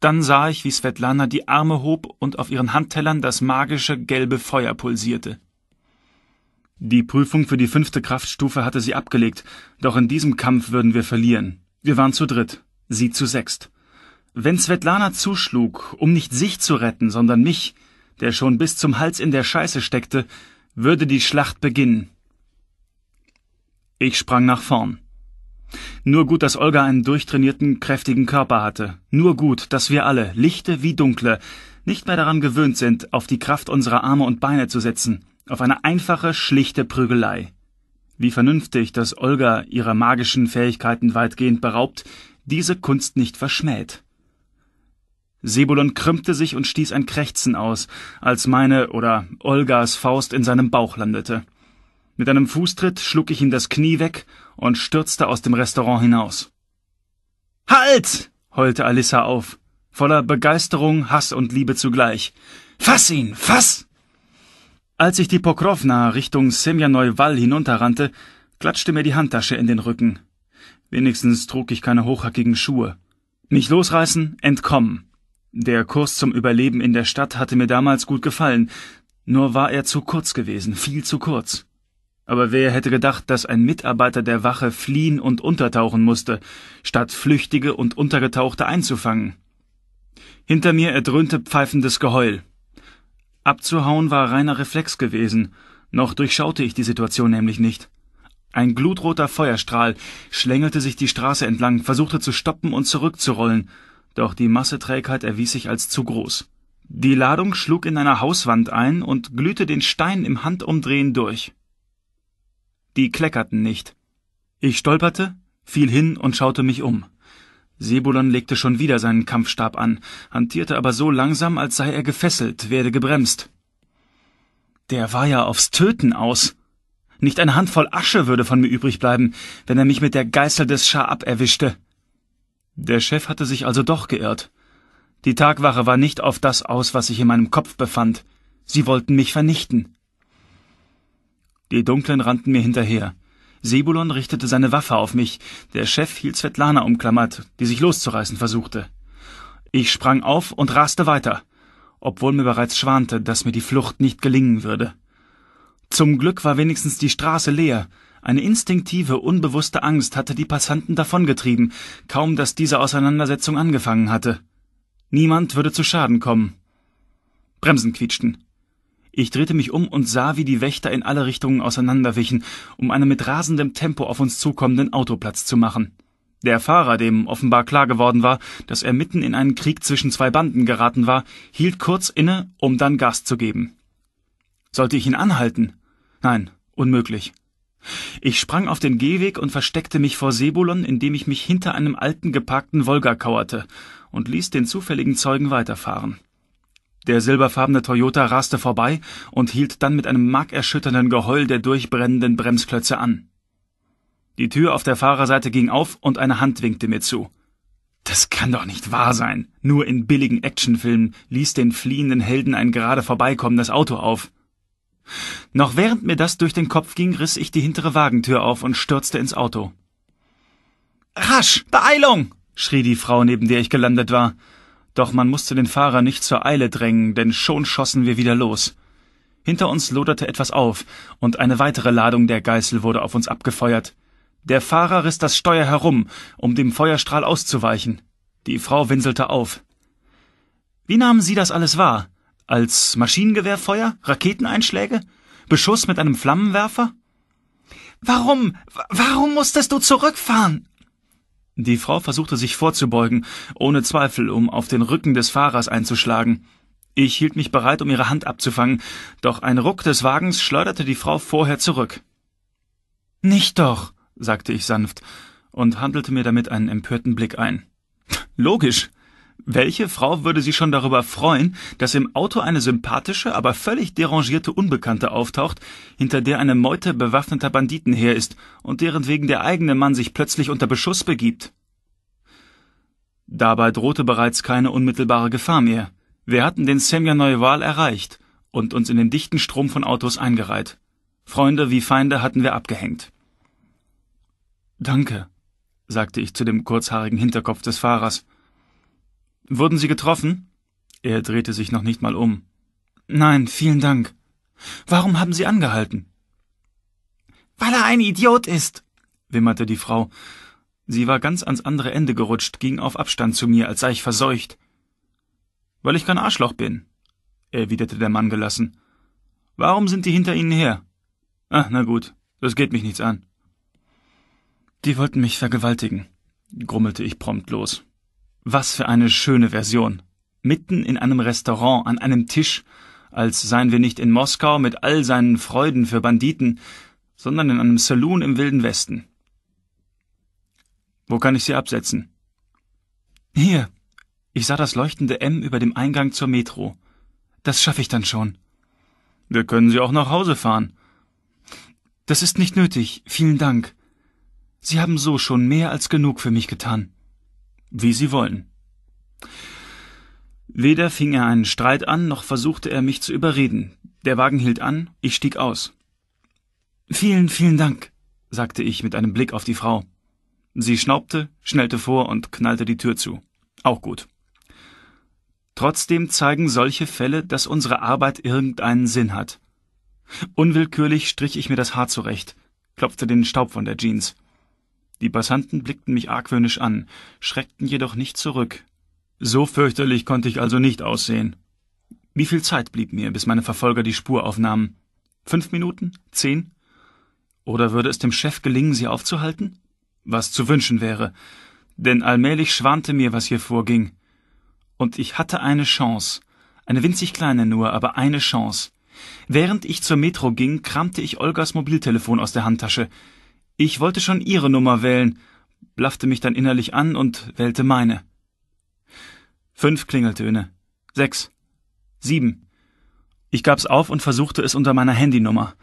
Dann sah ich, wie Svetlana die Arme hob und auf ihren Handtellern das magische gelbe Feuer pulsierte. Die Prüfung für die fünfte Kraftstufe hatte sie abgelegt, doch in diesem Kampf würden wir verlieren. Wir waren zu dritt, sie zu sechst. Wenn Svetlana zuschlug, um nicht sich zu retten, sondern mich, der schon bis zum Hals in der Scheiße steckte, würde die Schlacht beginnen. Ich sprang nach vorn. Nur gut, dass Olga einen durchtrainierten, kräftigen Körper hatte. Nur gut, dass wir alle, Lichte wie Dunkle, nicht mehr daran gewöhnt sind, auf die Kraft unserer Arme und Beine zu setzen, auf eine einfache, schlichte Prügelei. Wie vernünftig, dass Olga ihrer magischen Fähigkeiten weitgehend beraubt, diese Kunst nicht verschmäht. Sebulon krümmte sich und stieß ein Krächzen aus, als meine oder Olgas Faust in seinem Bauch landete. Mit einem Fußtritt schlug ich ihm das Knie weg und stürzte aus dem Restaurant hinaus. Halt! heulte Alissa auf, voller Begeisterung, Hass und Liebe zugleich. Fass ihn, fass! Als ich die Pokrowna Richtung Semjanoi Wall hinunterrannte, klatschte mir die Handtasche in den Rücken. Wenigstens trug ich keine hochhackigen Schuhe. Mich losreißen, entkommen. Der Kurs zum Überleben in der Stadt hatte mir damals gut gefallen, nur war er zu kurz gewesen, viel zu kurz. Aber wer hätte gedacht, dass ein Mitarbeiter der Wache fliehen und untertauchen musste, statt Flüchtige und Untergetauchte einzufangen? Hinter mir erdröhnte pfeifendes Geheul. Abzuhauen war reiner Reflex gewesen, noch durchschaute ich die Situation nämlich nicht. Ein glutroter Feuerstrahl schlängelte sich die Straße entlang, versuchte zu stoppen und zurückzurollen, doch die Masseträgheit erwies sich als zu groß. Die Ladung schlug in einer Hauswand ein und glühte den Stein im Handumdrehen durch. Die kleckerten nicht. Ich stolperte, fiel hin und schaute mich um. Sebulon legte schon wieder seinen Kampfstab an, hantierte aber so langsam, als sei er gefesselt, werde gebremst. Der war ja aufs Töten aus. Nicht eine Handvoll Asche würde von mir übrig bleiben, wenn er mich mit der Geißel des Schaab erwischte. Der Chef hatte sich also doch geirrt. Die Tagwache war nicht auf das aus, was sich in meinem Kopf befand. Sie wollten mich vernichten. Die Dunklen rannten mir hinterher. Sebulon richtete seine Waffe auf mich. Der Chef hielt Svetlana umklammert, die sich loszureißen versuchte. Ich sprang auf und raste weiter, obwohl mir bereits schwante, dass mir die Flucht nicht gelingen würde. Zum Glück war wenigstens die Straße leer. Eine instinktive, unbewusste Angst hatte die Passanten davongetrieben, kaum dass diese Auseinandersetzung angefangen hatte. Niemand würde zu Schaden kommen. Bremsen quietschten. Ich drehte mich um und sah, wie die Wächter in alle Richtungen auseinanderwichen, um einen mit rasendem Tempo auf uns zukommenden Autoplatz zu machen. Der Fahrer, dem offenbar klar geworden war, dass er mitten in einen Krieg zwischen zwei Banden geraten war, hielt kurz inne, um dann Gas zu geben. Sollte ich ihn anhalten? Nein, unmöglich. Ich sprang auf den Gehweg und versteckte mich vor Sebulon, indem ich mich hinter einem alten geparkten Wolga kauerte und ließ den zufälligen Zeugen weiterfahren. Der silberfarbene Toyota raste vorbei und hielt dann mit einem markerschütternden Geheul der durchbrennenden Bremsklötze an. Die Tür auf der Fahrerseite ging auf und eine Hand winkte mir zu. Das kann doch nicht wahr sein. Nur in billigen Actionfilmen ließ den fliehenden Helden ein gerade vorbeikommendes Auto auf. Noch während mir das durch den Kopf ging, riss ich die hintere Wagentür auf und stürzte ins Auto. Rasch, Beeilung! schrie die Frau, neben der ich gelandet war. Doch man musste den Fahrer nicht zur Eile drängen, denn schon schossen wir wieder los. Hinter uns loderte etwas auf, und eine weitere Ladung der Geißel wurde auf uns abgefeuert. Der Fahrer riss das Steuer herum, um dem Feuerstrahl auszuweichen. Die Frau winselte auf. Wie nahmen Sie das alles wahr? Als Maschinengewehrfeuer? Raketeneinschläge? Beschuss mit einem Flammenwerfer? Warum? Warum musstest du zurückfahren? Die Frau versuchte sich vorzubeugen, ohne Zweifel, um auf den Rücken des Fahrers einzuschlagen. Ich hielt mich bereit, um ihre Hand abzufangen, doch ein Ruck des Wagens schleuderte die Frau vorher zurück. Nicht doch, sagte ich sanft und handelte mir damit einen empörten Blick ein. Logisch. Welche Frau würde sich schon darüber freuen, dass im Auto eine sympathische, aber völlig derangierte Unbekannte auftaucht, hinter der eine Meute bewaffneter Banditen her ist und deren wegen der eigene Mann sich plötzlich unter Beschuss begibt? Dabei drohte bereits keine unmittelbare Gefahr mehr. Wir hatten den Semjanoi Wal erreicht und uns in den dichten Strom von Autos eingereiht. Freunde wie Feinde hatten wir abgehängt. Danke, sagte ich zu dem kurzhaarigen Hinterkopf des Fahrers. Wurden Sie getroffen? Er drehte sich noch nicht mal um. Nein, vielen Dank. Warum haben Sie angehalten? Weil er ein Idiot ist, wimmerte die Frau Sie war ganz ans andere Ende gerutscht, ging auf Abstand zu mir, als sei ich verseucht. Weil ich kein Arschloch bin, erwiderte der Mann gelassen. Warum sind die hinter Ihnen her? Ah, na gut, das geht mich nichts an. Die wollten mich vergewaltigen, grummelte ich prompt los. Was für eine schöne Version. Mitten in einem Restaurant, an einem Tisch, als seien wir nicht in Moskau mit all seinen Freuden für Banditen, sondern in einem Saloon im Wilden Westen. Wo kann ich sie absetzen? Hier. Ich sah das leuchtende M über dem Eingang zur Metro. Das schaffe ich dann schon. Wir können Sie auch nach Hause fahren. Das ist nicht nötig, vielen Dank. Sie haben so schon mehr als genug für mich getan. Wie Sie wollen. Weder fing er einen Streit an, noch versuchte er mich zu überreden. Der Wagen hielt an, ich stieg aus. Vielen, vielen Dank, sagte ich mit einem Blick auf die Frau. Sie schnaubte, schnellte vor und knallte die Tür zu. Auch gut. Trotzdem zeigen solche Fälle, dass unsere Arbeit irgendeinen Sinn hat. Unwillkürlich strich ich mir das Haar zurecht, klopfte den Staub von der Jeans. Die Passanten blickten mich argwöhnisch an, schreckten jedoch nicht zurück. So fürchterlich konnte ich also nicht aussehen. Wie viel Zeit blieb mir, bis meine Verfolger die Spur aufnahmen? Fünf Minuten? Zehn? Oder würde es dem Chef gelingen, sie aufzuhalten? was zu wünschen wäre, denn allmählich schwante mir, was hier vorging. Und ich hatte eine Chance, eine winzig kleine nur, aber eine Chance. Während ich zur Metro ging, kramte ich Olgas Mobiltelefon aus der Handtasche. Ich wollte schon ihre Nummer wählen, blaffte mich dann innerlich an und wählte meine. Fünf Klingeltöne. Sechs. Sieben. Ich gab's auf und versuchte es unter meiner Handynummer.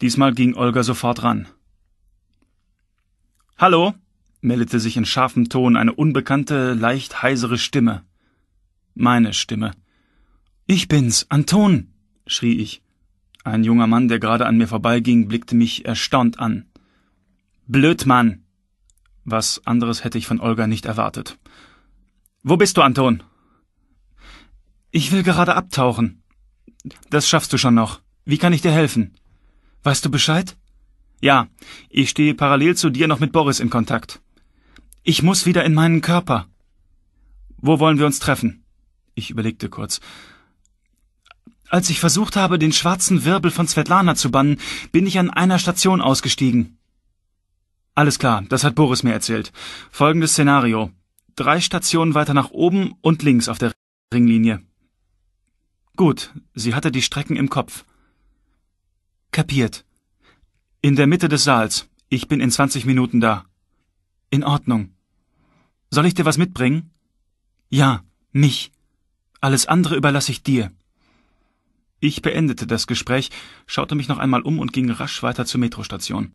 Diesmal ging Olga sofort ran. Hallo? meldete sich in scharfem Ton eine unbekannte, leicht heisere Stimme. Meine Stimme. Ich bin's, Anton, schrie ich. Ein junger Mann, der gerade an mir vorbeiging, blickte mich erstaunt an. Blödmann! Was anderes hätte ich von Olga nicht erwartet. Wo bist du, Anton? Ich will gerade abtauchen. Das schaffst du schon noch. Wie kann ich dir helfen? Weißt du Bescheid? Ja, ich stehe parallel zu dir noch mit Boris in Kontakt. Ich muss wieder in meinen Körper. Wo wollen wir uns treffen? Ich überlegte kurz. Als ich versucht habe, den schwarzen Wirbel von Svetlana zu bannen, bin ich an einer Station ausgestiegen. Alles klar, das hat Boris mir erzählt. Folgendes Szenario. Drei Stationen weiter nach oben und links auf der Ringlinie. Gut, sie hatte die Strecken im Kopf. Kapiert. In der Mitte des Saals. Ich bin in 20 Minuten da. In Ordnung. Soll ich dir was mitbringen? Ja, mich. Alles andere überlasse ich dir. Ich beendete das Gespräch, schaute mich noch einmal um und ging rasch weiter zur Metrostation.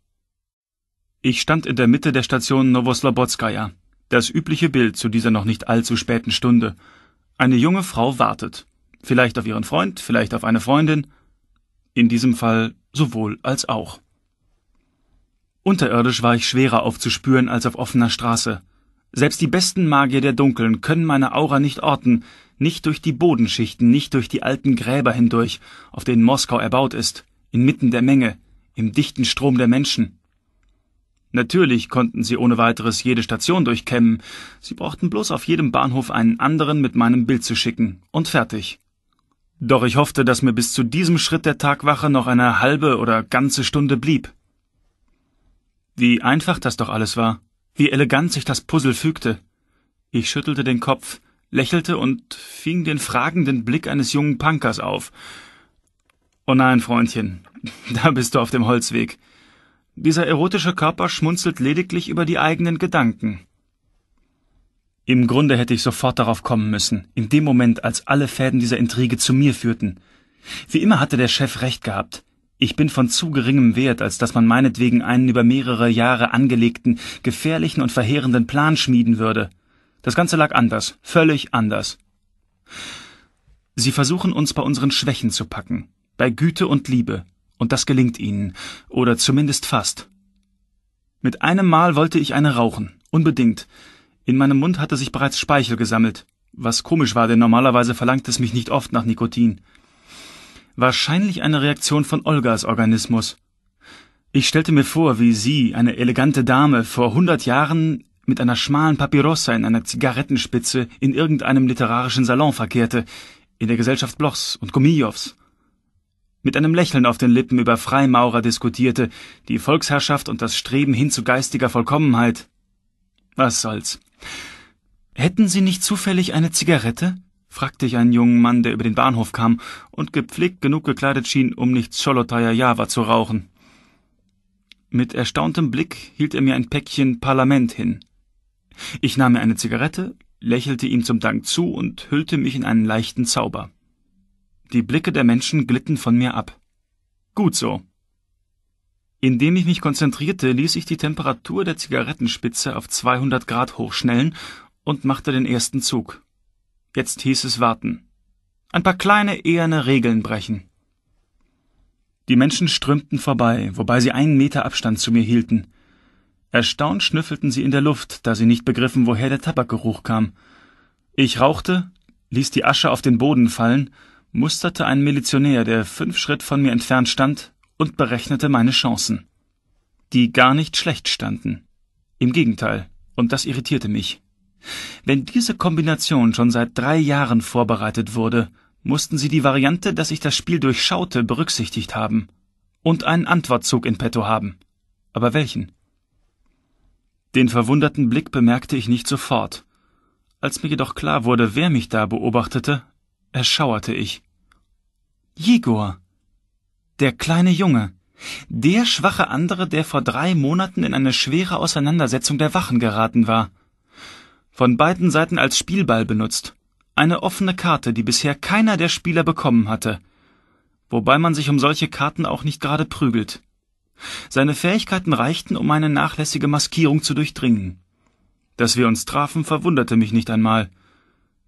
Ich stand in der Mitte der Station Novoslobodskaya. Das übliche Bild zu dieser noch nicht allzu späten Stunde. Eine junge Frau wartet. Vielleicht auf ihren Freund, vielleicht auf eine Freundin. In diesem Fall sowohl als auch. Unterirdisch war ich schwerer aufzuspüren als auf offener Straße. Selbst die besten Magier der Dunkeln können meine Aura nicht orten, nicht durch die Bodenschichten, nicht durch die alten Gräber hindurch, auf denen Moskau erbaut ist, inmitten der Menge, im dichten Strom der Menschen. Natürlich konnten sie ohne weiteres jede Station durchkämmen, sie brauchten bloß auf jedem Bahnhof einen anderen mit meinem Bild zu schicken, und fertig. Doch ich hoffte, dass mir bis zu diesem Schritt der Tagwache noch eine halbe oder ganze Stunde blieb. Wie einfach das doch alles war, wie elegant sich das Puzzle fügte. Ich schüttelte den Kopf, lächelte und fing den fragenden Blick eines jungen Punkers auf. Oh nein, Freundchen, da bist du auf dem Holzweg. Dieser erotische Körper schmunzelt lediglich über die eigenen Gedanken. Im Grunde hätte ich sofort darauf kommen müssen, in dem Moment, als alle Fäden dieser Intrige zu mir führten. Wie immer hatte der Chef recht gehabt. Ich bin von zu geringem Wert, als dass man meinetwegen einen über mehrere Jahre angelegten, gefährlichen und verheerenden Plan schmieden würde. Das Ganze lag anders, völlig anders. Sie versuchen uns bei unseren Schwächen zu packen, bei Güte und Liebe, und das gelingt ihnen, oder zumindest fast. Mit einem Mal wollte ich eine rauchen, unbedingt. In meinem Mund hatte sich bereits Speichel gesammelt, was komisch war, denn normalerweise verlangt es mich nicht oft nach Nikotin. Wahrscheinlich eine Reaktion von Olgas Organismus. Ich stellte mir vor, wie sie, eine elegante Dame, vor hundert Jahren mit einer schmalen Papyrossa in einer Zigarettenspitze in irgendeinem literarischen Salon verkehrte, in der Gesellschaft Blochs und Gumijows. Mit einem Lächeln auf den Lippen über Freimaurer diskutierte, die Volksherrschaft und das Streben hin zu geistiger Vollkommenheit. Was soll's. Hätten Sie nicht zufällig eine Zigarette? fragte ich einen jungen Mann, der über den Bahnhof kam und gepflegt genug gekleidet schien, um nicht Cholotaya Java zu rauchen. Mit erstauntem Blick hielt er mir ein Päckchen Parlament hin. Ich nahm mir eine Zigarette, lächelte ihm zum Dank zu und hüllte mich in einen leichten Zauber. Die Blicke der Menschen glitten von mir ab. Gut so. Indem ich mich konzentrierte, ließ ich die Temperatur der Zigarettenspitze auf 200 Grad hochschnellen und machte den ersten Zug. Jetzt hieß es warten. Ein paar kleine eherne Regeln brechen. Die Menschen strömten vorbei, wobei sie einen Meter Abstand zu mir hielten. Erstaunt schnüffelten sie in der Luft, da sie nicht begriffen, woher der Tabakgeruch kam. Ich rauchte, ließ die Asche auf den Boden fallen, musterte einen Milizionär, der fünf Schritt von mir entfernt stand, und berechnete meine Chancen. Die gar nicht schlecht standen. Im Gegenteil, und das irritierte mich. Wenn diese Kombination schon seit drei Jahren vorbereitet wurde, mussten sie die Variante, dass ich das Spiel durchschaute, berücksichtigt haben. Und einen Antwortzug in petto haben. Aber welchen? Den verwunderten Blick bemerkte ich nicht sofort. Als mir jedoch klar wurde, wer mich da beobachtete, erschauerte ich. Jegor! Der kleine Junge! Der schwache andere, der vor drei Monaten in eine schwere Auseinandersetzung der Wachen geraten war von beiden Seiten als Spielball benutzt. Eine offene Karte, die bisher keiner der Spieler bekommen hatte. Wobei man sich um solche Karten auch nicht gerade prügelt. Seine Fähigkeiten reichten, um eine nachlässige Maskierung zu durchdringen. Dass wir uns trafen, verwunderte mich nicht einmal.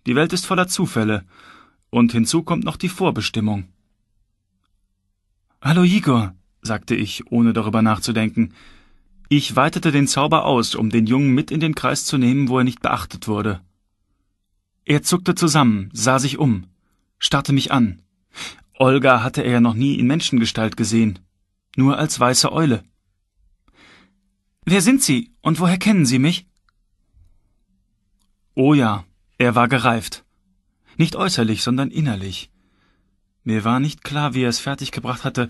Die Welt ist voller Zufälle. Und hinzu kommt noch die Vorbestimmung. Hallo Igor, sagte ich, ohne darüber nachzudenken. Ich weitete den Zauber aus, um den Jungen mit in den Kreis zu nehmen, wo er nicht beachtet wurde. Er zuckte zusammen, sah sich um, starrte mich an. Olga hatte er ja noch nie in Menschengestalt gesehen, nur als weiße Eule. Wer sind Sie und woher kennen Sie mich? Oh ja, er war gereift. Nicht äußerlich, sondern innerlich. Mir war nicht klar, wie er es fertiggebracht hatte,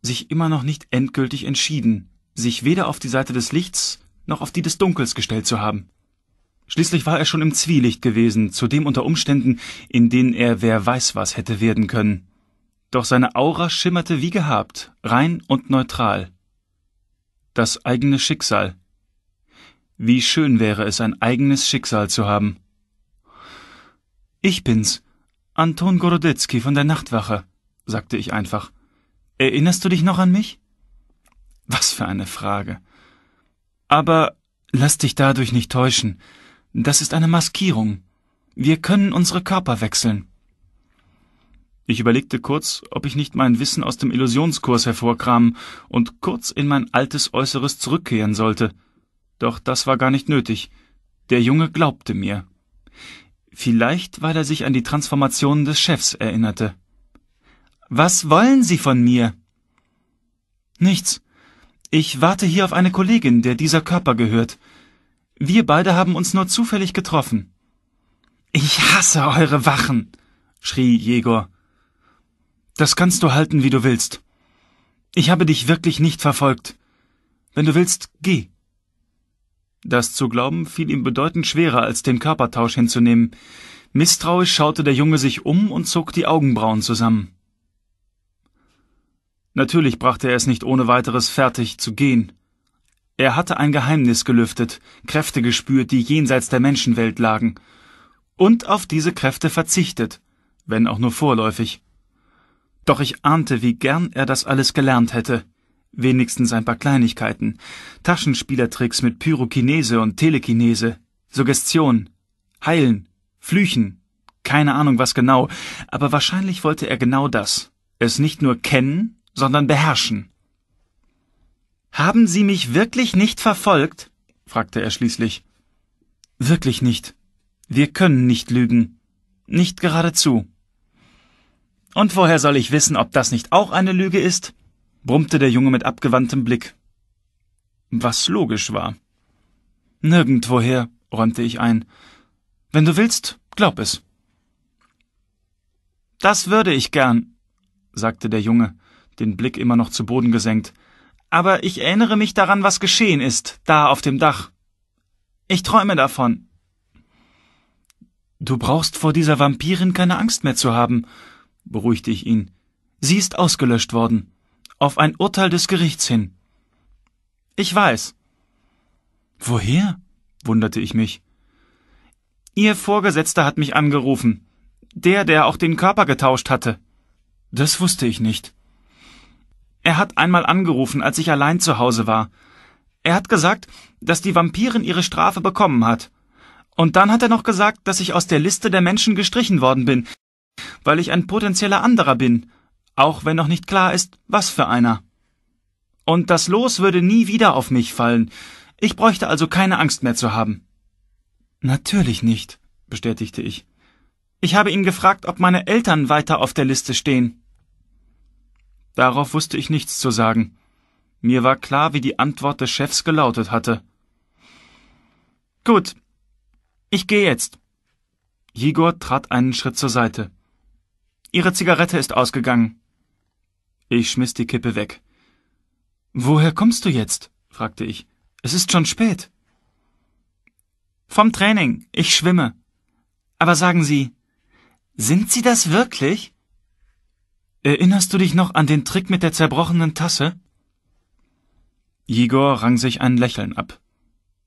sich immer noch nicht endgültig entschieden, sich weder auf die Seite des Lichts noch auf die des Dunkels gestellt zu haben. Schließlich war er schon im Zwielicht gewesen, zudem unter Umständen, in denen er wer weiß was hätte werden können. Doch seine Aura schimmerte wie gehabt, rein und neutral. Das eigene Schicksal. Wie schön wäre es, ein eigenes Schicksal zu haben. Ich bin's, Anton Gorodetzky von der Nachtwache, sagte ich einfach. Erinnerst du dich noch an mich? Was für eine Frage. Aber lass dich dadurch nicht täuschen. Das ist eine Maskierung. Wir können unsere Körper wechseln. Ich überlegte kurz, ob ich nicht mein Wissen aus dem Illusionskurs hervorkramen und kurz in mein altes Äußeres zurückkehren sollte. Doch das war gar nicht nötig. Der Junge glaubte mir. Vielleicht, weil er sich an die Transformationen des Chefs erinnerte. Was wollen Sie von mir? Nichts. Ich warte hier auf eine Kollegin, der dieser Körper gehört. Wir beide haben uns nur zufällig getroffen. Ich hasse eure Wachen, schrie Jegor. Das kannst du halten, wie du willst. Ich habe dich wirklich nicht verfolgt. Wenn du willst, geh. Das zu glauben fiel ihm bedeutend schwerer, als den Körpertausch hinzunehmen. Misstrauisch schaute der Junge sich um und zog die Augenbrauen zusammen. Natürlich brachte er es nicht ohne weiteres fertig zu gehen. Er hatte ein Geheimnis gelüftet, Kräfte gespürt, die jenseits der Menschenwelt lagen, und auf diese Kräfte verzichtet, wenn auch nur vorläufig. Doch ich ahnte, wie gern er das alles gelernt hätte. Wenigstens ein paar Kleinigkeiten. Taschenspielertricks mit Pyrokinese und Telekinese, Suggestion, Heilen, Flüchen, keine Ahnung was genau, aber wahrscheinlich wollte er genau das. Es nicht nur kennen, sondern beherrschen. Haben Sie mich wirklich nicht verfolgt? fragte er schließlich. Wirklich nicht. Wir können nicht lügen. Nicht geradezu. Und woher soll ich wissen, ob das nicht auch eine Lüge ist? brummte der Junge mit abgewandtem Blick. Was logisch war. Nirgendwoher, räumte ich ein. Wenn du willst, glaub es. Das würde ich gern, sagte der Junge den Blick immer noch zu Boden gesenkt. Aber ich erinnere mich daran, was geschehen ist, da auf dem Dach. Ich träume davon. Du brauchst vor dieser Vampirin keine Angst mehr zu haben, beruhigte ich ihn. Sie ist ausgelöscht worden. Auf ein Urteil des Gerichts hin. Ich weiß. Woher? wunderte ich mich. Ihr Vorgesetzter hat mich angerufen. Der, der auch den Körper getauscht hatte. Das wusste ich nicht. Er hat einmal angerufen, als ich allein zu Hause war. Er hat gesagt, dass die Vampirin ihre Strafe bekommen hat. Und dann hat er noch gesagt, dass ich aus der Liste der Menschen gestrichen worden bin, weil ich ein potenzieller anderer bin, auch wenn noch nicht klar ist, was für einer. Und das Los würde nie wieder auf mich fallen. Ich bräuchte also keine Angst mehr zu haben. Natürlich nicht, bestätigte ich. Ich habe ihn gefragt, ob meine Eltern weiter auf der Liste stehen. Darauf wusste ich nichts zu sagen. Mir war klar, wie die Antwort des Chefs gelautet hatte. Gut, ich gehe jetzt. Jigor trat einen Schritt zur Seite. Ihre Zigarette ist ausgegangen. Ich schmiss die Kippe weg. Woher kommst du jetzt? fragte ich. Es ist schon spät. Vom Training. Ich schwimme. Aber sagen Sie, sind Sie das wirklich? Erinnerst du dich noch an den Trick mit der zerbrochenen Tasse? Igor rang sich ein Lächeln ab.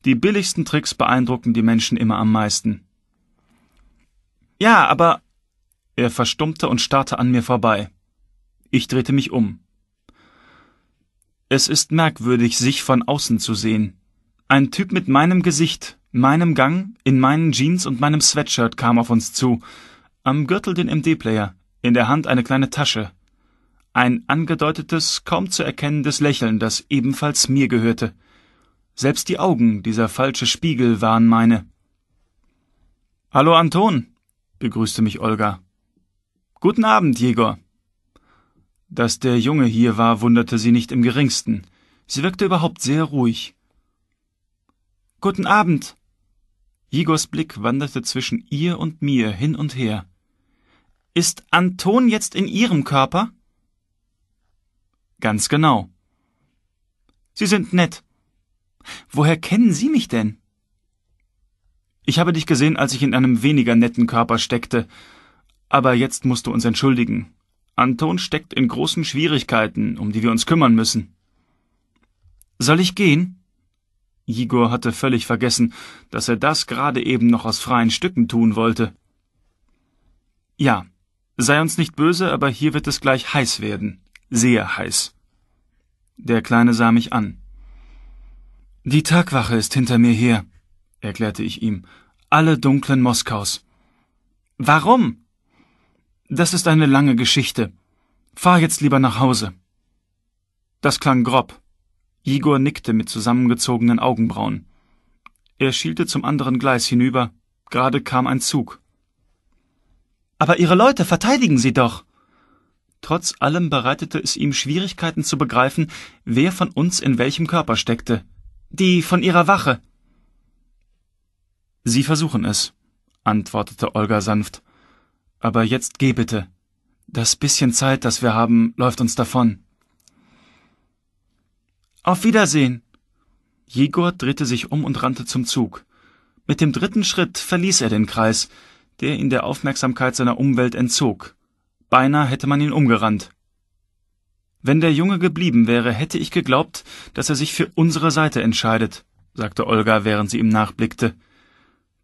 Die billigsten Tricks beeindrucken die Menschen immer am meisten. Ja, aber. Er verstummte und starrte an mir vorbei. Ich drehte mich um. Es ist merkwürdig, sich von außen zu sehen. Ein Typ mit meinem Gesicht, meinem Gang, in meinen Jeans und meinem Sweatshirt kam auf uns zu. Am Gürtel den MD-Player, in der Hand eine kleine Tasche ein angedeutetes, kaum zu erkennendes Lächeln, das ebenfalls mir gehörte. Selbst die Augen, dieser falsche Spiegel, waren meine. Hallo Anton, begrüßte mich Olga. Guten Abend, Jegor. Dass der Junge hier war, wunderte sie nicht im geringsten. Sie wirkte überhaupt sehr ruhig. Guten Abend. Jegors Blick wanderte zwischen ihr und mir hin und her. Ist Anton jetzt in Ihrem Körper? Ganz genau. Sie sind nett. Woher kennen Sie mich denn? Ich habe dich gesehen, als ich in einem weniger netten Körper steckte. Aber jetzt musst du uns entschuldigen. Anton steckt in großen Schwierigkeiten, um die wir uns kümmern müssen. Soll ich gehen? Igor hatte völlig vergessen, dass er das gerade eben noch aus freien Stücken tun wollte. Ja, sei uns nicht böse, aber hier wird es gleich heiß werden sehr heiß. Der Kleine sah mich an. Die Tagwache ist hinter mir her, erklärte ich ihm, alle dunklen Moskaus. Warum? Das ist eine lange Geschichte. Fahr jetzt lieber nach Hause. Das klang grob. Igor nickte mit zusammengezogenen Augenbrauen. Er schielte zum anderen Gleis hinüber. Gerade kam ein Zug. Aber Ihre Leute verteidigen Sie doch, Trotz allem bereitete es ihm Schwierigkeiten zu begreifen, wer von uns in welchem Körper steckte. Die von ihrer Wache. Sie versuchen es, antwortete Olga sanft. Aber jetzt geh bitte. Das bisschen Zeit, das wir haben, läuft uns davon. Auf Wiedersehen. Jegor drehte sich um und rannte zum Zug. Mit dem dritten Schritt verließ er den Kreis, der ihn der Aufmerksamkeit seiner Umwelt entzog. Beinahe hätte man ihn umgerannt. Wenn der Junge geblieben wäre, hätte ich geglaubt, dass er sich für unsere Seite entscheidet, sagte Olga, während sie ihm nachblickte.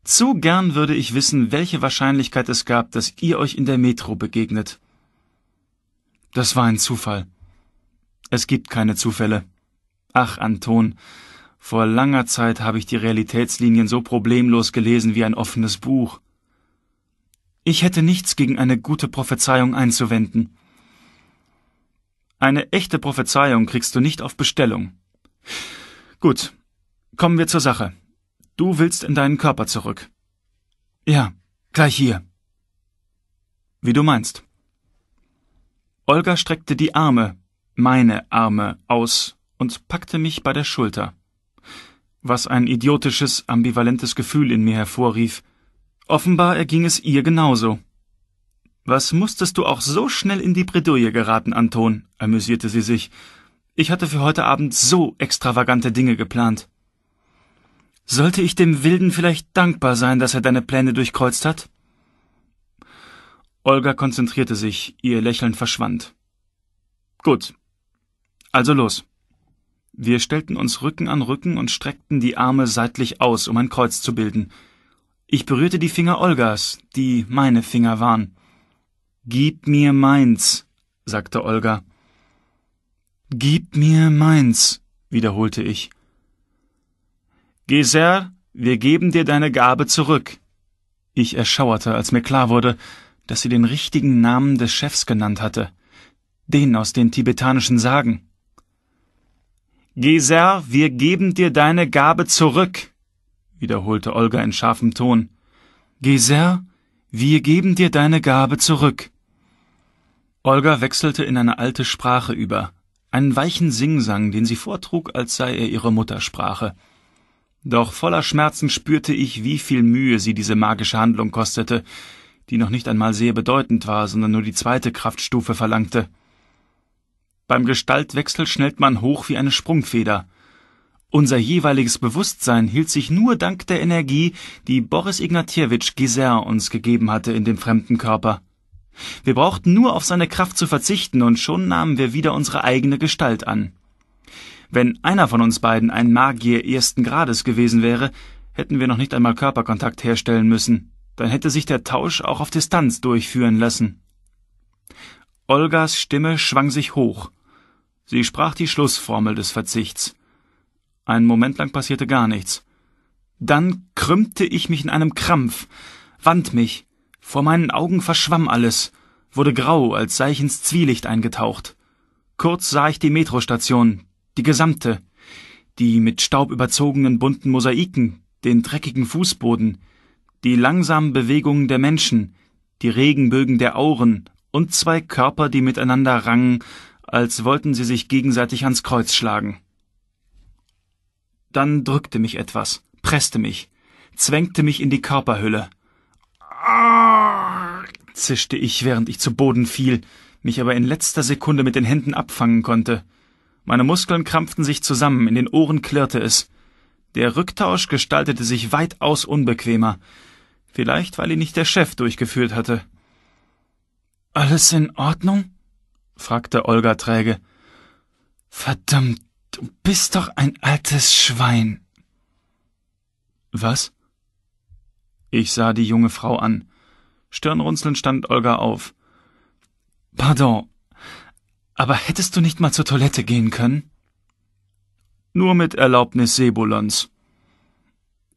Zu gern würde ich wissen, welche Wahrscheinlichkeit es gab, dass ihr euch in der Metro begegnet. Das war ein Zufall. Es gibt keine Zufälle. Ach, Anton, vor langer Zeit habe ich die Realitätslinien so problemlos gelesen wie ein offenes Buch. Ich hätte nichts gegen eine gute Prophezeiung einzuwenden. Eine echte Prophezeiung kriegst du nicht auf Bestellung. Gut, kommen wir zur Sache. Du willst in deinen Körper zurück. Ja, gleich hier. Wie du meinst. Olga streckte die Arme, meine Arme, aus und packte mich bei der Schulter, was ein idiotisches, ambivalentes Gefühl in mir hervorrief, Offenbar erging es ihr genauso. Was musstest du auch so schnell in die Bredouille geraten, Anton? amüsierte sie sich. Ich hatte für heute Abend so extravagante Dinge geplant. Sollte ich dem Wilden vielleicht dankbar sein, dass er deine Pläne durchkreuzt hat? Olga konzentrierte sich, ihr Lächeln verschwand. Gut. Also los. Wir stellten uns Rücken an Rücken und streckten die Arme seitlich aus, um ein Kreuz zu bilden. Ich berührte die Finger Olgas, die meine Finger waren. Gib mir meins, sagte Olga. Gib mir meins, wiederholte ich. Geser, wir geben dir deine Gabe zurück. Ich erschauerte, als mir klar wurde, dass sie den richtigen Namen des Chefs genannt hatte, den aus den tibetanischen Sagen. Geser, wir geben dir deine Gabe zurück wiederholte Olga in scharfem Ton. Geser, wir geben dir deine Gabe zurück. Olga wechselte in eine alte Sprache über, einen weichen Singsang, den sie vortrug, als sei er ihre Muttersprache. Doch voller Schmerzen spürte ich, wie viel Mühe sie diese magische Handlung kostete, die noch nicht einmal sehr bedeutend war, sondern nur die zweite Kraftstufe verlangte. Beim Gestaltwechsel schnellt man hoch wie eine Sprungfeder. Unser jeweiliges Bewusstsein hielt sich nur dank der Energie, die Boris Ignatjewitsch Gizert uns gegeben hatte in dem fremden Körper. Wir brauchten nur auf seine Kraft zu verzichten und schon nahmen wir wieder unsere eigene Gestalt an. Wenn einer von uns beiden ein Magier ersten Grades gewesen wäre, hätten wir noch nicht einmal Körperkontakt herstellen müssen. Dann hätte sich der Tausch auch auf Distanz durchführen lassen. Olgas Stimme schwang sich hoch. Sie sprach die Schlussformel des Verzichts. Ein Moment lang passierte gar nichts. Dann krümmte ich mich in einem Krampf, wand mich. Vor meinen Augen verschwamm alles, wurde grau, als sei ich ins Zwielicht eingetaucht. Kurz sah ich die Metrostation, die gesamte, die mit Staub überzogenen bunten Mosaiken, den dreckigen Fußboden, die langsamen Bewegungen der Menschen, die Regenbögen der Auren und zwei Körper, die miteinander rangen, als wollten sie sich gegenseitig ans Kreuz schlagen. Dann drückte mich etwas, presste mich, zwängte mich in die Körperhülle. Ah! zischte ich, während ich zu Boden fiel, mich aber in letzter Sekunde mit den Händen abfangen konnte. Meine Muskeln krampften sich zusammen, in den Ohren klirrte es. Der Rücktausch gestaltete sich weitaus unbequemer. Vielleicht, weil ihn nicht der Chef durchgeführt hatte. Alles in Ordnung? fragte Olga träge. Verdammt, Du bist doch ein altes Schwein. Was? Ich sah die junge Frau an. Stirnrunzelnd stand Olga auf. Pardon, aber hättest du nicht mal zur Toilette gehen können? Nur mit Erlaubnis Sebulons.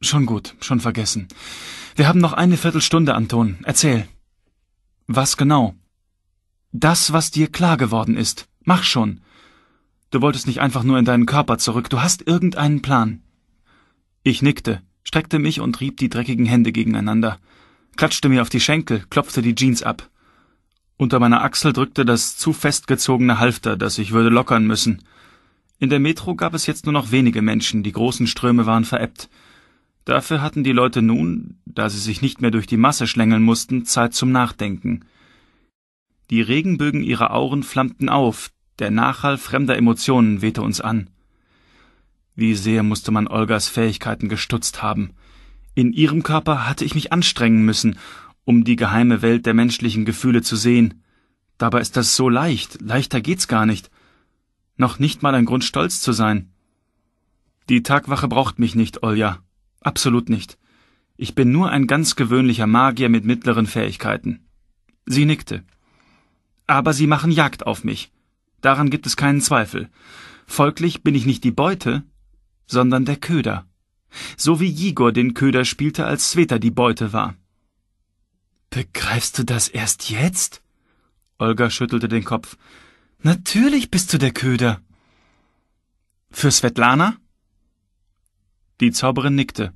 Schon gut, schon vergessen. Wir haben noch eine Viertelstunde, Anton. Erzähl. Was genau? Das, was dir klar geworden ist. Mach schon. Du wolltest nicht einfach nur in deinen Körper zurück, du hast irgendeinen Plan. Ich nickte, streckte mich und rieb die dreckigen Hände gegeneinander, klatschte mir auf die Schenkel, klopfte die Jeans ab. Unter meiner Achsel drückte das zu festgezogene Halfter, das ich würde lockern müssen. In der Metro gab es jetzt nur noch wenige Menschen, die großen Ströme waren verebbt. Dafür hatten die Leute nun, da sie sich nicht mehr durch die Masse schlängeln mussten, Zeit zum Nachdenken. Die Regenbögen ihrer Auren flammten auf, der Nachhall fremder Emotionen wehte uns an. Wie sehr musste man Olgas Fähigkeiten gestutzt haben. In ihrem Körper hatte ich mich anstrengen müssen, um die geheime Welt der menschlichen Gefühle zu sehen. Dabei ist das so leicht, leichter geht's gar nicht. Noch nicht mal ein Grund stolz zu sein. Die Tagwache braucht mich nicht, Olja. Absolut nicht. Ich bin nur ein ganz gewöhnlicher Magier mit mittleren Fähigkeiten. Sie nickte. Aber sie machen Jagd auf mich. Daran gibt es keinen Zweifel. Folglich bin ich nicht die Beute, sondern der Köder. So wie Jigor den Köder spielte, als Sveta die Beute war. Begreifst du das erst jetzt? Olga schüttelte den Kopf. Natürlich bist du der Köder. Für Svetlana? Die Zauberin nickte.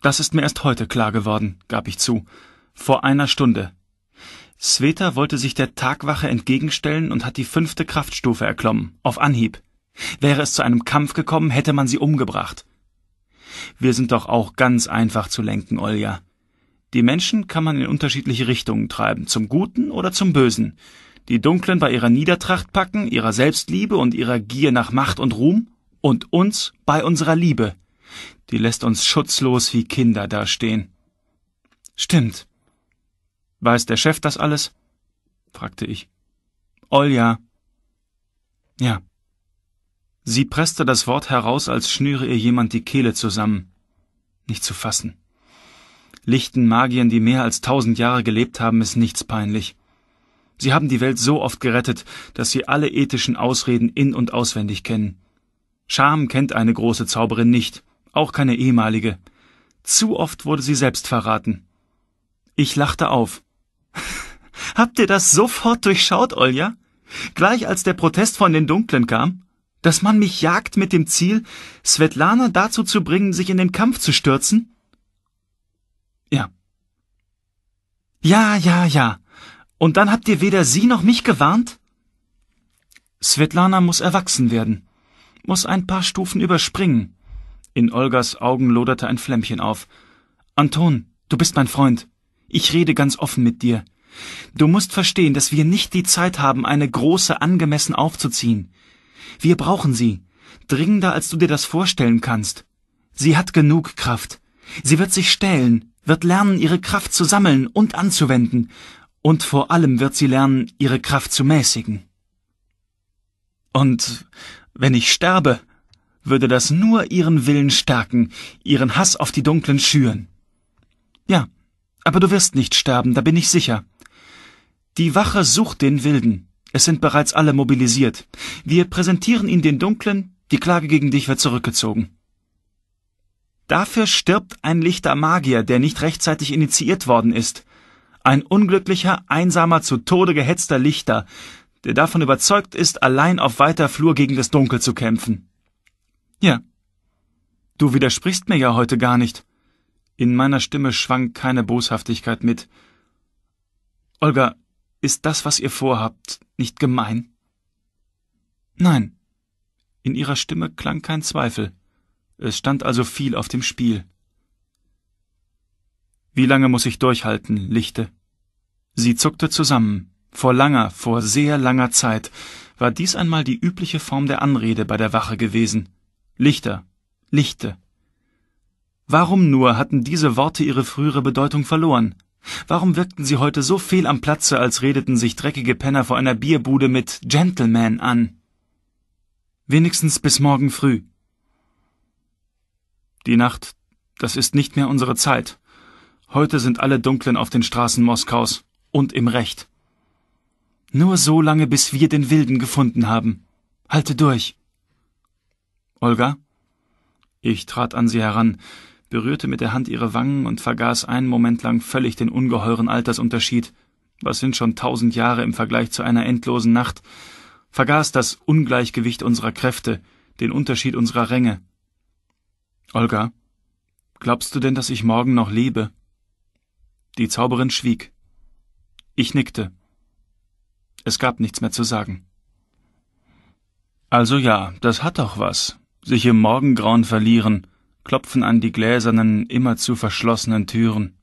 Das ist mir erst heute klar geworden, gab ich zu. Vor einer Stunde. Sveta wollte sich der Tagwache entgegenstellen und hat die fünfte Kraftstufe erklommen, auf Anhieb. Wäre es zu einem Kampf gekommen, hätte man sie umgebracht. Wir sind doch auch ganz einfach zu lenken, Olja. Die Menschen kann man in unterschiedliche Richtungen treiben, zum Guten oder zum Bösen. Die Dunklen bei ihrer Niedertracht packen, ihrer Selbstliebe und ihrer Gier nach Macht und Ruhm und uns bei unserer Liebe. Die lässt uns schutzlos wie Kinder dastehen. Stimmt. Weiß der Chef das alles? fragte ich. Olja. Ja. Sie presste das Wort heraus, als schnüre ihr jemand die Kehle zusammen. Nicht zu fassen. Lichten Magiern, die mehr als tausend Jahre gelebt haben, ist nichts peinlich. Sie haben die Welt so oft gerettet, dass sie alle ethischen Ausreden in und auswendig kennen. Scham kennt eine große Zauberin nicht, auch keine ehemalige. Zu oft wurde sie selbst verraten. Ich lachte auf. Habt ihr das sofort durchschaut, Olja? Gleich als der Protest von den Dunklen kam? Dass man mich jagt mit dem Ziel, Svetlana dazu zu bringen, sich in den Kampf zu stürzen? Ja. Ja, ja, ja. Und dann habt ihr weder sie noch mich gewarnt? Svetlana muss erwachsen werden, muss ein paar Stufen überspringen. In Olgas Augen loderte ein Flämmchen auf. Anton, du bist mein Freund. Ich rede ganz offen mit dir. Du musst verstehen, dass wir nicht die Zeit haben, eine große angemessen aufzuziehen. Wir brauchen sie, dringender als du dir das vorstellen kannst. Sie hat genug Kraft. Sie wird sich stellen, wird lernen, ihre Kraft zu sammeln und anzuwenden, und vor allem wird sie lernen, ihre Kraft zu mäßigen. Und wenn ich sterbe, würde das nur ihren Willen stärken, ihren Hass auf die Dunklen schüren. Ja, aber du wirst nicht sterben, da bin ich sicher. Die Wache sucht den Wilden. Es sind bereits alle mobilisiert. Wir präsentieren ihn den Dunklen, die Klage gegen dich wird zurückgezogen. Dafür stirbt ein lichter Magier, der nicht rechtzeitig initiiert worden ist. Ein unglücklicher, einsamer, zu Tode gehetzter Lichter, der davon überzeugt ist, allein auf weiter Flur gegen das Dunkel zu kämpfen. Ja. Du widersprichst mir ja heute gar nicht. In meiner Stimme schwang keine Boshaftigkeit mit. Olga, ist das, was ihr vorhabt, nicht gemein? Nein. In ihrer Stimme klang kein Zweifel. Es stand also viel auf dem Spiel. Wie lange muss ich durchhalten, Lichte? Sie zuckte zusammen. Vor langer, vor sehr langer Zeit war dies einmal die übliche Form der Anrede bei der Wache gewesen. Lichter, Lichte. Warum nur hatten diese Worte ihre frühere Bedeutung verloren? Warum wirkten sie heute so fehl am Platze, als redeten sich dreckige Penner vor einer Bierbude mit Gentleman an? Wenigstens bis morgen früh. Die Nacht, das ist nicht mehr unsere Zeit. Heute sind alle Dunklen auf den Straßen Moskaus und im Recht. Nur so lange, bis wir den Wilden gefunden haben. Halte durch. Olga? Ich trat an sie heran berührte mit der Hand ihre Wangen und vergaß einen Moment lang völlig den ungeheuren Altersunterschied. Was sind schon tausend Jahre im Vergleich zu einer endlosen Nacht? Vergaß das Ungleichgewicht unserer Kräfte, den Unterschied unserer Ränge. Olga, glaubst du denn, dass ich morgen noch lebe? Die Zauberin schwieg. Ich nickte. Es gab nichts mehr zu sagen. Also ja, das hat doch was, sich im Morgengrauen verlieren, klopfen an die gläsernen, immerzu verschlossenen Türen.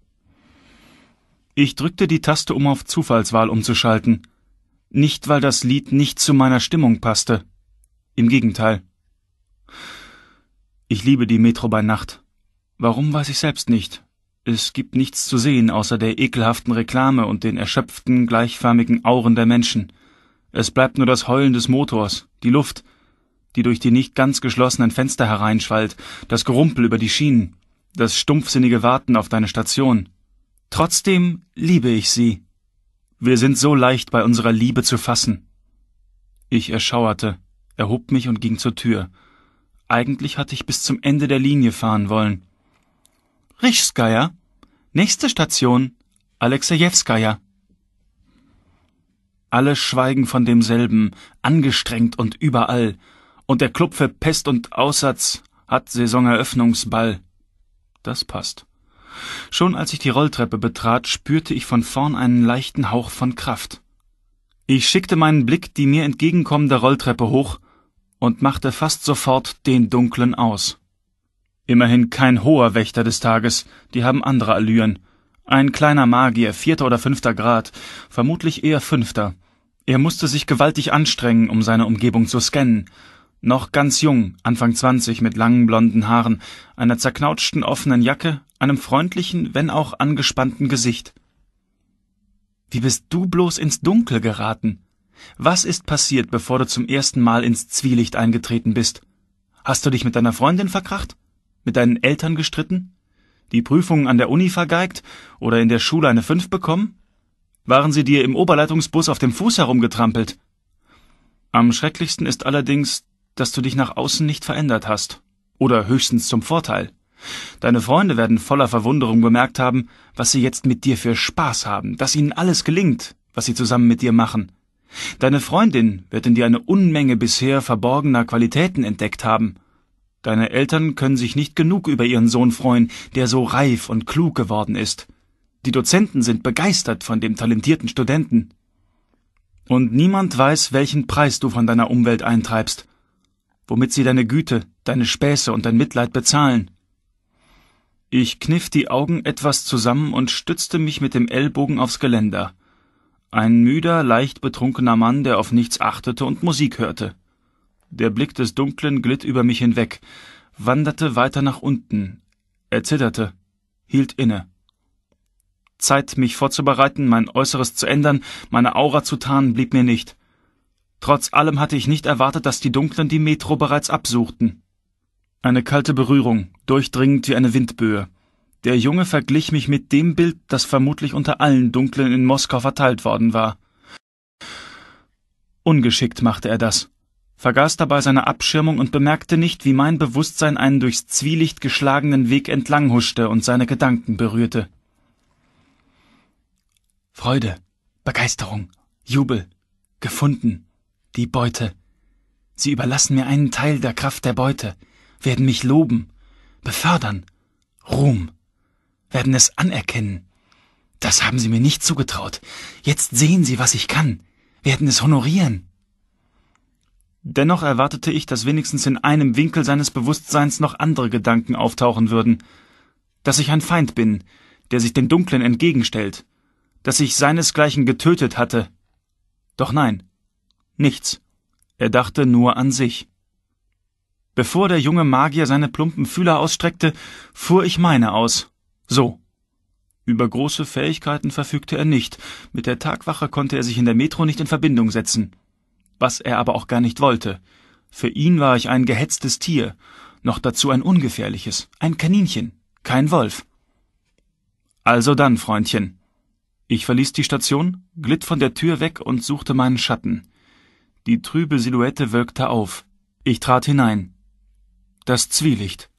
Ich drückte die Taste, um auf Zufallswahl umzuschalten. Nicht, weil das Lied nicht zu meiner Stimmung passte. Im Gegenteil. Ich liebe die Metro bei Nacht. Warum weiß ich selbst nicht. Es gibt nichts zu sehen außer der ekelhaften Reklame und den erschöpften, gleichförmigen Auren der Menschen. Es bleibt nur das Heulen des Motors, die Luft, die durch die nicht ganz geschlossenen Fenster hereinschwallt, das Gerumpel über die Schienen, das stumpfsinnige Warten auf deine Station. Trotzdem liebe ich sie. Wir sind so leicht bei unserer Liebe zu fassen. Ich erschauerte, erhob mich und ging zur Tür. Eigentlich hatte ich bis zum Ende der Linie fahren wollen. Rischskaya. Nächste Station. Alexejewskaja. Alle schweigen von demselben, angestrengt und überall. Und der Club für Pest und Aussatz hat Saisoneröffnungsball. Das passt. Schon als ich die Rolltreppe betrat, spürte ich von vorn einen leichten Hauch von Kraft. Ich schickte meinen Blick die mir entgegenkommende Rolltreppe hoch und machte fast sofort den Dunklen aus. Immerhin kein hoher Wächter des Tages, die haben andere Allüren. Ein kleiner Magier, vierter oder fünfter Grad, vermutlich eher fünfter. Er musste sich gewaltig anstrengen, um seine Umgebung zu scannen, noch ganz jung, Anfang 20 mit langen blonden Haaren, einer zerknautschten offenen Jacke, einem freundlichen, wenn auch angespannten Gesicht. Wie bist du bloß ins Dunkel geraten? Was ist passiert, bevor du zum ersten Mal ins Zwielicht eingetreten bist? Hast du dich mit deiner Freundin verkracht? Mit deinen Eltern gestritten? Die Prüfungen an der Uni vergeigt oder in der Schule eine Fünf bekommen? Waren sie dir im Oberleitungsbus auf dem Fuß herumgetrampelt? Am schrecklichsten ist allerdings, dass du dich nach außen nicht verändert hast. Oder höchstens zum Vorteil. Deine Freunde werden voller Verwunderung bemerkt haben, was sie jetzt mit dir für Spaß haben, dass ihnen alles gelingt, was sie zusammen mit dir machen. Deine Freundin wird in dir eine Unmenge bisher verborgener Qualitäten entdeckt haben. Deine Eltern können sich nicht genug über ihren Sohn freuen, der so reif und klug geworden ist. Die Dozenten sind begeistert von dem talentierten Studenten. Und niemand weiß, welchen Preis du von deiner Umwelt eintreibst womit sie deine Güte, deine Späße und dein Mitleid bezahlen. Ich kniff die Augen etwas zusammen und stützte mich mit dem Ellbogen aufs Geländer. Ein müder, leicht betrunkener Mann, der auf nichts achtete und Musik hörte. Der Blick des Dunklen glitt über mich hinweg, wanderte weiter nach unten. Er zitterte, hielt inne. Zeit, mich vorzubereiten, mein Äußeres zu ändern, meine Aura zu tarnen, blieb mir nicht. Trotz allem hatte ich nicht erwartet, dass die Dunklen die Metro bereits absuchten. Eine kalte Berührung, durchdringend wie eine Windböe. Der Junge verglich mich mit dem Bild, das vermutlich unter allen Dunklen in Moskau verteilt worden war. Ungeschickt machte er das, vergaß dabei seine Abschirmung und bemerkte nicht, wie mein Bewusstsein einen durchs Zwielicht geschlagenen Weg entlang huschte und seine Gedanken berührte. Freude, Begeisterung, Jubel, gefunden, die Beute. Sie überlassen mir einen Teil der Kraft der Beute, werden mich loben, befördern, Ruhm, werden es anerkennen. Das haben sie mir nicht zugetraut. Jetzt sehen sie, was ich kann, werden es honorieren. Dennoch erwartete ich, dass wenigstens in einem Winkel seines Bewusstseins noch andere Gedanken auftauchen würden, dass ich ein Feind bin, der sich dem Dunklen entgegenstellt, dass ich seinesgleichen getötet hatte. Doch nein, Nichts. Er dachte nur an sich. Bevor der junge Magier seine plumpen Fühler ausstreckte, fuhr ich meine aus. So. Über große Fähigkeiten verfügte er nicht. Mit der Tagwache konnte er sich in der Metro nicht in Verbindung setzen. Was er aber auch gar nicht wollte. Für ihn war ich ein gehetztes Tier. Noch dazu ein ungefährliches. Ein Kaninchen. Kein Wolf. Also dann, Freundchen. Ich verließ die Station, glitt von der Tür weg und suchte meinen Schatten. Die trübe Silhouette wölkte auf. Ich trat hinein. Das Zwielicht.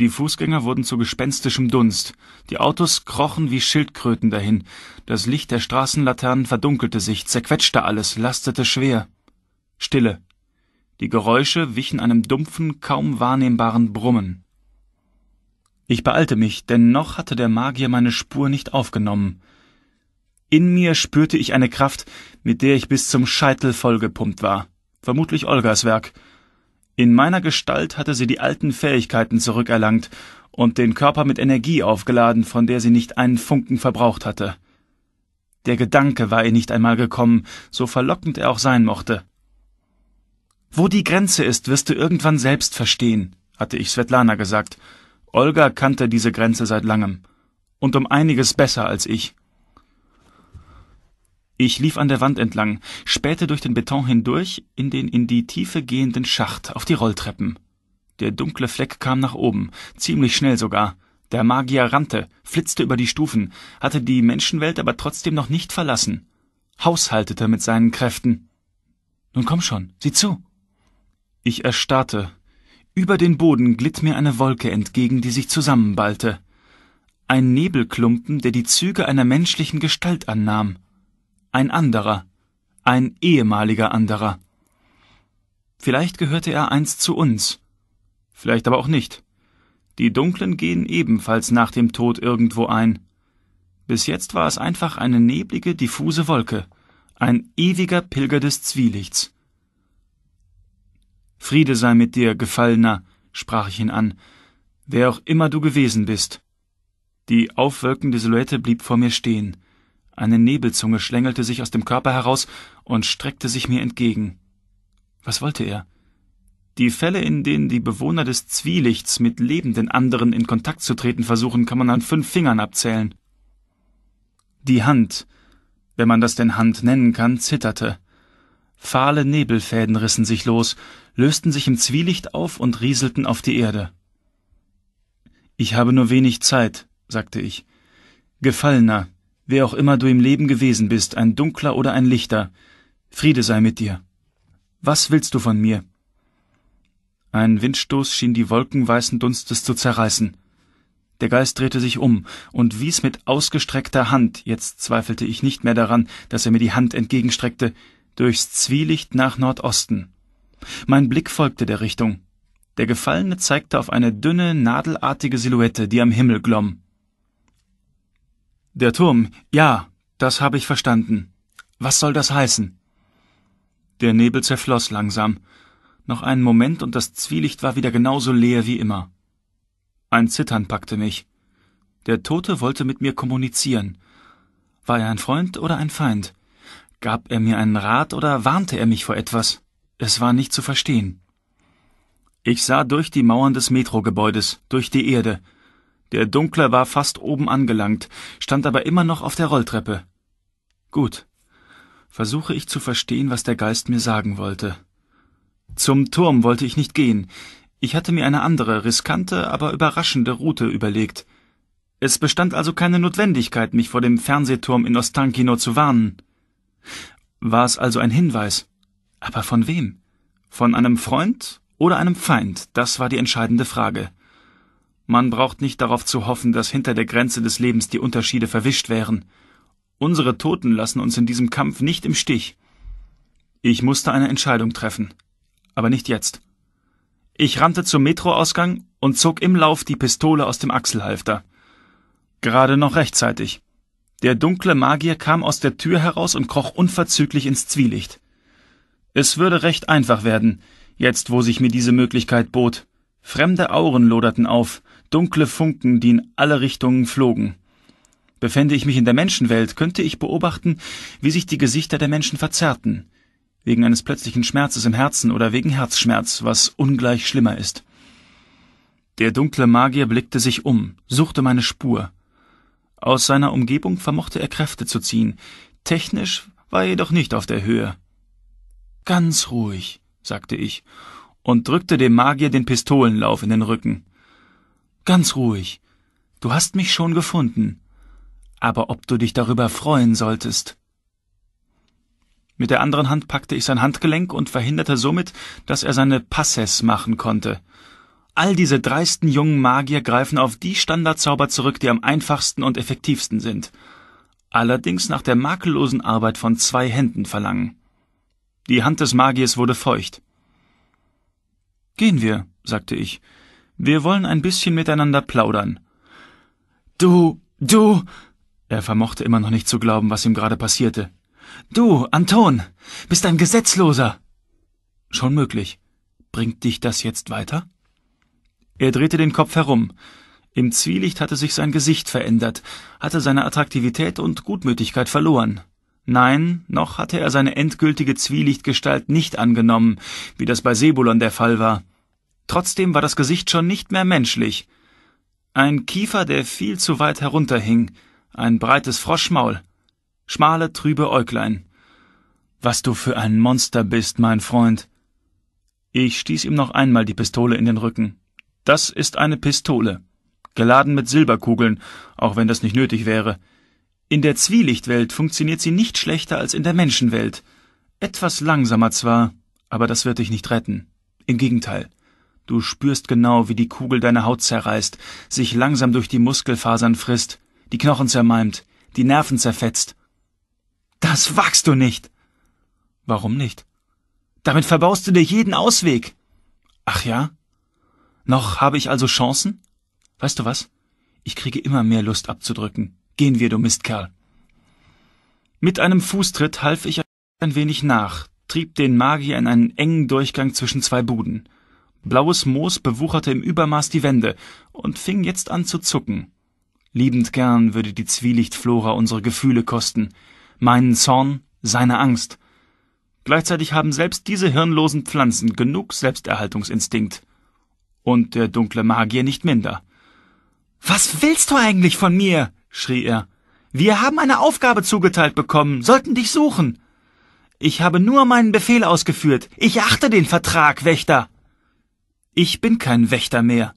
Die Fußgänger wurden zu gespenstischem Dunst. Die Autos krochen wie Schildkröten dahin. Das Licht der Straßenlaternen verdunkelte sich, zerquetschte alles, lastete schwer. Stille. Die Geräusche wichen einem dumpfen, kaum wahrnehmbaren Brummen. Ich beeilte mich, denn noch hatte der Magier meine Spur nicht aufgenommen. In mir spürte ich eine Kraft, mit der ich bis zum Scheitel vollgepumpt war. Vermutlich Olgas Werk. In meiner Gestalt hatte sie die alten Fähigkeiten zurückerlangt und den Körper mit Energie aufgeladen, von der sie nicht einen Funken verbraucht hatte. Der Gedanke war ihr nicht einmal gekommen, so verlockend er auch sein mochte. Wo die Grenze ist, wirst du irgendwann selbst verstehen, hatte ich Svetlana gesagt. Olga kannte diese Grenze seit langem. Und um einiges besser als ich. Ich lief an der Wand entlang, spähte durch den Beton hindurch in den in die Tiefe gehenden Schacht auf die Rolltreppen. Der dunkle Fleck kam nach oben, ziemlich schnell sogar. Der Magier rannte, flitzte über die Stufen, hatte die Menschenwelt aber trotzdem noch nicht verlassen. Haushaltete mit seinen Kräften. Nun komm schon, sieh zu. Ich erstarrte. Über den Boden glitt mir eine Wolke entgegen, die sich zusammenballte. Ein Nebelklumpen, der die Züge einer menschlichen Gestalt annahm ein anderer, ein ehemaliger anderer. Vielleicht gehörte er einst zu uns, vielleicht aber auch nicht. Die Dunklen gehen ebenfalls nach dem Tod irgendwo ein. Bis jetzt war es einfach eine neblige, diffuse Wolke, ein ewiger Pilger des Zwielichts. Friede sei mit dir, Gefallener, sprach ich ihn an, wer auch immer du gewesen bist. Die aufwölkende Silhouette blieb vor mir stehen. Eine Nebelzunge schlängelte sich aus dem Körper heraus und streckte sich mir entgegen. Was wollte er? Die Fälle, in denen die Bewohner des Zwielichts mit lebenden anderen in Kontakt zu treten versuchen, kann man an fünf Fingern abzählen. Die Hand, wenn man das denn Hand nennen kann, zitterte. Fahle Nebelfäden rissen sich los, lösten sich im Zwielicht auf und rieselten auf die Erde. Ich habe nur wenig Zeit, sagte ich. Gefallener, wer auch immer du im Leben gewesen bist, ein dunkler oder ein lichter, Friede sei mit dir. Was willst du von mir? Ein Windstoß schien die wolkenweißen Dunstes zu zerreißen. Der Geist drehte sich um und wies mit ausgestreckter Hand, jetzt zweifelte ich nicht mehr daran, dass er mir die Hand entgegenstreckte, durchs Zwielicht nach Nordosten. Mein Blick folgte der Richtung. Der Gefallene zeigte auf eine dünne, nadelartige Silhouette, die am Himmel glomm. Der Turm, ja, das habe ich verstanden. Was soll das heißen? Der Nebel zerfloß langsam. Noch einen Moment und das Zwielicht war wieder genauso leer wie immer. Ein Zittern packte mich. Der Tote wollte mit mir kommunizieren. War er ein Freund oder ein Feind? Gab er mir einen Rat oder warnte er mich vor etwas? Es war nicht zu verstehen. Ich sah durch die Mauern des Metrogebäudes, durch die Erde, der Dunkle war fast oben angelangt, stand aber immer noch auf der Rolltreppe. Gut. Versuche ich zu verstehen, was der Geist mir sagen wollte. Zum Turm wollte ich nicht gehen. Ich hatte mir eine andere, riskante, aber überraschende Route überlegt. Es bestand also keine Notwendigkeit, mich vor dem Fernsehturm in Ostankino zu warnen. War es also ein Hinweis? Aber von wem? Von einem Freund oder einem Feind? Das war die entscheidende Frage. Man braucht nicht darauf zu hoffen, dass hinter der Grenze des Lebens die Unterschiede verwischt wären. Unsere Toten lassen uns in diesem Kampf nicht im Stich. Ich musste eine Entscheidung treffen. Aber nicht jetzt. Ich rannte zum Metroausgang und zog im Lauf die Pistole aus dem Achselhalfter. Gerade noch rechtzeitig. Der dunkle Magier kam aus der Tür heraus und kroch unverzüglich ins Zwielicht. Es würde recht einfach werden, jetzt wo sich mir diese Möglichkeit bot. Fremde Auren loderten auf, dunkle Funken, die in alle Richtungen flogen. Befände ich mich in der Menschenwelt, könnte ich beobachten, wie sich die Gesichter der Menschen verzerrten, wegen eines plötzlichen Schmerzes im Herzen oder wegen Herzschmerz, was ungleich schlimmer ist. Der dunkle Magier blickte sich um, suchte meine Spur. Aus seiner Umgebung vermochte er Kräfte zu ziehen, technisch war er jedoch nicht auf der Höhe. Ganz ruhig, sagte ich und drückte dem Magier den Pistolenlauf in den Rücken. Ganz ruhig. Du hast mich schon gefunden. Aber ob du dich darüber freuen solltest. Mit der anderen Hand packte ich sein Handgelenk und verhinderte somit, dass er seine Passes machen konnte. All diese dreisten jungen Magier greifen auf die Standardzauber zurück, die am einfachsten und effektivsten sind. Allerdings nach der makellosen Arbeit von zwei Händen verlangen. Die Hand des Magiers wurde feucht. Gehen wir, sagte ich. Wir wollen ein bisschen miteinander plaudern. Du, du. Er vermochte immer noch nicht zu glauben, was ihm gerade passierte. Du, Anton, bist ein Gesetzloser. Schon möglich. Bringt dich das jetzt weiter? Er drehte den Kopf herum. Im Zwielicht hatte sich sein Gesicht verändert, hatte seine Attraktivität und Gutmütigkeit verloren. Nein, noch hatte er seine endgültige Zwielichtgestalt nicht angenommen, wie das bei Sebulon der Fall war. Trotzdem war das Gesicht schon nicht mehr menschlich. Ein Kiefer, der viel zu weit herunterhing, ein breites Froschmaul, schmale, trübe Äuglein. Was du für ein Monster bist, mein Freund. Ich stieß ihm noch einmal die Pistole in den Rücken. Das ist eine Pistole, geladen mit Silberkugeln, auch wenn das nicht nötig wäre. In der Zwielichtwelt funktioniert sie nicht schlechter als in der Menschenwelt. Etwas langsamer zwar, aber das wird dich nicht retten. Im Gegenteil. Du spürst genau, wie die Kugel deine Haut zerreißt, sich langsam durch die Muskelfasern frisst, die Knochen zermalmt, die Nerven zerfetzt. Das wagst du nicht! Warum nicht? Damit verbaust du dir jeden Ausweg! Ach ja? Noch habe ich also Chancen? Weißt du was? Ich kriege immer mehr Lust abzudrücken. Gehen wir, du Mistkerl. Mit einem Fußtritt half ich ein wenig nach, trieb den Magier in einen engen Durchgang zwischen zwei Buden. Blaues Moos bewucherte im Übermaß die Wände und fing jetzt an zu zucken. Liebend gern würde die Zwielichtflora unsere Gefühle kosten, meinen Zorn, seine Angst. Gleichzeitig haben selbst diese hirnlosen Pflanzen genug Selbsterhaltungsinstinkt. Und der dunkle Magier nicht minder. Was willst du eigentlich von mir? schrie er. Wir haben eine Aufgabe zugeteilt bekommen, sollten dich suchen. Ich habe nur meinen Befehl ausgeführt. Ich achte den Vertrag, Wächter. Ich bin kein Wächter mehr.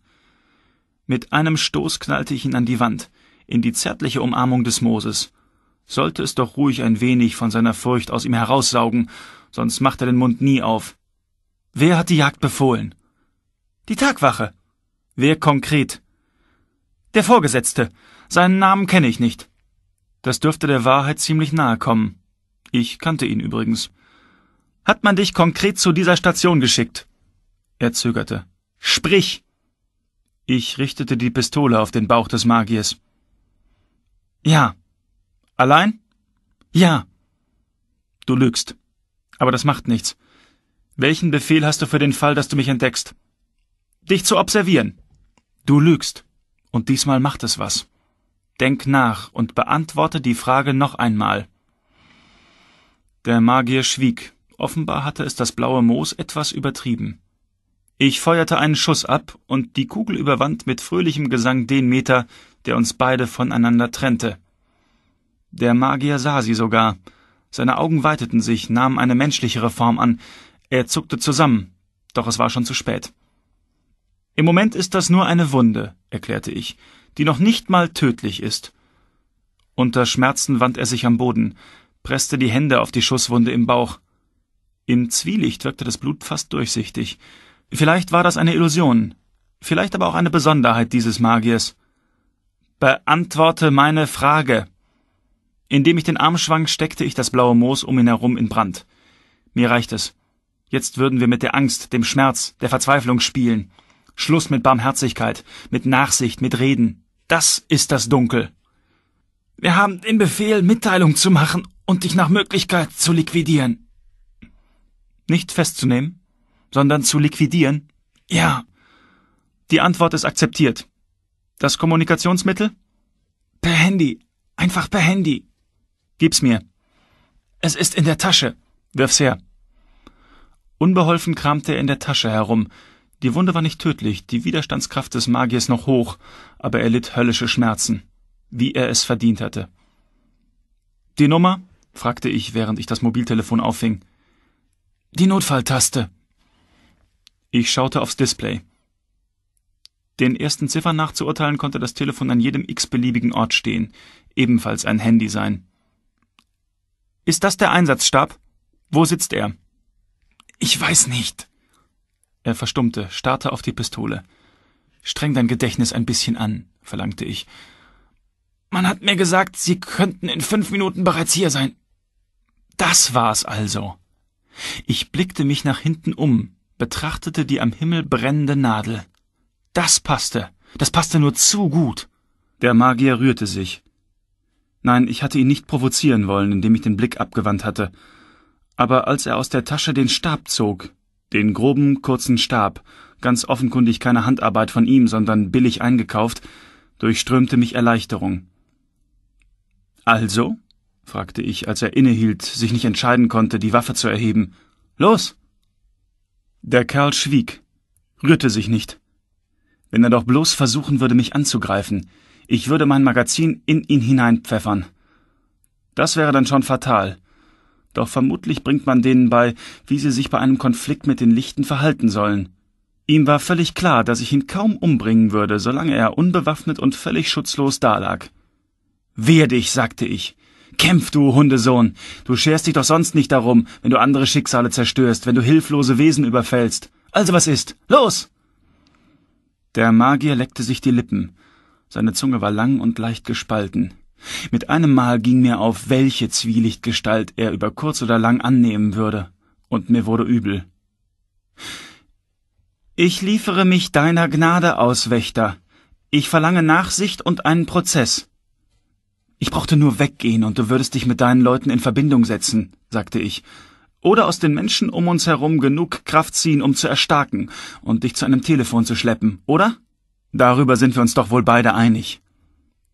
Mit einem Stoß knallte ich ihn an die Wand, in die zärtliche Umarmung des Mooses. Sollte es doch ruhig ein wenig von seiner Furcht aus ihm heraussaugen, sonst macht er den Mund nie auf. Wer hat die Jagd befohlen? Die Tagwache. Wer konkret? Der Vorgesetzte. Seinen Namen kenne ich nicht. Das dürfte der Wahrheit ziemlich nahe kommen. Ich kannte ihn übrigens. Hat man dich konkret zu dieser Station geschickt? Er zögerte. Sprich! Ich richtete die Pistole auf den Bauch des Magiers. Ja. Allein? Ja. Du lügst. Aber das macht nichts. Welchen Befehl hast du für den Fall, dass du mich entdeckst? Dich zu observieren. Du lügst. Und diesmal macht es was. Denk nach und beantworte die Frage noch einmal. Der Magier schwieg. Offenbar hatte es das blaue Moos etwas übertrieben. Ich feuerte einen Schuss ab, und die Kugel überwand mit fröhlichem Gesang den Meter, der uns beide voneinander trennte. Der Magier sah sie sogar. Seine Augen weiteten sich, nahmen eine menschlichere Form an. Er zuckte zusammen, doch es war schon zu spät. Im Moment ist das nur eine Wunde, erklärte ich, die noch nicht mal tödlich ist. Unter Schmerzen wand er sich am Boden, presste die Hände auf die Schusswunde im Bauch. Im Zwielicht wirkte das Blut fast durchsichtig. Vielleicht war das eine Illusion, vielleicht aber auch eine Besonderheit dieses Magiers. Beantworte meine Frage. Indem ich den Arm schwang, steckte ich das blaue Moos um ihn herum in Brand. Mir reicht es. Jetzt würden wir mit der Angst, dem Schmerz, der Verzweiflung spielen. Schluss mit Barmherzigkeit, mit Nachsicht, mit Reden. Das ist das Dunkel. Wir haben den Befehl, Mitteilung zu machen und dich nach Möglichkeit zu liquidieren. Nicht festzunehmen? sondern zu liquidieren? Ja. Die Antwort ist akzeptiert. Das Kommunikationsmittel? Per Handy. Einfach per Handy. Gib's mir. Es ist in der Tasche. Wirf's her. Unbeholfen kramte er in der Tasche herum. Die Wunde war nicht tödlich, die Widerstandskraft des Magiers noch hoch, aber er litt höllische Schmerzen, wie er es verdient hatte. Die Nummer? fragte ich, während ich das Mobiltelefon auffing. Die Notfalltaste. Ich schaute aufs Display. Den ersten Ziffern nachzuurteilen, konnte das Telefon an jedem x-beliebigen Ort stehen, ebenfalls ein Handy sein. Ist das der Einsatzstab? Wo sitzt er? Ich weiß nicht. Er verstummte, starrte auf die Pistole. Streng dein Gedächtnis ein bisschen an, verlangte ich. Man hat mir gesagt, Sie könnten in fünf Minuten bereits hier sein. Das war's also. Ich blickte mich nach hinten um, betrachtete die am Himmel brennende Nadel. Das passte. Das passte nur zu gut. Der Magier rührte sich. Nein, ich hatte ihn nicht provozieren wollen, indem ich den Blick abgewandt hatte. Aber als er aus der Tasche den Stab zog, den groben, kurzen Stab, ganz offenkundig keine Handarbeit von ihm, sondern billig eingekauft, durchströmte mich Erleichterung. Also? fragte ich, als er innehielt, sich nicht entscheiden konnte, die Waffe zu erheben. Los! Der Kerl schwieg, rührte sich nicht. Wenn er doch bloß versuchen würde, mich anzugreifen, ich würde mein Magazin in ihn hineinpfeffern. Das wäre dann schon fatal. Doch vermutlich bringt man denen bei, wie sie sich bei einem Konflikt mit den Lichten verhalten sollen. Ihm war völlig klar, dass ich ihn kaum umbringen würde, solange er unbewaffnet und völlig schutzlos dalag. Wehr dich, sagte ich, Kämpf, du Hundesohn! Du scherst dich doch sonst nicht darum, wenn du andere Schicksale zerstörst, wenn du hilflose Wesen überfällst. Also was ist? Los! Der Magier leckte sich die Lippen. Seine Zunge war lang und leicht gespalten. Mit einem Mal ging mir auf, welche Zwielichtgestalt er über kurz oder lang annehmen würde, und mir wurde übel. Ich liefere mich deiner Gnade aus, Wächter. Ich verlange Nachsicht und einen Prozess. Ich brauchte nur weggehen und du würdest dich mit deinen Leuten in Verbindung setzen, sagte ich. Oder aus den Menschen um uns herum genug Kraft ziehen, um zu erstarken und dich zu einem Telefon zu schleppen, oder? Darüber sind wir uns doch wohl beide einig.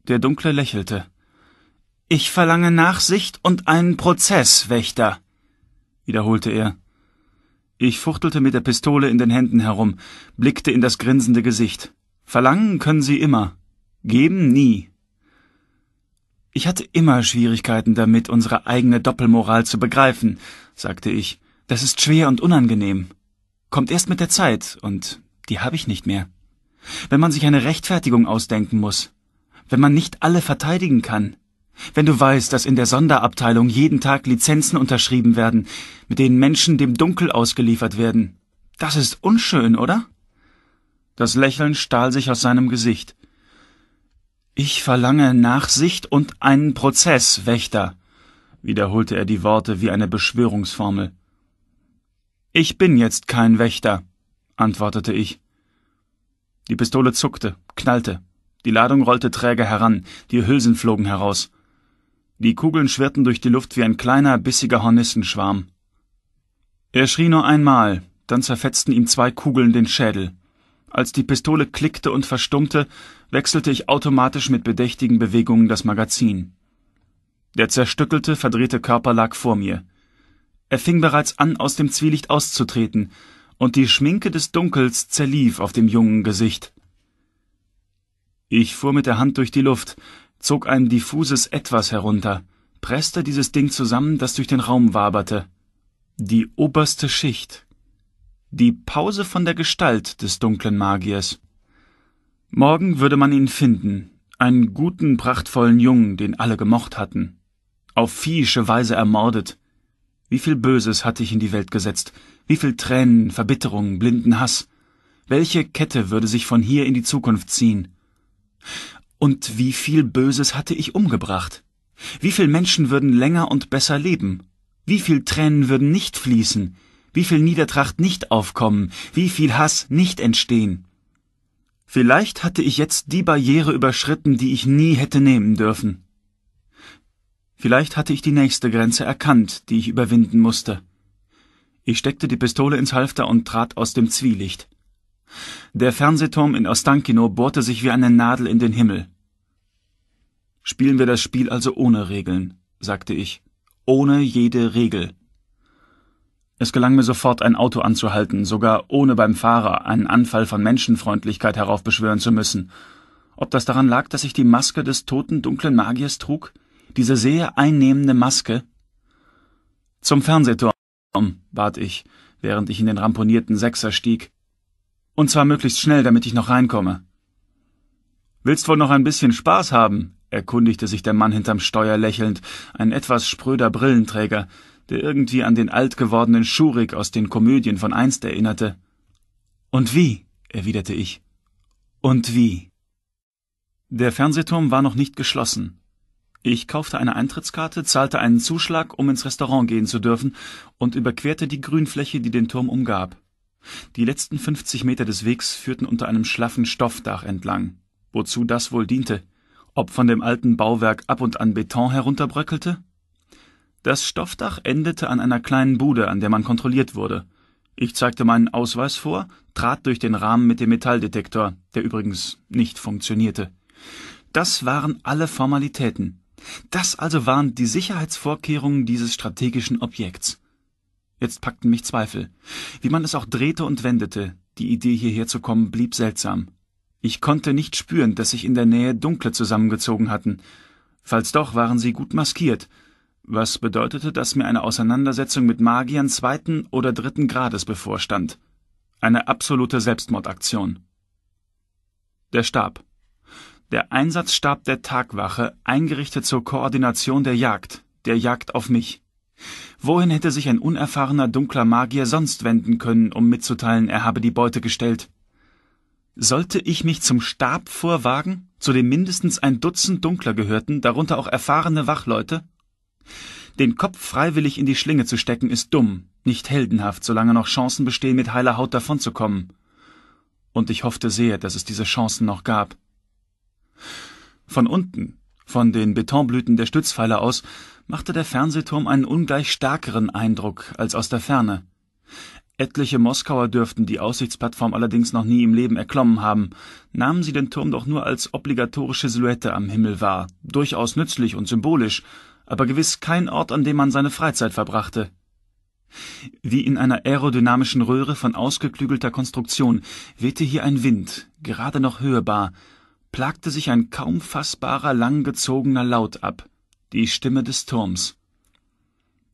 Der Dunkle lächelte. Ich verlange Nachsicht und einen Prozess, Wächter, wiederholte er. Ich fuchtelte mit der Pistole in den Händen herum, blickte in das grinsende Gesicht. Verlangen können sie immer, geben nie. Ich hatte immer Schwierigkeiten damit, unsere eigene Doppelmoral zu begreifen, sagte ich. Das ist schwer und unangenehm. Kommt erst mit der Zeit, und die habe ich nicht mehr. Wenn man sich eine Rechtfertigung ausdenken muss, wenn man nicht alle verteidigen kann, wenn du weißt, dass in der Sonderabteilung jeden Tag Lizenzen unterschrieben werden, mit denen Menschen dem Dunkel ausgeliefert werden. Das ist unschön, oder? Das Lächeln stahl sich aus seinem Gesicht. Ich verlange Nachsicht und einen Prozess, Wächter, wiederholte er die Worte wie eine Beschwörungsformel. Ich bin jetzt kein Wächter, antwortete ich. Die Pistole zuckte, knallte, die Ladung rollte träge heran, die Hülsen flogen heraus. Die Kugeln schwirrten durch die Luft wie ein kleiner, bissiger Hornissenschwarm. Er schrie nur einmal, dann zerfetzten ihm zwei Kugeln den Schädel. Als die Pistole klickte und verstummte, wechselte ich automatisch mit bedächtigen Bewegungen das Magazin. Der zerstückelte, verdrehte Körper lag vor mir. Er fing bereits an, aus dem Zwielicht auszutreten, und die Schminke des Dunkels zerlief auf dem jungen Gesicht. Ich fuhr mit der Hand durch die Luft, zog ein diffuses Etwas herunter, presste dieses Ding zusammen, das durch den Raum waberte. Die oberste Schicht die Pause von der Gestalt des dunklen Magiers. Morgen würde man ihn finden, einen guten, prachtvollen Jungen, den alle gemocht hatten. Auf viehische Weise ermordet. Wie viel Böses hatte ich in die Welt gesetzt, wie viel Tränen, Verbitterung, blinden Hass. Welche Kette würde sich von hier in die Zukunft ziehen? Und wie viel Böses hatte ich umgebracht? Wie viel Menschen würden länger und besser leben? Wie viel Tränen würden nicht fließen? wie viel Niedertracht nicht aufkommen, wie viel Hass nicht entstehen. Vielleicht hatte ich jetzt die Barriere überschritten, die ich nie hätte nehmen dürfen. Vielleicht hatte ich die nächste Grenze erkannt, die ich überwinden musste. Ich steckte die Pistole ins Halfter und trat aus dem Zwielicht. Der Fernsehturm in Ostankino bohrte sich wie eine Nadel in den Himmel. Spielen wir das Spiel also ohne Regeln, sagte ich, ohne jede Regel. Es gelang mir sofort, ein Auto anzuhalten, sogar ohne beim Fahrer einen Anfall von Menschenfreundlichkeit heraufbeschwören zu müssen. Ob das daran lag, dass ich die Maske des toten dunklen Magiers trug? Diese sehr einnehmende Maske? Zum Fernsehturm, bat ich, während ich in den ramponierten Sechser stieg. Und zwar möglichst schnell, damit ich noch reinkomme. Willst wohl noch ein bisschen Spaß haben? erkundigte sich der Mann hinterm Steuer lächelnd, ein etwas spröder Brillenträger, der irgendwie an den alt gewordenen Schurig aus den Komödien von einst erinnerte. Und wie, erwiderte ich. Und wie? Der Fernsehturm war noch nicht geschlossen. Ich kaufte eine Eintrittskarte, zahlte einen Zuschlag, um ins Restaurant gehen zu dürfen, und überquerte die Grünfläche, die den Turm umgab. Die letzten fünfzig Meter des Wegs führten unter einem schlaffen Stoffdach entlang. Wozu das wohl diente? Ob von dem alten Bauwerk ab und an Beton herunterbröckelte? Das Stoffdach endete an einer kleinen Bude, an der man kontrolliert wurde. Ich zeigte meinen Ausweis vor, trat durch den Rahmen mit dem Metalldetektor, der übrigens nicht funktionierte. Das waren alle Formalitäten. Das also waren die Sicherheitsvorkehrungen dieses strategischen Objekts. Jetzt packten mich Zweifel. Wie man es auch drehte und wendete, die Idee hierher zu kommen blieb seltsam. Ich konnte nicht spüren, dass sich in der Nähe Dunkle zusammengezogen hatten. Falls doch, waren sie gut maskiert, was bedeutete, dass mir eine Auseinandersetzung mit Magiern zweiten oder dritten Grades bevorstand. Eine absolute Selbstmordaktion. Der Stab. Der Einsatzstab der Tagwache, eingerichtet zur Koordination der Jagd, der Jagd auf mich. Wohin hätte sich ein unerfahrener dunkler Magier sonst wenden können, um mitzuteilen, er habe die Beute gestellt? Sollte ich mich zum Stab vorwagen, zu dem mindestens ein Dutzend Dunkler gehörten, darunter auch erfahrene Wachleute, den Kopf freiwillig in die Schlinge zu stecken, ist dumm, nicht heldenhaft, solange noch Chancen bestehen, mit heiler Haut davonzukommen. Und ich hoffte sehr, dass es diese Chancen noch gab. Von unten, von den Betonblüten der Stützpfeiler aus, machte der Fernsehturm einen ungleich stärkeren Eindruck als aus der Ferne. Etliche Moskauer dürften die Aussichtsplattform allerdings noch nie im Leben erklommen haben, nahmen sie den Turm doch nur als obligatorische Silhouette am Himmel wahr, durchaus nützlich und symbolisch, aber gewiss kein Ort, an dem man seine Freizeit verbrachte. Wie in einer aerodynamischen Röhre von ausgeklügelter Konstruktion wehte hier ein Wind, gerade noch hörbar, plagte sich ein kaum faßbarer, langgezogener Laut ab, die Stimme des Turms.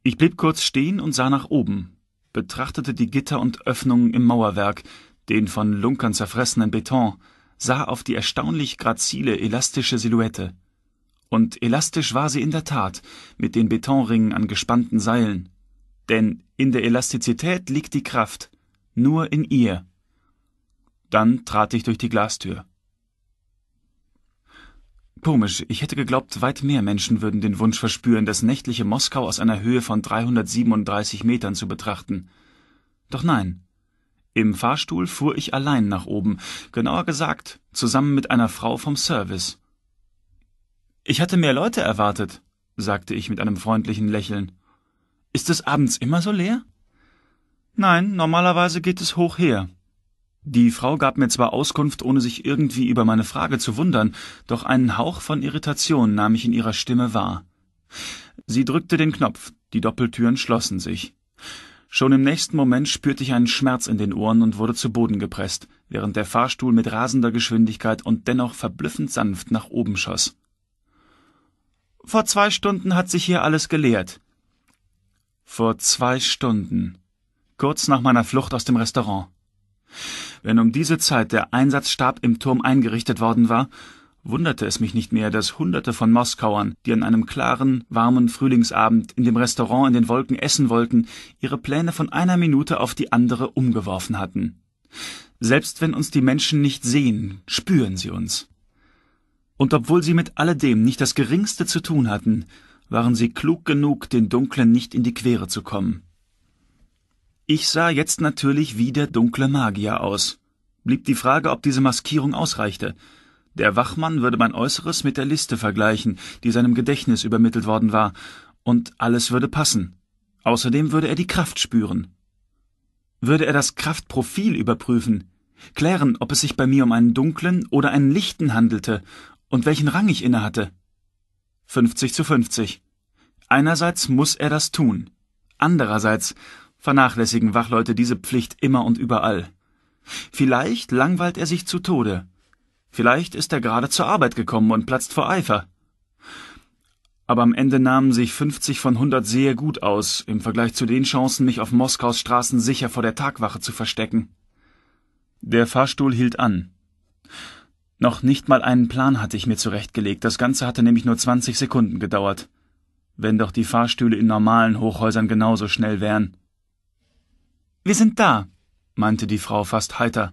Ich blieb kurz stehen und sah nach oben, betrachtete die Gitter und Öffnungen im Mauerwerk, den von Lunkern zerfressenen Beton, sah auf die erstaunlich grazile, elastische Silhouette. Und elastisch war sie in der Tat mit den Betonringen an gespannten Seilen. Denn in der Elastizität liegt die Kraft, nur in ihr. Dann trat ich durch die Glastür. Komisch, ich hätte geglaubt, weit mehr Menschen würden den Wunsch verspüren, das nächtliche Moskau aus einer Höhe von 337 Metern zu betrachten. Doch nein. Im Fahrstuhl fuhr ich allein nach oben, genauer gesagt, zusammen mit einer Frau vom Service. Ich hatte mehr Leute erwartet, sagte ich mit einem freundlichen Lächeln. Ist es abends immer so leer? Nein, normalerweise geht es hoch her. Die Frau gab mir zwar Auskunft, ohne sich irgendwie über meine Frage zu wundern, doch einen Hauch von Irritation nahm ich in ihrer Stimme wahr. Sie drückte den Knopf, die Doppeltüren schlossen sich. Schon im nächsten Moment spürte ich einen Schmerz in den Ohren und wurde zu Boden gepresst, während der Fahrstuhl mit rasender Geschwindigkeit und dennoch verblüffend sanft nach oben schoss. Vor zwei Stunden hat sich hier alles geleert. Vor zwei Stunden. Kurz nach meiner Flucht aus dem Restaurant. Wenn um diese Zeit der Einsatzstab im Turm eingerichtet worden war, wunderte es mich nicht mehr, dass Hunderte von Moskauern, die an einem klaren, warmen Frühlingsabend in dem Restaurant in den Wolken essen wollten, ihre Pläne von einer Minute auf die andere umgeworfen hatten. Selbst wenn uns die Menschen nicht sehen, spüren sie uns und obwohl sie mit alledem nicht das geringste zu tun hatten, waren sie klug genug, den Dunklen nicht in die Quere zu kommen. Ich sah jetzt natürlich wie der dunkle Magier aus. Blieb die Frage, ob diese Maskierung ausreichte. Der Wachmann würde mein Äußeres mit der Liste vergleichen, die seinem Gedächtnis übermittelt worden war, und alles würde passen. Außerdem würde er die Kraft spüren. Würde er das Kraftprofil überprüfen, klären, ob es sich bei mir um einen dunklen oder einen lichten handelte, und welchen Rang ich innehatte. 50 zu 50. Einerseits muss er das tun. Andererseits vernachlässigen Wachleute diese Pflicht immer und überall. Vielleicht langweilt er sich zu Tode. Vielleicht ist er gerade zur Arbeit gekommen und platzt vor Eifer. Aber am Ende nahmen sich 50 von 100 sehr gut aus, im Vergleich zu den Chancen, mich auf Moskaus Straßen sicher vor der Tagwache zu verstecken. Der Fahrstuhl hielt an. Noch nicht mal einen Plan hatte ich mir zurechtgelegt, das Ganze hatte nämlich nur 20 Sekunden gedauert. Wenn doch die Fahrstühle in normalen Hochhäusern genauso schnell wären. Wir sind da, meinte die Frau fast heiter.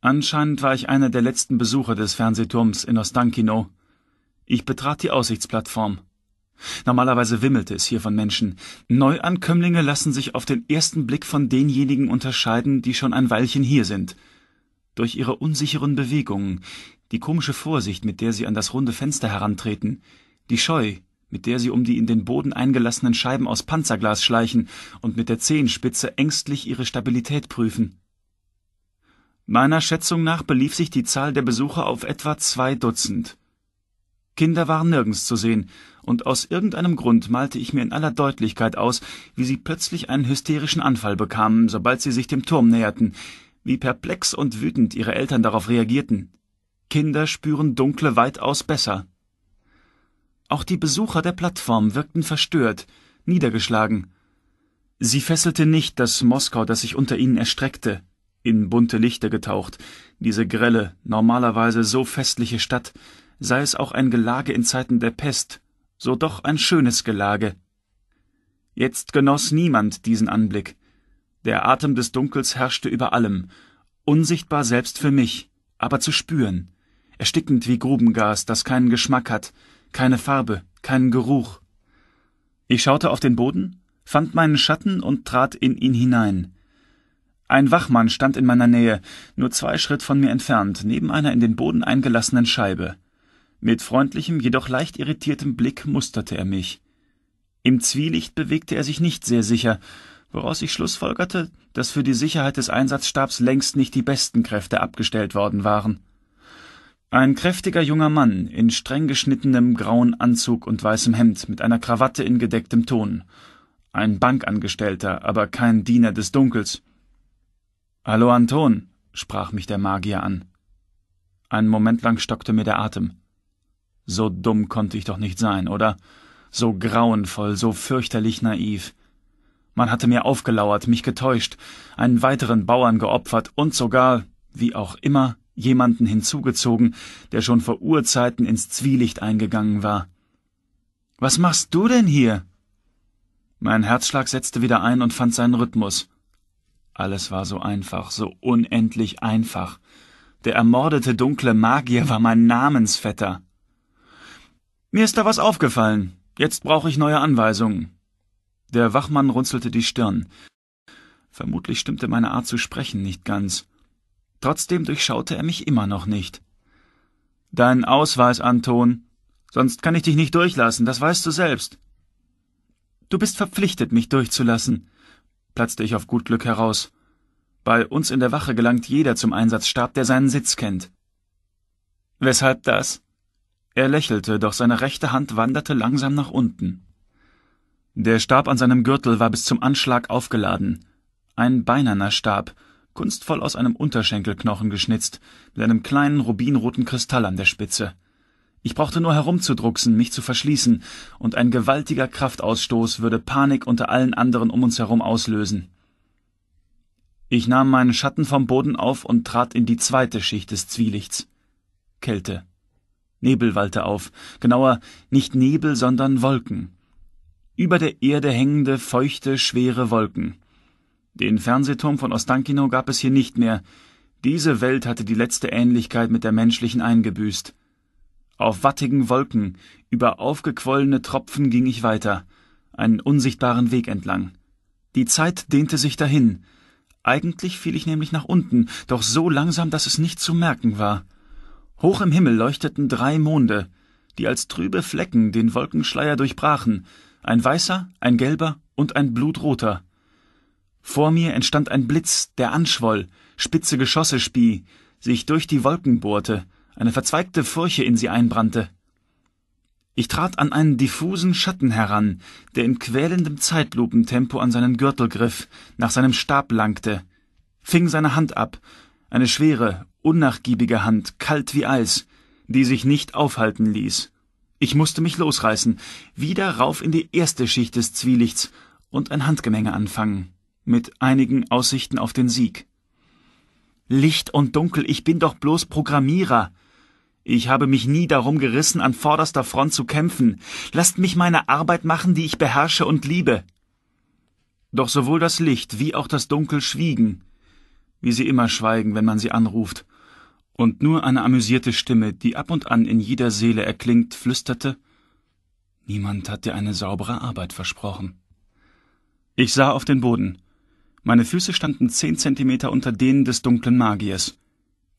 Anscheinend war ich einer der letzten Besucher des Fernsehturms in Ostankino. Ich betrat die Aussichtsplattform. Normalerweise wimmelte es hier von Menschen. Neuankömmlinge lassen sich auf den ersten Blick von denjenigen unterscheiden, die schon ein Weilchen hier sind – durch ihre unsicheren bewegungen die komische vorsicht mit der sie an das runde fenster herantreten die scheu mit der sie um die in den boden eingelassenen scheiben aus panzerglas schleichen und mit der zehenspitze ängstlich ihre stabilität prüfen meiner schätzung nach belief sich die zahl der besucher auf etwa zwei dutzend Kinder waren nirgends zu sehen, und aus irgendeinem Grund malte ich mir in aller Deutlichkeit aus, wie sie plötzlich einen hysterischen Anfall bekamen, sobald sie sich dem Turm näherten, wie perplex und wütend ihre Eltern darauf reagierten. Kinder spüren Dunkle weitaus besser. Auch die Besucher der Plattform wirkten verstört, niedergeschlagen. Sie fesselte nicht das Moskau, das sich unter ihnen erstreckte, in bunte Lichter getaucht, diese grelle, normalerweise so festliche Stadt, sei es auch ein Gelage in Zeiten der Pest, so doch ein schönes Gelage. Jetzt genoss niemand diesen Anblick, der Atem des Dunkels herrschte über allem, unsichtbar selbst für mich, aber zu spüren, erstickend wie Grubengas, das keinen Geschmack hat, keine Farbe, keinen Geruch. Ich schaute auf den Boden, fand meinen Schatten und trat in ihn hinein. Ein Wachmann stand in meiner Nähe, nur zwei Schritt von mir entfernt, neben einer in den Boden eingelassenen Scheibe. Mit freundlichem, jedoch leicht irritiertem Blick musterte er mich. Im Zwielicht bewegte er sich nicht sehr sicher, woraus ich schlussfolgerte, dass für die Sicherheit des Einsatzstabs längst nicht die besten Kräfte abgestellt worden waren. Ein kräftiger junger Mann in streng geschnittenem grauen Anzug und weißem Hemd mit einer Krawatte in gedecktem Ton. Ein Bankangestellter, aber kein Diener des Dunkels. Hallo Anton, sprach mich der Magier an. Einen Moment lang stockte mir der Atem. So dumm konnte ich doch nicht sein, oder? So grauenvoll, so fürchterlich naiv. Man hatte mir aufgelauert, mich getäuscht, einen weiteren Bauern geopfert und sogar, wie auch immer, jemanden hinzugezogen, der schon vor Urzeiten ins Zwielicht eingegangen war. Was machst du denn hier? Mein Herzschlag setzte wieder ein und fand seinen Rhythmus. Alles war so einfach, so unendlich einfach. Der ermordete dunkle Magier war mein Namensvetter. Mir ist da was aufgefallen. Jetzt brauche ich neue Anweisungen. Der Wachmann runzelte die Stirn. Vermutlich stimmte meine Art zu sprechen nicht ganz. Trotzdem durchschaute er mich immer noch nicht. Dein Ausweis, Anton. Sonst kann ich dich nicht durchlassen, das weißt du selbst. Du bist verpflichtet, mich durchzulassen, platzte ich auf gut Glück heraus. Bei uns in der Wache gelangt jeder zum Einsatzstab, der seinen Sitz kennt. Weshalb das? Er lächelte, doch seine rechte Hand wanderte langsam nach unten. Der Stab an seinem Gürtel war bis zum Anschlag aufgeladen. Ein beinerner Stab, kunstvoll aus einem Unterschenkelknochen geschnitzt, mit einem kleinen rubinroten Kristall an der Spitze. Ich brauchte nur herumzudrucksen, mich zu verschließen, und ein gewaltiger Kraftausstoß würde Panik unter allen anderen um uns herum auslösen. Ich nahm meinen Schatten vom Boden auf und trat in die zweite Schicht des Zwielichts. Kälte. Nebel wallte auf, genauer nicht Nebel, sondern Wolken über der Erde hängende, feuchte, schwere Wolken. Den Fernsehturm von Ostankino gab es hier nicht mehr. Diese Welt hatte die letzte Ähnlichkeit mit der menschlichen eingebüßt. Auf wattigen Wolken, über aufgequollene Tropfen ging ich weiter, einen unsichtbaren Weg entlang. Die Zeit dehnte sich dahin. Eigentlich fiel ich nämlich nach unten, doch so langsam, dass es nicht zu merken war. Hoch im Himmel leuchteten drei Monde, die als trübe Flecken den Wolkenschleier durchbrachen, ein weißer, ein gelber und ein blutroter. Vor mir entstand ein Blitz, der anschwoll, spitze Geschosse spie, sich durch die Wolken bohrte, eine verzweigte Furche in sie einbrannte. Ich trat an einen diffusen Schatten heran, der in quälendem Zeitlupentempo an seinen Gürtel griff, nach seinem Stab langte, fing seine Hand ab, eine schwere, unnachgiebige Hand, kalt wie Eis, die sich nicht aufhalten ließ. Ich musste mich losreißen, wieder rauf in die erste Schicht des Zwielichts und ein Handgemenge anfangen, mit einigen Aussichten auf den Sieg. Licht und Dunkel, ich bin doch bloß Programmierer. Ich habe mich nie darum gerissen, an vorderster Front zu kämpfen. Lasst mich meine Arbeit machen, die ich beherrsche und liebe. Doch sowohl das Licht wie auch das Dunkel schwiegen, wie sie immer schweigen, wenn man sie anruft, und nur eine amüsierte Stimme, die ab und an in jeder Seele erklingt, flüsterte Niemand hat dir eine saubere Arbeit versprochen. Ich sah auf den Boden. Meine Füße standen zehn Zentimeter unter denen des dunklen Magiers.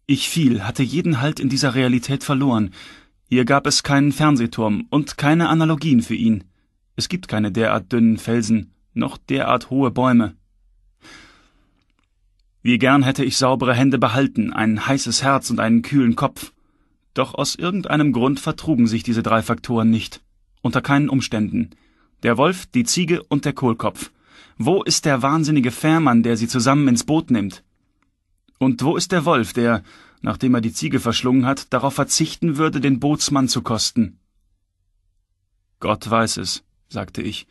Ich fiel, hatte jeden Halt in dieser Realität verloren. Hier gab es keinen Fernsehturm und keine Analogien für ihn. Es gibt keine derart dünnen Felsen, noch derart hohe Bäume. Wie gern hätte ich saubere Hände behalten, ein heißes Herz und einen kühlen Kopf. Doch aus irgendeinem Grund vertrugen sich diese drei Faktoren nicht. Unter keinen Umständen. Der Wolf, die Ziege und der Kohlkopf. Wo ist der wahnsinnige Fährmann, der sie zusammen ins Boot nimmt? Und wo ist der Wolf, der, nachdem er die Ziege verschlungen hat, darauf verzichten würde, den Bootsmann zu kosten? Gott weiß es, sagte ich.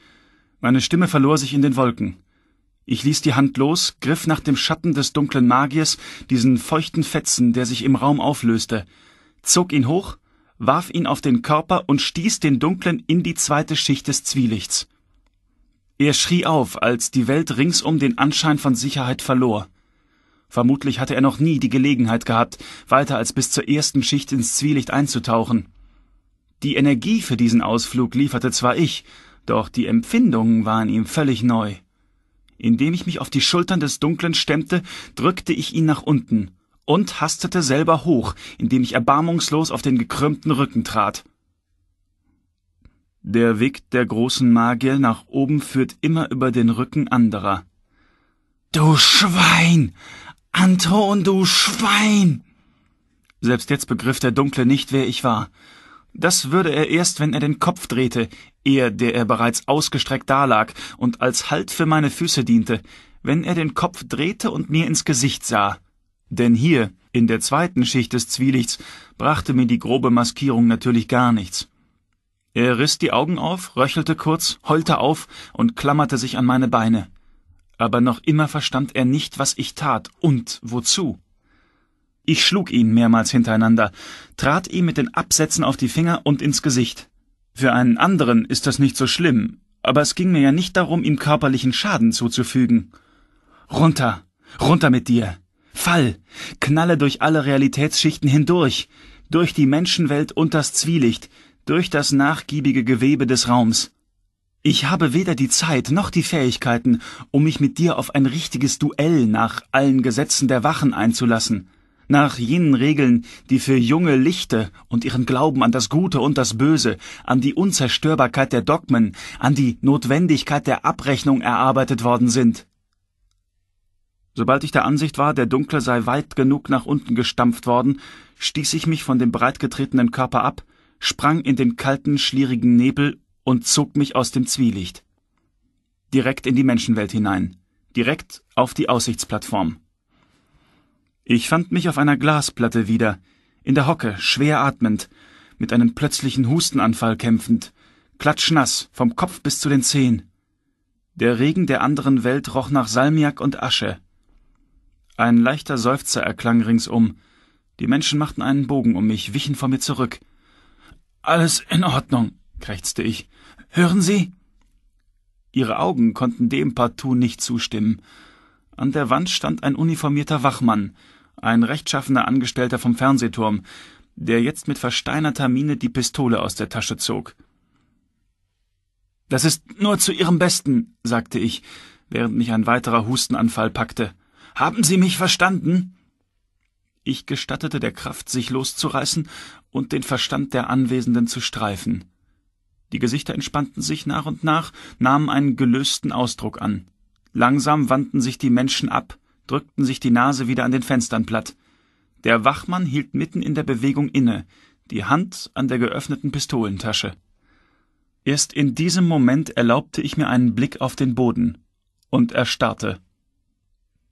Meine Stimme verlor sich in den Wolken. Ich ließ die Hand los, griff nach dem Schatten des dunklen Magiers, diesen feuchten Fetzen, der sich im Raum auflöste, zog ihn hoch, warf ihn auf den Körper und stieß den dunklen in die zweite Schicht des Zwielichts. Er schrie auf, als die Welt ringsum den Anschein von Sicherheit verlor. Vermutlich hatte er noch nie die Gelegenheit gehabt, weiter als bis zur ersten Schicht ins Zwielicht einzutauchen. Die Energie für diesen Ausflug lieferte zwar ich, doch die Empfindungen waren ihm völlig neu. Indem ich mich auf die Schultern des Dunklen stemmte, drückte ich ihn nach unten und hastete selber hoch, indem ich erbarmungslos auf den gekrümmten Rücken trat. Der Weg der großen Magier nach oben führt immer über den Rücken anderer. Du Schwein! Anton, du Schwein! Selbst jetzt begriff der Dunkle nicht, wer ich war. Das würde er erst, wenn er den Kopf drehte, er, der er bereits ausgestreckt dalag und als Halt für meine Füße diente, wenn er den Kopf drehte und mir ins Gesicht sah. Denn hier, in der zweiten Schicht des Zwielichts, brachte mir die grobe Maskierung natürlich gar nichts. Er riss die Augen auf, röchelte kurz, heulte auf und klammerte sich an meine Beine. Aber noch immer verstand er nicht, was ich tat und wozu. Ich schlug ihn mehrmals hintereinander, trat ihm mit den Absätzen auf die Finger und ins Gesicht. Für einen anderen ist das nicht so schlimm, aber es ging mir ja nicht darum, ihm körperlichen Schaden zuzufügen. Runter, runter mit dir. Fall, knalle durch alle Realitätsschichten hindurch, durch die Menschenwelt und das Zwielicht, durch das nachgiebige Gewebe des Raums. Ich habe weder die Zeit noch die Fähigkeiten, um mich mit dir auf ein richtiges Duell nach allen Gesetzen der Wachen einzulassen nach jenen Regeln, die für junge Lichte und ihren Glauben an das Gute und das Böse, an die Unzerstörbarkeit der Dogmen, an die Notwendigkeit der Abrechnung erarbeitet worden sind. Sobald ich der Ansicht war, der Dunkle sei weit genug nach unten gestampft worden, stieß ich mich von dem breitgetretenen Körper ab, sprang in den kalten, schlierigen Nebel und zog mich aus dem Zwielicht. Direkt in die Menschenwelt hinein, direkt auf die Aussichtsplattform. Ich fand mich auf einer Glasplatte wieder, in der Hocke, schwer atmend, mit einem plötzlichen Hustenanfall kämpfend, klatschnass, vom Kopf bis zu den Zehen. Der Regen der anderen Welt roch nach Salmiak und Asche. Ein leichter Seufzer erklang ringsum. Die Menschen machten einen Bogen um mich, wichen vor mir zurück. Alles in Ordnung, krächzte ich. Hören Sie? Ihre Augen konnten dem partout nicht zustimmen. An der Wand stand ein uniformierter Wachmann, ein rechtschaffener Angestellter vom Fernsehturm, der jetzt mit versteinerter Miene die Pistole aus der Tasche zog. Das ist nur zu Ihrem Besten, sagte ich, während mich ein weiterer Hustenanfall packte. Haben Sie mich verstanden? Ich gestattete der Kraft, sich loszureißen und den Verstand der Anwesenden zu streifen. Die Gesichter entspannten sich nach und nach, nahmen einen gelösten Ausdruck an. Langsam wandten sich die Menschen ab, drückten sich die Nase wieder an den Fenstern platt. Der Wachmann hielt mitten in der Bewegung inne, die Hand an der geöffneten Pistolentasche. Erst in diesem Moment erlaubte ich mir einen Blick auf den Boden und erstarrte.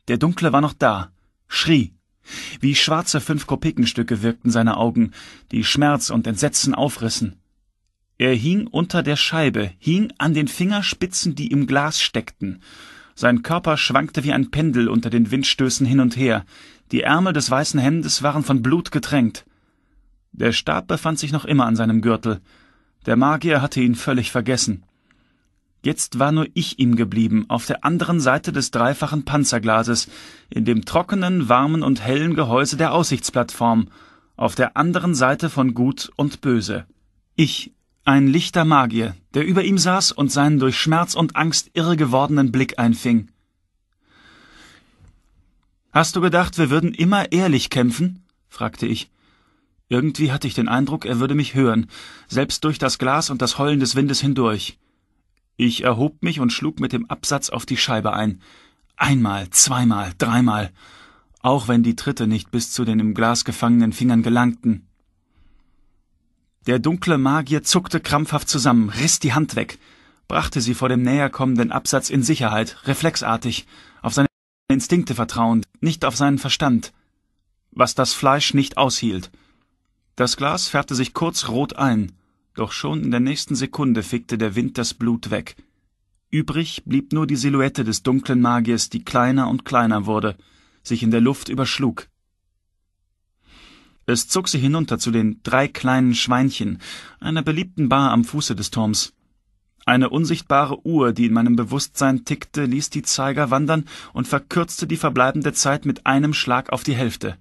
Der Dunkle war noch da, schrie. Wie schwarze fünf Kopekenstücke wirkten seine Augen, die Schmerz und Entsetzen aufrissen. Er hing unter der Scheibe, hing an den Fingerspitzen, die im Glas steckten. Sein Körper schwankte wie ein Pendel unter den Windstößen hin und her. Die Ärmel des weißen Hemdes waren von Blut getränkt. Der Stab befand sich noch immer an seinem Gürtel. Der Magier hatte ihn völlig vergessen. Jetzt war nur ich ihm geblieben, auf der anderen Seite des dreifachen Panzerglases, in dem trockenen, warmen und hellen Gehäuse der Aussichtsplattform, auf der anderen Seite von Gut und Böse. Ich ein lichter Magier, der über ihm saß und seinen durch Schmerz und Angst irre gewordenen Blick einfing. Hast du gedacht, wir würden immer ehrlich kämpfen? fragte ich. Irgendwie hatte ich den Eindruck, er würde mich hören, selbst durch das Glas und das Heulen des Windes hindurch. Ich erhob mich und schlug mit dem Absatz auf die Scheibe ein. Einmal, zweimal, dreimal, auch wenn die Tritte nicht bis zu den im Glas gefangenen Fingern gelangten. Der dunkle Magier zuckte krampfhaft zusammen, riss die Hand weg, brachte sie vor dem näherkommenden Absatz in Sicherheit, reflexartig, auf seine Instinkte vertrauend, nicht auf seinen Verstand. Was das Fleisch nicht aushielt. Das Glas färbte sich kurz rot ein, doch schon in der nächsten Sekunde fickte der Wind das Blut weg. Übrig blieb nur die Silhouette des dunklen Magiers, die kleiner und kleiner wurde, sich in der Luft überschlug. Es zog sie hinunter zu den drei kleinen Schweinchen, einer beliebten Bar am Fuße des Turms. Eine unsichtbare Uhr, die in meinem Bewusstsein tickte, ließ die Zeiger wandern und verkürzte die verbleibende Zeit mit einem Schlag auf die Hälfte.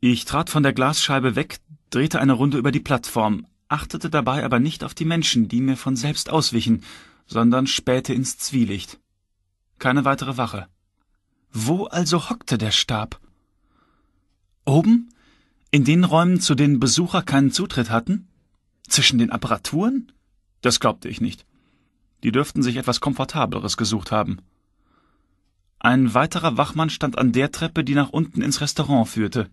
Ich trat von der Glasscheibe weg, drehte eine Runde über die Plattform, achtete dabei aber nicht auf die Menschen, die mir von selbst auswichen, sondern spähte ins Zwielicht. Keine weitere Wache. Wo also hockte der Stab? Oben? In den Räumen, zu denen Besucher keinen Zutritt hatten? Zwischen den Apparaturen? Das glaubte ich nicht. Die dürften sich etwas Komfortableres gesucht haben. Ein weiterer Wachmann stand an der Treppe, die nach unten ins Restaurant führte.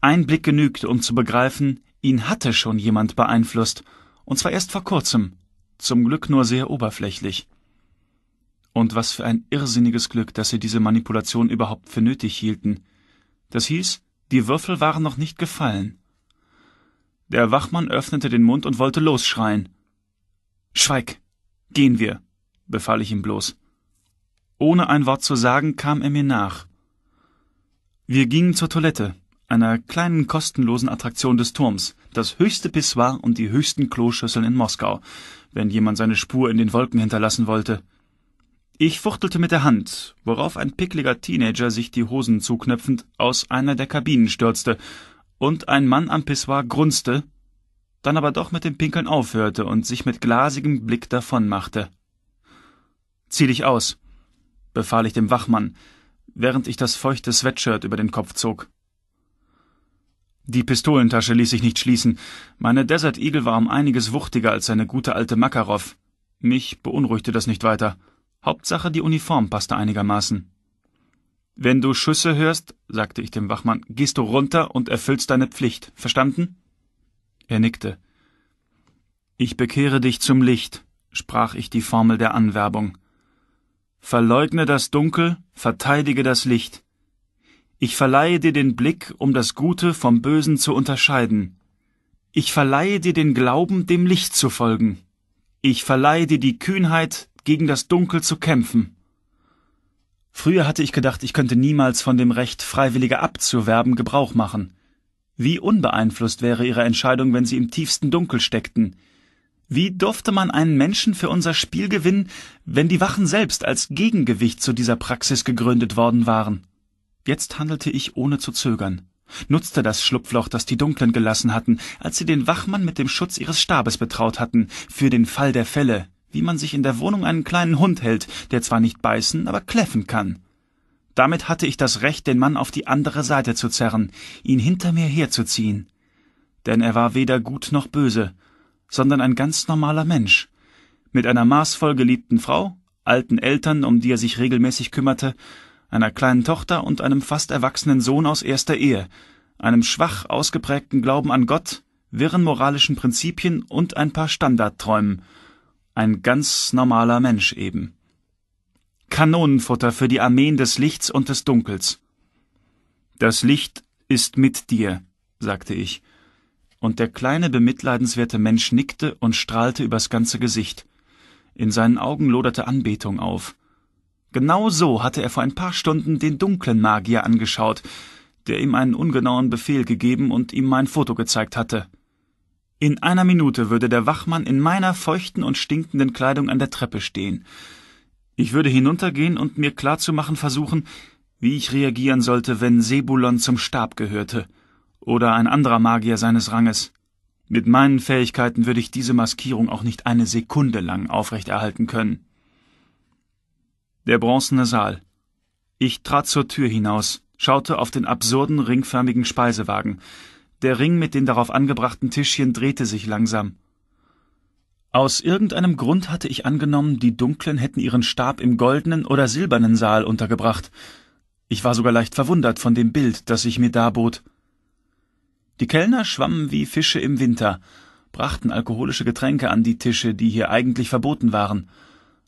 Ein Blick genügte, um zu begreifen, ihn hatte schon jemand beeinflusst, und zwar erst vor kurzem, zum Glück nur sehr oberflächlich. Und was für ein irrsinniges Glück, dass sie diese Manipulation überhaupt für nötig hielten. Das hieß, die Würfel waren noch nicht gefallen. Der Wachmann öffnete den Mund und wollte losschreien. Schweig. Gehen wir, befahl ich ihm bloß. Ohne ein Wort zu sagen, kam er mir nach. Wir gingen zur Toilette, einer kleinen kostenlosen Attraktion des Turms, das höchste Pissoir und die höchsten Kloschüsseln in Moskau, wenn jemand seine Spur in den Wolken hinterlassen wollte. Ich fuchtelte mit der Hand, worauf ein pickliger Teenager sich die Hosen zuknöpfend aus einer der Kabinen stürzte und ein Mann am Pissoir grunzte, dann aber doch mit dem Pinkeln aufhörte und sich mit glasigem Blick davonmachte. Zieh dich aus, befahl ich dem Wachmann, während ich das feuchte Sweatshirt über den Kopf zog. Die Pistolentasche ließ sich nicht schließen. Meine Desert Eagle war um einiges wuchtiger als seine gute alte Makarov. Mich beunruhigte das nicht weiter. Hauptsache die Uniform passte einigermaßen. Wenn du Schüsse hörst, sagte ich dem Wachmann, gehst du runter und erfüllst deine Pflicht. Verstanden? Er nickte. Ich bekehre dich zum Licht, sprach ich die Formel der Anwerbung. Verleugne das Dunkel, verteidige das Licht. Ich verleihe dir den Blick, um das Gute vom Bösen zu unterscheiden. Ich verleihe dir den Glauben, dem Licht zu folgen. Ich verleihe dir die Kühnheit, gegen das Dunkel zu kämpfen. Früher hatte ich gedacht, ich könnte niemals von dem Recht, Freiwillige abzuwerben, Gebrauch machen. Wie unbeeinflusst wäre ihre Entscheidung, wenn sie im tiefsten Dunkel steckten. Wie durfte man einen Menschen für unser Spiel gewinnen, wenn die Wachen selbst als Gegengewicht zu dieser Praxis gegründet worden waren? Jetzt handelte ich ohne zu zögern, nutzte das Schlupfloch, das die Dunklen gelassen hatten, als sie den Wachmann mit dem Schutz ihres Stabes betraut hatten, für den Fall der Fälle, wie man sich in der Wohnung einen kleinen Hund hält, der zwar nicht beißen, aber kläffen kann. Damit hatte ich das Recht, den Mann auf die andere Seite zu zerren, ihn hinter mir herzuziehen. Denn er war weder gut noch böse, sondern ein ganz normaler Mensch. Mit einer maßvoll geliebten Frau, alten Eltern, um die er sich regelmäßig kümmerte, einer kleinen Tochter und einem fast erwachsenen Sohn aus erster Ehe, einem schwach ausgeprägten Glauben an Gott, wirren moralischen Prinzipien und ein paar Standardträumen, ein ganz normaler Mensch eben. Kanonenfutter für die Armeen des Lichts und des Dunkels. Das Licht ist mit dir, sagte ich, und der kleine bemitleidenswerte Mensch nickte und strahlte übers ganze Gesicht. In seinen Augen loderte Anbetung auf. Genau so hatte er vor ein paar Stunden den dunklen Magier angeschaut, der ihm einen ungenauen Befehl gegeben und ihm mein Foto gezeigt hatte. In einer Minute würde der Wachmann in meiner feuchten und stinkenden Kleidung an der Treppe stehen. Ich würde hinuntergehen und mir klarzumachen versuchen, wie ich reagieren sollte, wenn Sebulon zum Stab gehörte oder ein anderer Magier seines Ranges. Mit meinen Fähigkeiten würde ich diese Maskierung auch nicht eine Sekunde lang aufrechterhalten können. Der bronzene Saal. Ich trat zur Tür hinaus, schaute auf den absurden ringförmigen Speisewagen, der Ring mit den darauf angebrachten Tischchen drehte sich langsam. Aus irgendeinem Grund hatte ich angenommen, die Dunklen hätten ihren Stab im goldenen oder silbernen Saal untergebracht. Ich war sogar leicht verwundert von dem Bild, das sich mir darbot. Die Kellner schwammen wie Fische im Winter, brachten alkoholische Getränke an die Tische, die hier eigentlich verboten waren.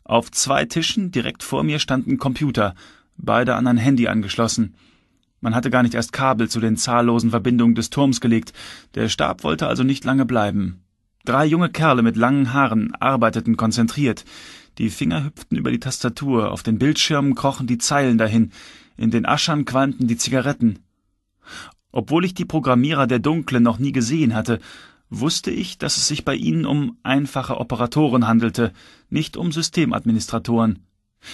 Auf zwei Tischen direkt vor mir standen Computer, beide an ein Handy angeschlossen. Man hatte gar nicht erst Kabel zu den zahllosen Verbindungen des Turms gelegt, der Stab wollte also nicht lange bleiben. Drei junge Kerle mit langen Haaren arbeiteten konzentriert, die Finger hüpften über die Tastatur, auf den Bildschirmen krochen die Zeilen dahin, in den Aschern qualmten die Zigaretten. Obwohl ich die Programmierer der Dunklen noch nie gesehen hatte, wusste ich, dass es sich bei ihnen um einfache Operatoren handelte, nicht um Systemadministratoren.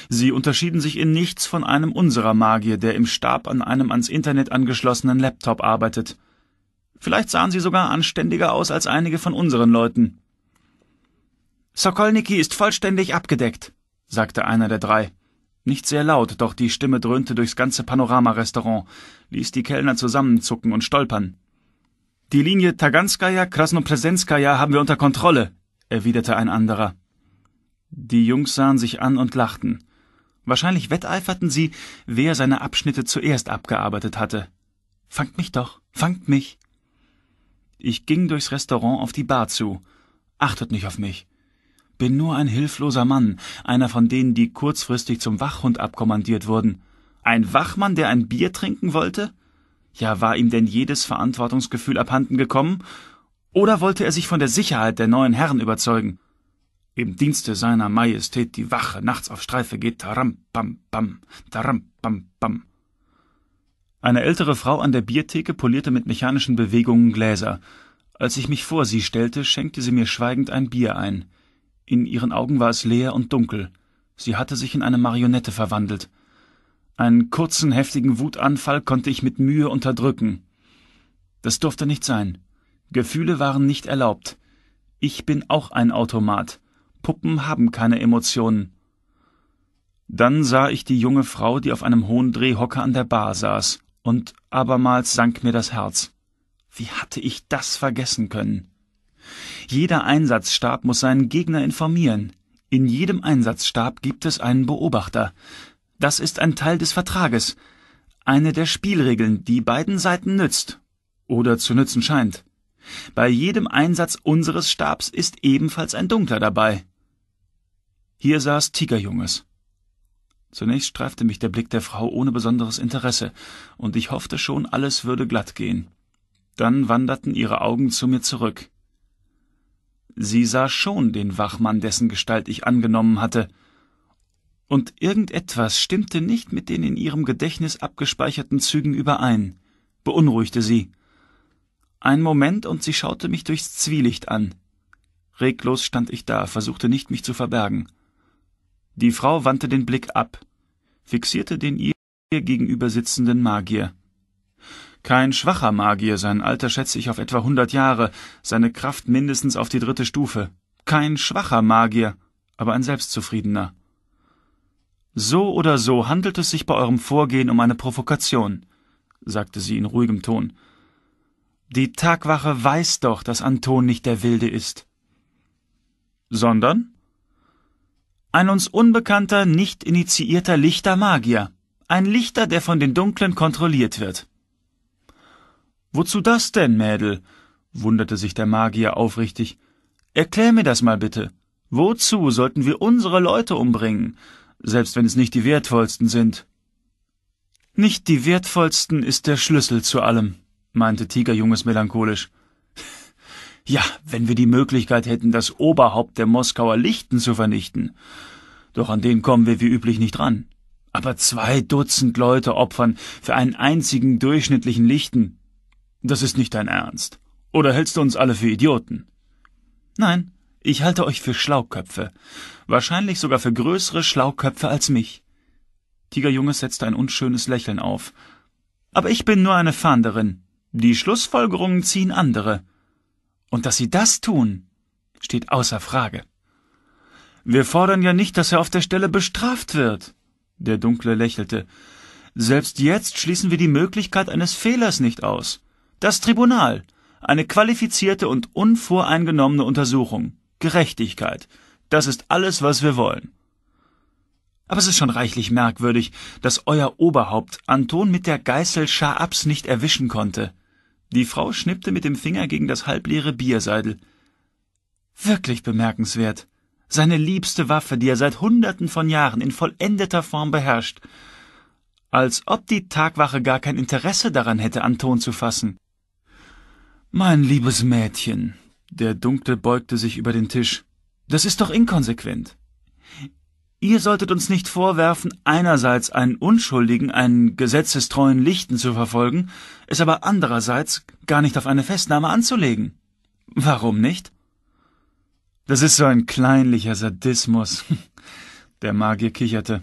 Sie unterschieden sich in nichts von einem unserer Magier, der im Stab an einem ans Internet angeschlossenen Laptop arbeitet. Vielleicht sahen sie sogar anständiger aus als einige von unseren Leuten. Sokolniki ist vollständig abgedeckt, sagte einer der drei. Nicht sehr laut, doch die Stimme dröhnte durchs ganze Panoramarestaurant, ließ die Kellner zusammenzucken und stolpern. Die Linie Taganskaja-Krasnopresenskaja haben wir unter Kontrolle, erwiderte ein anderer. Die Jungs sahen sich an und lachten. Wahrscheinlich wetteiferten sie, wer seine Abschnitte zuerst abgearbeitet hatte. Fangt mich doch, fangt mich. Ich ging durchs Restaurant auf die Bar zu. Achtet nicht auf mich. Bin nur ein hilfloser Mann, einer von denen, die kurzfristig zum Wachhund abkommandiert wurden. Ein Wachmann, der ein Bier trinken wollte? Ja, war ihm denn jedes Verantwortungsgefühl abhanden gekommen? Oder wollte er sich von der Sicherheit der neuen Herren überzeugen? im Dienste seiner Majestät die Wache nachts auf Streife geht, taram, bam, bam, taram, bam, bam. Eine ältere Frau an der Biertheke polierte mit mechanischen Bewegungen Gläser. Als ich mich vor sie stellte, schenkte sie mir schweigend ein Bier ein. In ihren Augen war es leer und dunkel. Sie hatte sich in eine Marionette verwandelt. Einen kurzen, heftigen Wutanfall konnte ich mit Mühe unterdrücken. Das durfte nicht sein. Gefühle waren nicht erlaubt. Ich bin auch ein Automat. Puppen haben keine Emotionen. Dann sah ich die junge Frau, die auf einem hohen Drehhocker an der Bar saß, und abermals sank mir das Herz. Wie hatte ich das vergessen können? Jeder Einsatzstab muss seinen Gegner informieren. In jedem Einsatzstab gibt es einen Beobachter. Das ist ein Teil des Vertrages. Eine der Spielregeln, die beiden Seiten nützt. Oder zu nützen scheint. Bei jedem Einsatz unseres Stabs ist ebenfalls ein Dunkler dabei. Hier saß Tigerjunges. Zunächst streifte mich der Blick der Frau ohne besonderes Interesse, und ich hoffte schon, alles würde glatt gehen. Dann wanderten ihre Augen zu mir zurück. Sie sah schon den Wachmann, dessen Gestalt ich angenommen hatte. Und irgendetwas stimmte nicht mit den in ihrem Gedächtnis abgespeicherten Zügen überein, beunruhigte sie. Ein Moment und sie schaute mich durchs Zwielicht an. Reglos stand ich da, versuchte nicht, mich zu verbergen. Die Frau wandte den Blick ab, fixierte den ihr gegenüber sitzenden Magier. Kein schwacher Magier, sein Alter schätze ich auf etwa hundert Jahre, seine Kraft mindestens auf die dritte Stufe. Kein schwacher Magier, aber ein selbstzufriedener. So oder so handelt es sich bei eurem Vorgehen um eine Provokation, sagte sie in ruhigem Ton. Die Tagwache weiß doch, dass Anton nicht der Wilde ist. Sondern? Ein uns unbekannter, nicht initiierter lichter Magier. Ein Lichter, der von den Dunklen kontrolliert wird. Wozu das denn, Mädel? wunderte sich der Magier aufrichtig. Erklär mir das mal bitte. Wozu sollten wir unsere Leute umbringen, selbst wenn es nicht die wertvollsten sind? Nicht die wertvollsten ist der Schlüssel zu allem, meinte Tigerjunges melancholisch. Ja, wenn wir die Möglichkeit hätten, das Oberhaupt der Moskauer Lichten zu vernichten. Doch an den kommen wir wie üblich nicht ran. Aber zwei Dutzend Leute opfern für einen einzigen durchschnittlichen Lichten. Das ist nicht dein Ernst. Oder hältst du uns alle für Idioten? Nein, ich halte euch für Schlauköpfe. Wahrscheinlich sogar für größere Schlauköpfe als mich. Tigerjunge setzte ein unschönes Lächeln auf. Aber ich bin nur eine Fahnderin. Die Schlussfolgerungen ziehen andere. Und dass sie das tun, steht außer Frage. Wir fordern ja nicht, dass er auf der Stelle bestraft wird. Der Dunkle lächelte. Selbst jetzt schließen wir die Möglichkeit eines Fehlers nicht aus. Das Tribunal. Eine qualifizierte und unvoreingenommene Untersuchung. Gerechtigkeit. Das ist alles, was wir wollen. Aber es ist schon reichlich merkwürdig, dass euer Oberhaupt Anton mit der Geißel Schaabs nicht erwischen konnte. Die Frau schnippte mit dem Finger gegen das halbleere Bierseidel. Wirklich bemerkenswert. Seine liebste Waffe, die er seit Hunderten von Jahren in vollendeter Form beherrscht. Als ob die Tagwache gar kein Interesse daran hätte, an Ton zu fassen. Mein liebes Mädchen, der Dunkle beugte sich über den Tisch. Das ist doch inkonsequent. Ihr solltet uns nicht vorwerfen, einerseits einen Unschuldigen, einen gesetzestreuen Lichten zu verfolgen, es aber andererseits gar nicht auf eine Festnahme anzulegen. Warum nicht? Das ist so ein kleinlicher Sadismus. Der Magier kicherte.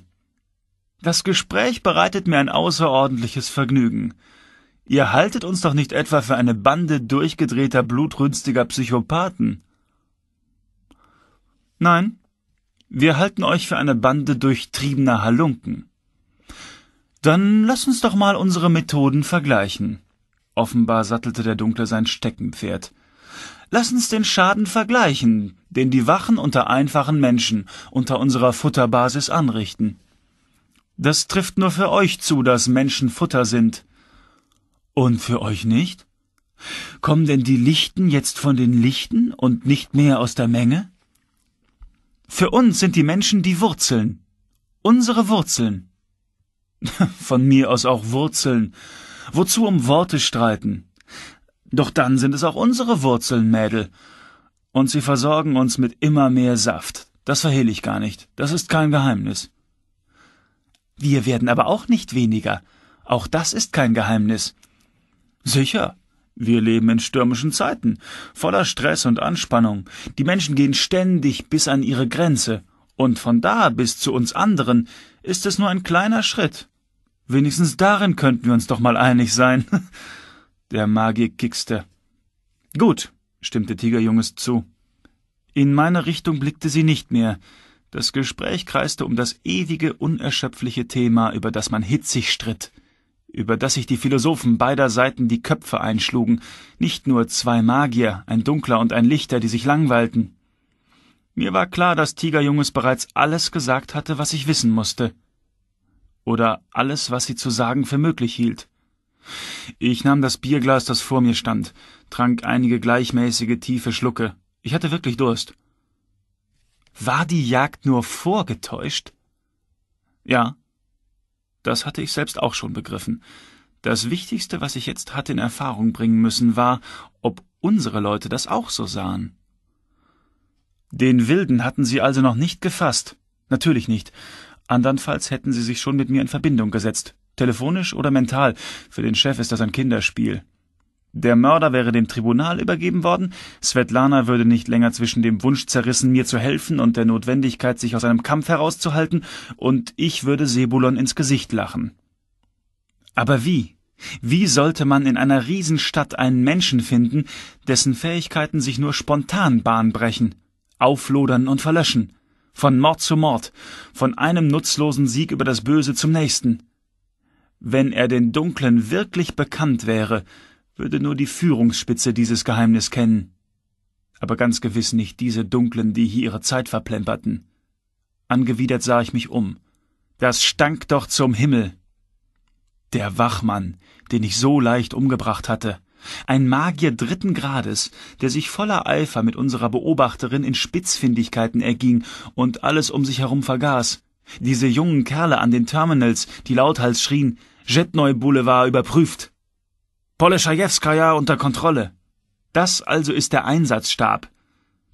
Das Gespräch bereitet mir ein außerordentliches Vergnügen. Ihr haltet uns doch nicht etwa für eine Bande durchgedrehter, blutrünstiger Psychopathen. Nein, wir halten euch für eine Bande durchtriebener Halunken. Dann lass uns doch mal unsere Methoden vergleichen. Offenbar sattelte der Dunkle sein Steckenpferd. Lass uns den Schaden vergleichen, den die Wachen unter einfachen Menschen unter unserer Futterbasis anrichten. Das trifft nur für euch zu, dass Menschen Futter sind. Und für euch nicht? Kommen denn die Lichten jetzt von den Lichten und nicht mehr aus der Menge? Für uns sind die Menschen die Wurzeln. Unsere Wurzeln. Von mir aus auch Wurzeln. Wozu um Worte streiten? Doch dann sind es auch unsere Wurzeln, Mädel. Und sie versorgen uns mit immer mehr Saft. Das verhehle ich gar nicht. Das ist kein Geheimnis. Wir werden aber auch nicht weniger. Auch das ist kein Geheimnis. Sicher. Wir leben in stürmischen Zeiten, voller Stress und Anspannung. Die Menschen gehen ständig bis an ihre Grenze. Und von da bis zu uns anderen ist es nur ein kleiner Schritt. Wenigstens darin könnten wir uns doch mal einig sein. Der Magier kickste. Gut, stimmte Tigerjunges zu. In meine Richtung blickte sie nicht mehr. Das Gespräch kreiste um das ewige, unerschöpfliche Thema, über das man hitzig stritt über das sich die Philosophen beider Seiten die Köpfe einschlugen, nicht nur zwei Magier, ein Dunkler und ein Lichter, die sich langweilten. Mir war klar, dass Tigerjunges bereits alles gesagt hatte, was ich wissen musste. Oder alles, was sie zu sagen für möglich hielt. Ich nahm das Bierglas, das vor mir stand, trank einige gleichmäßige, tiefe Schlucke. Ich hatte wirklich Durst. War die Jagd nur vorgetäuscht? Ja, das hatte ich selbst auch schon begriffen. Das Wichtigste, was ich jetzt hatte in Erfahrung bringen müssen, war, ob unsere Leute das auch so sahen. Den Wilden hatten sie also noch nicht gefasst. Natürlich nicht. Andernfalls hätten sie sich schon mit mir in Verbindung gesetzt. Telefonisch oder mental. Für den Chef ist das ein Kinderspiel. Der Mörder wäre dem Tribunal übergeben worden, Svetlana würde nicht länger zwischen dem Wunsch zerrissen, mir zu helfen und der Notwendigkeit, sich aus einem Kampf herauszuhalten, und ich würde Sebulon ins Gesicht lachen. Aber wie? Wie sollte man in einer Riesenstadt einen Menschen finden, dessen Fähigkeiten sich nur spontan Bahn brechen, auflodern und verlöschen? Von Mord zu Mord, von einem nutzlosen Sieg über das Böse zum nächsten. Wenn er den Dunklen wirklich bekannt wäre, würde nur die Führungsspitze dieses Geheimnis kennen, aber ganz gewiss nicht diese Dunklen, die hier ihre Zeit verplemperten. Angewidert sah ich mich um. Das stank doch zum Himmel. Der Wachmann, den ich so leicht umgebracht hatte, ein Magier dritten Grades, der sich voller Eifer mit unserer Beobachterin in Spitzfindigkeiten erging und alles um sich herum vergaß. Diese jungen Kerle an den Terminals, die lauthals schrien, Jetneu Boulevard überprüft. Poloschajewskaja unter Kontrolle. Das also ist der Einsatzstab.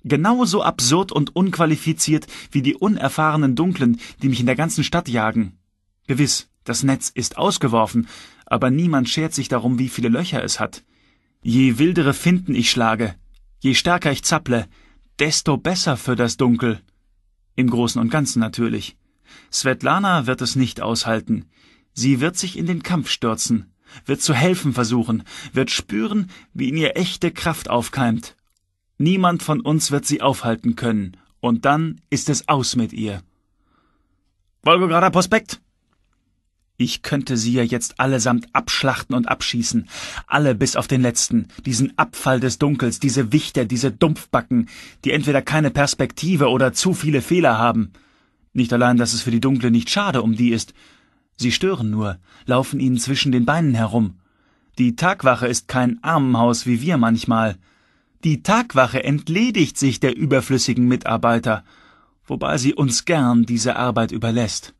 Genauso absurd und unqualifiziert wie die unerfahrenen Dunklen, die mich in der ganzen Stadt jagen. Gewiss, das Netz ist ausgeworfen, aber niemand schert sich darum, wie viele Löcher es hat. Je wildere Finden ich schlage, je stärker ich zapple, desto besser für das Dunkel. Im Großen und Ganzen natürlich. Svetlana wird es nicht aushalten. Sie wird sich in den Kampf stürzen wird zu helfen versuchen, wird spüren, wie in ihr echte Kraft aufkeimt. Niemand von uns wird sie aufhalten können, und dann ist es aus mit ihr. Volgograder Prospekt! Ich könnte sie ja jetzt allesamt abschlachten und abschießen, alle bis auf den letzten, diesen Abfall des Dunkels, diese Wichter, diese Dumpfbacken, die entweder keine Perspektive oder zu viele Fehler haben. Nicht allein, dass es für die Dunkle nicht schade um die ist, Sie stören nur, laufen ihnen zwischen den Beinen herum. Die Tagwache ist kein Armenhaus wie wir manchmal. Die Tagwache entledigt sich der überflüssigen Mitarbeiter, wobei sie uns gern diese Arbeit überlässt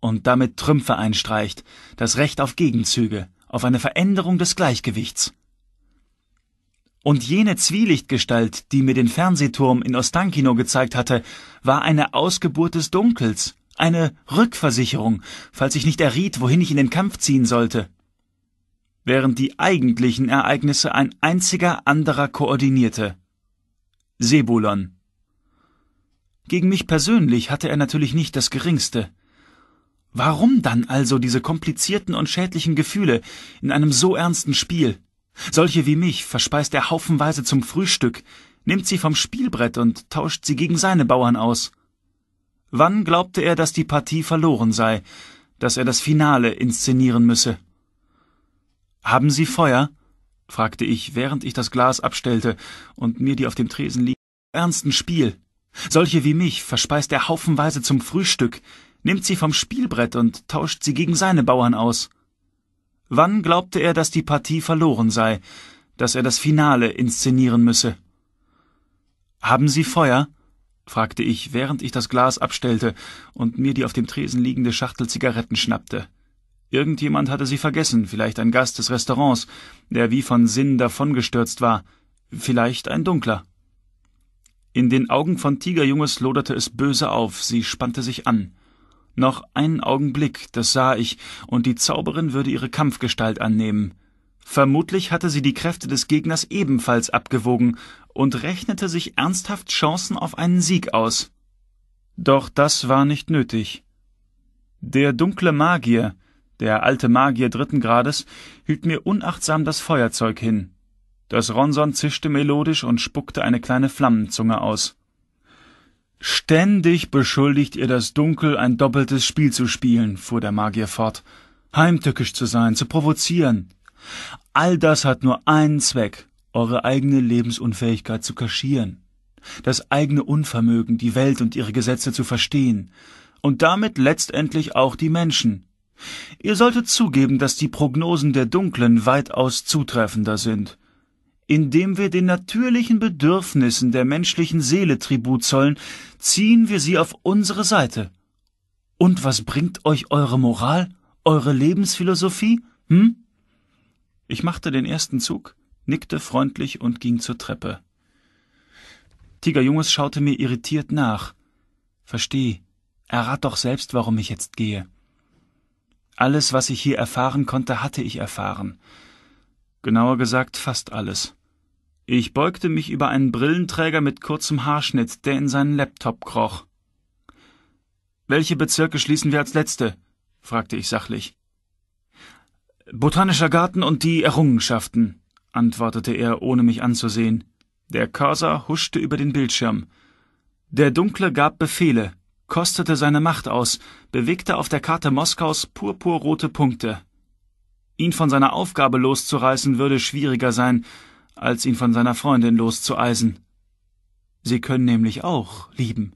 und damit Trümpfe einstreicht, das Recht auf Gegenzüge, auf eine Veränderung des Gleichgewichts. Und jene Zwielichtgestalt, die mir den Fernsehturm in Ostankino gezeigt hatte, war eine Ausgeburt des Dunkels, eine Rückversicherung, falls ich nicht erriet, wohin ich in den Kampf ziehen sollte. Während die eigentlichen Ereignisse ein einziger anderer koordinierte. Sebulon. Gegen mich persönlich hatte er natürlich nicht das geringste. Warum dann also diese komplizierten und schädlichen Gefühle in einem so ernsten Spiel? Solche wie mich verspeist er haufenweise zum Frühstück, nimmt sie vom Spielbrett und tauscht sie gegen seine Bauern aus. Wann glaubte er, dass die Partie verloren sei, dass er das Finale inszenieren müsse? Haben Sie Feuer? fragte ich, während ich das Glas abstellte und mir die auf dem Tresen liegen. Ernsten Spiel. Solche wie mich verspeist er haufenweise zum Frühstück, nimmt sie vom Spielbrett und tauscht sie gegen seine Bauern aus. Wann glaubte er, dass die Partie verloren sei, dass er das Finale inszenieren müsse? Haben Sie Feuer? fragte ich, während ich das Glas abstellte und mir die auf dem Tresen liegende Schachtel Zigaretten schnappte. Irgendjemand hatte sie vergessen, vielleicht ein Gast des Restaurants, der wie von Sinn davongestürzt war, vielleicht ein Dunkler. In den Augen von Tigerjunges loderte es böse auf, sie spannte sich an. Noch einen Augenblick, das sah ich, und die Zauberin würde ihre Kampfgestalt annehmen. Vermutlich hatte sie die Kräfte des Gegners ebenfalls abgewogen und rechnete sich ernsthaft Chancen auf einen Sieg aus. Doch das war nicht nötig. Der dunkle Magier, der alte Magier dritten Grades, hielt mir unachtsam das Feuerzeug hin. Das Ronson zischte melodisch und spuckte eine kleine Flammenzunge aus. Ständig beschuldigt ihr das Dunkel, ein doppeltes Spiel zu spielen, fuhr der Magier fort, heimtückisch zu sein, zu provozieren. All das hat nur einen Zweck, eure eigene Lebensunfähigkeit zu kaschieren, das eigene Unvermögen, die Welt und ihre Gesetze zu verstehen, und damit letztendlich auch die Menschen. Ihr solltet zugeben, dass die Prognosen der Dunklen weitaus zutreffender sind. Indem wir den natürlichen Bedürfnissen der menschlichen Seele Tribut zollen, ziehen wir sie auf unsere Seite. Und was bringt euch eure Moral, eure Lebensphilosophie? Hm? Ich machte den ersten Zug, nickte freundlich und ging zur Treppe. Tigerjunges schaute mir irritiert nach. Versteh, errat doch selbst, warum ich jetzt gehe. Alles, was ich hier erfahren konnte, hatte ich erfahren. Genauer gesagt, fast alles. Ich beugte mich über einen Brillenträger mit kurzem Haarschnitt, der in seinen Laptop kroch. Welche Bezirke schließen wir als letzte? fragte ich sachlich. Botanischer Garten und die Errungenschaften, antwortete er, ohne mich anzusehen. Der Cursor huschte über den Bildschirm. Der Dunkle gab Befehle, kostete seine Macht aus, bewegte auf der Karte Moskaus purpurrote Punkte. Ihn von seiner Aufgabe loszureißen würde schwieriger sein, als ihn von seiner Freundin loszueisen. Sie können nämlich auch lieben.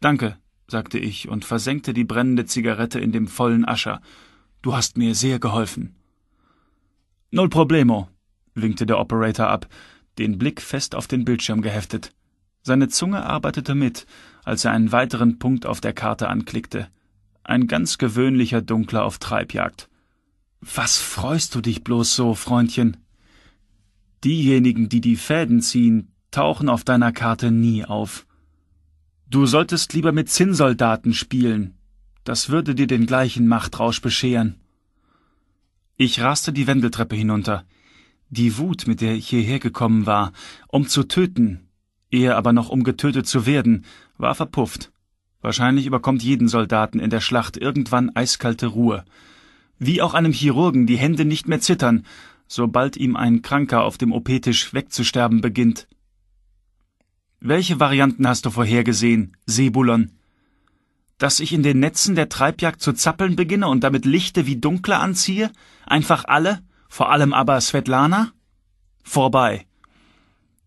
Danke, sagte ich und versenkte die brennende Zigarette in dem vollen Ascher. Du hast mir sehr geholfen. Null problemo, winkte der Operator ab, den Blick fest auf den Bildschirm geheftet. Seine Zunge arbeitete mit, als er einen weiteren Punkt auf der Karte anklickte. Ein ganz gewöhnlicher Dunkler auf Treibjagd. Was freust du dich bloß so, Freundchen? Diejenigen, die die Fäden ziehen, tauchen auf deiner Karte nie auf. Du solltest lieber mit Zinnsoldaten spielen. Das würde dir den gleichen Machtrausch bescheren. Ich raste die Wendeltreppe hinunter. Die Wut, mit der ich hierher gekommen war, um zu töten, eher aber noch um getötet zu werden, war verpufft. Wahrscheinlich überkommt jeden Soldaten in der Schlacht irgendwann eiskalte Ruhe. Wie auch einem Chirurgen die Hände nicht mehr zittern, sobald ihm ein Kranker auf dem OP-Tisch wegzusterben beginnt. Welche Varianten hast du vorhergesehen, Sebulon? dass ich in den Netzen der Treibjagd zu zappeln beginne und damit Lichte wie Dunkle anziehe? Einfach alle, vor allem aber Svetlana? Vorbei.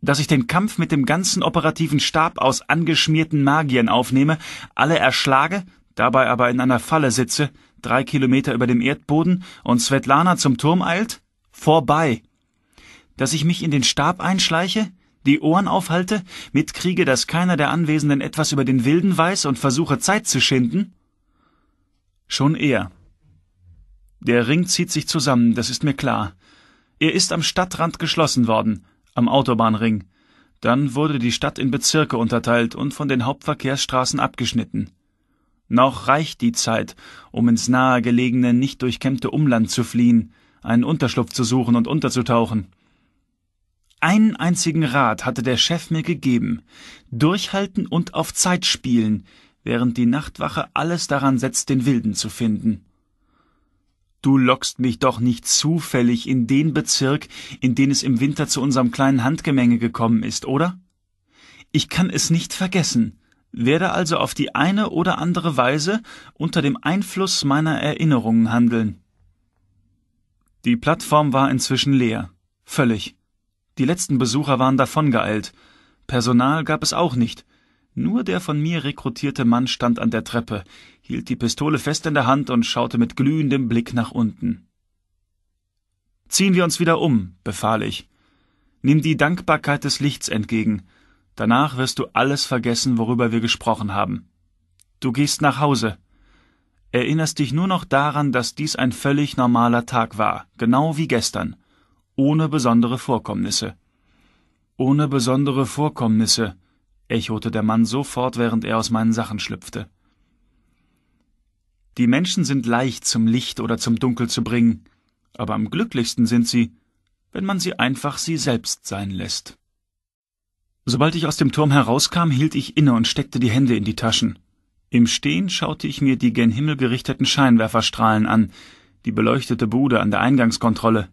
Dass ich den Kampf mit dem ganzen operativen Stab aus angeschmierten Magiern aufnehme, alle erschlage, dabei aber in einer Falle sitze, drei Kilometer über dem Erdboden und Svetlana zum Turm eilt? Vorbei. Dass ich mich in den Stab einschleiche, die Ohren aufhalte, mitkriege, dass keiner der Anwesenden etwas über den Wilden weiß und versuche Zeit zu schinden? Schon eher. Der Ring zieht sich zusammen, das ist mir klar. Er ist am Stadtrand geschlossen worden, am Autobahnring. Dann wurde die Stadt in Bezirke unterteilt und von den Hauptverkehrsstraßen abgeschnitten. Noch reicht die Zeit, um ins nahegelegene, nicht durchkämmte Umland zu fliehen, einen Unterschlupf zu suchen und unterzutauchen. Einen einzigen Rat hatte der Chef mir gegeben. Durchhalten und auf Zeit spielen, während die Nachtwache alles daran setzt, den Wilden zu finden. Du lockst mich doch nicht zufällig in den Bezirk, in den es im Winter zu unserem kleinen Handgemenge gekommen ist, oder? Ich kann es nicht vergessen, werde also auf die eine oder andere Weise unter dem Einfluss meiner Erinnerungen handeln. Die Plattform war inzwischen leer, völlig. Die letzten Besucher waren davongeeilt. Personal gab es auch nicht. Nur der von mir rekrutierte Mann stand an der Treppe, hielt die Pistole fest in der Hand und schaute mit glühendem Blick nach unten. Ziehen wir uns wieder um, befahl ich. Nimm die Dankbarkeit des Lichts entgegen. Danach wirst du alles vergessen, worüber wir gesprochen haben. Du gehst nach Hause. Erinnerst dich nur noch daran, dass dies ein völlig normaler Tag war, genau wie gestern ohne besondere Vorkommnisse. Ohne besondere Vorkommnisse, echote der Mann sofort, während er aus meinen Sachen schlüpfte. Die Menschen sind leicht zum Licht oder zum Dunkel zu bringen, aber am glücklichsten sind sie, wenn man sie einfach sie selbst sein lässt. Sobald ich aus dem Turm herauskam, hielt ich inne und steckte die Hände in die Taschen. Im Stehen schaute ich mir die gen Himmel gerichteten Scheinwerferstrahlen an, die beleuchtete Bude an der Eingangskontrolle,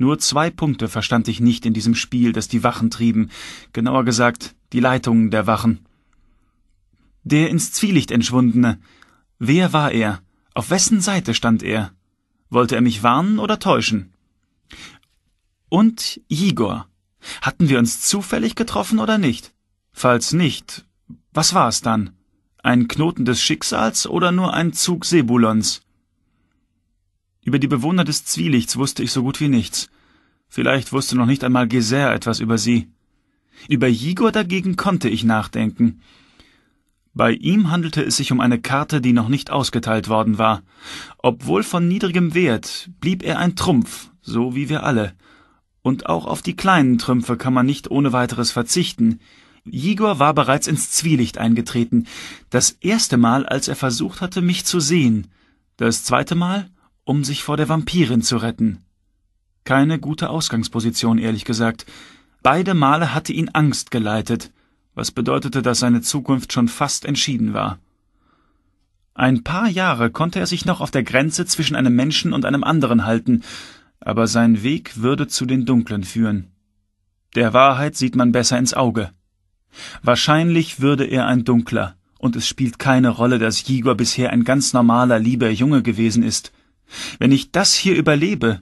nur zwei Punkte verstand ich nicht in diesem Spiel, das die Wachen trieben, genauer gesagt die Leitungen der Wachen. Der ins Zwielicht entschwundene. Wer war er? Auf wessen Seite stand er? Wollte er mich warnen oder täuschen? Und Igor. Hatten wir uns zufällig getroffen oder nicht? Falls nicht, was war es dann? Ein Knoten des Schicksals oder nur ein Zug Sebulons? Über die Bewohner des Zwielichts wusste ich so gut wie nichts. Vielleicht wusste noch nicht einmal Geser etwas über sie. Über Jigor dagegen konnte ich nachdenken. Bei ihm handelte es sich um eine Karte, die noch nicht ausgeteilt worden war. Obwohl von niedrigem Wert, blieb er ein Trumpf, so wie wir alle. Und auch auf die kleinen Trümpfe kann man nicht ohne weiteres verzichten. Jigor war bereits ins Zwielicht eingetreten. Das erste Mal, als er versucht hatte, mich zu sehen. Das zweite Mal, um sich vor der Vampirin zu retten. Keine gute Ausgangsposition, ehrlich gesagt. Beide Male hatte ihn Angst geleitet, was bedeutete, dass seine Zukunft schon fast entschieden war. Ein paar Jahre konnte er sich noch auf der Grenze zwischen einem Menschen und einem anderen halten, aber sein Weg würde zu den Dunklen führen. Der Wahrheit sieht man besser ins Auge. Wahrscheinlich würde er ein Dunkler, und es spielt keine Rolle, dass Jigor bisher ein ganz normaler, lieber Junge gewesen ist. Wenn ich das hier überlebe,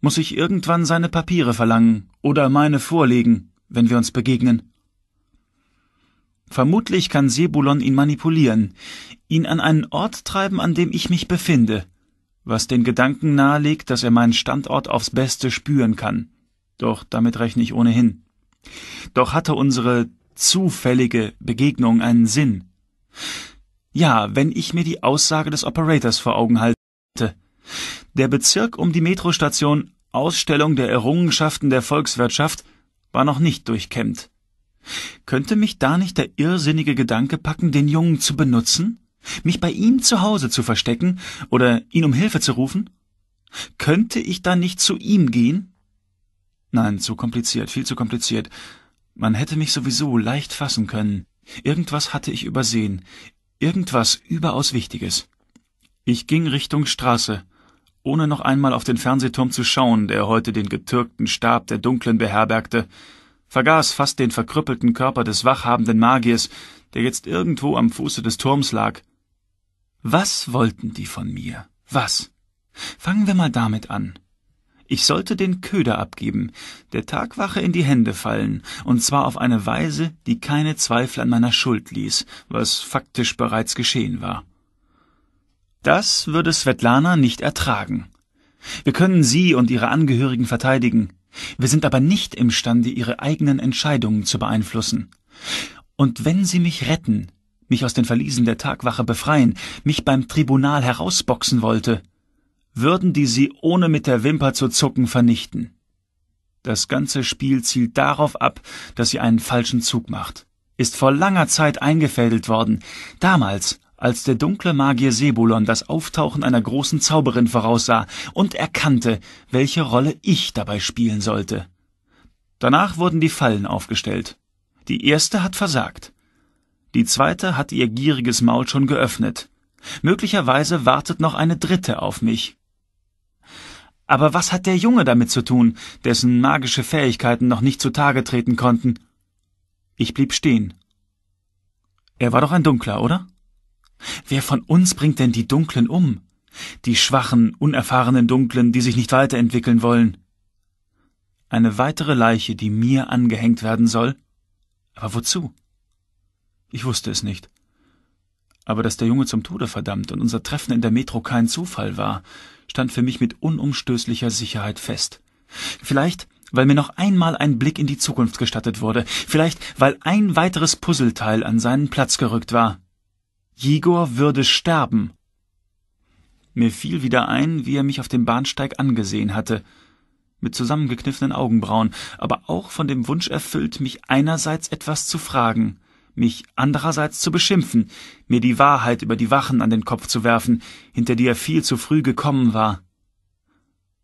muss ich irgendwann seine Papiere verlangen oder meine vorlegen, wenn wir uns begegnen. Vermutlich kann Sebulon ihn manipulieren, ihn an einen Ort treiben, an dem ich mich befinde, was den Gedanken nahelegt, dass er meinen Standort aufs Beste spüren kann. Doch damit rechne ich ohnehin. Doch hatte unsere zufällige Begegnung einen Sinn. Ja, wenn ich mir die Aussage des Operators vor Augen halte, der Bezirk um die Metrostation Ausstellung der Errungenschaften der Volkswirtschaft war noch nicht durchkämmt. Könnte mich da nicht der irrsinnige Gedanke packen, den Jungen zu benutzen? Mich bei ihm zu Hause zu verstecken oder ihn um Hilfe zu rufen? Könnte ich da nicht zu ihm gehen? Nein, zu kompliziert, viel zu kompliziert. Man hätte mich sowieso leicht fassen können. Irgendwas hatte ich übersehen. Irgendwas überaus Wichtiges. Ich ging Richtung Straße, ohne noch einmal auf den Fernsehturm zu schauen, der heute den getürkten Stab der Dunklen beherbergte, vergaß fast den verkrüppelten Körper des wachhabenden Magiers, der jetzt irgendwo am Fuße des Turms lag. Was wollten die von mir? Was? Fangen wir mal damit an. Ich sollte den Köder abgeben, der Tagwache in die Hände fallen, und zwar auf eine Weise, die keine Zweifel an meiner Schuld ließ, was faktisch bereits geschehen war. Das würde Svetlana nicht ertragen. Wir können sie und ihre Angehörigen verteidigen. Wir sind aber nicht imstande, ihre eigenen Entscheidungen zu beeinflussen. Und wenn sie mich retten, mich aus den Verliesen der Tagwache befreien, mich beim Tribunal herausboxen wollte, würden die sie ohne mit der Wimper zu zucken vernichten. Das ganze Spiel zielt darauf ab, dass sie einen falschen Zug macht. Ist vor langer Zeit eingefädelt worden, damals als der dunkle Magier Sebulon das Auftauchen einer großen Zauberin voraussah und erkannte, welche Rolle ich dabei spielen sollte. Danach wurden die Fallen aufgestellt. Die erste hat versagt. Die zweite hat ihr gieriges Maul schon geöffnet. Möglicherweise wartet noch eine dritte auf mich. Aber was hat der Junge damit zu tun, dessen magische Fähigkeiten noch nicht zutage treten konnten? Ich blieb stehen. Er war doch ein Dunkler, oder? Wer von uns bringt denn die Dunklen um? Die schwachen, unerfahrenen Dunklen, die sich nicht weiterentwickeln wollen. Eine weitere Leiche, die mir angehängt werden soll? Aber wozu? Ich wusste es nicht. Aber dass der Junge zum Tode verdammt und unser Treffen in der Metro kein Zufall war, stand für mich mit unumstößlicher Sicherheit fest. Vielleicht, weil mir noch einmal ein Blick in die Zukunft gestattet wurde, vielleicht, weil ein weiteres Puzzleteil an seinen Platz gerückt war. Jigor würde sterben. Mir fiel wieder ein, wie er mich auf dem Bahnsteig angesehen hatte, mit zusammengekniffenen Augenbrauen, aber auch von dem Wunsch erfüllt, mich einerseits etwas zu fragen, mich andererseits zu beschimpfen, mir die Wahrheit über die Wachen an den Kopf zu werfen, hinter die er viel zu früh gekommen war,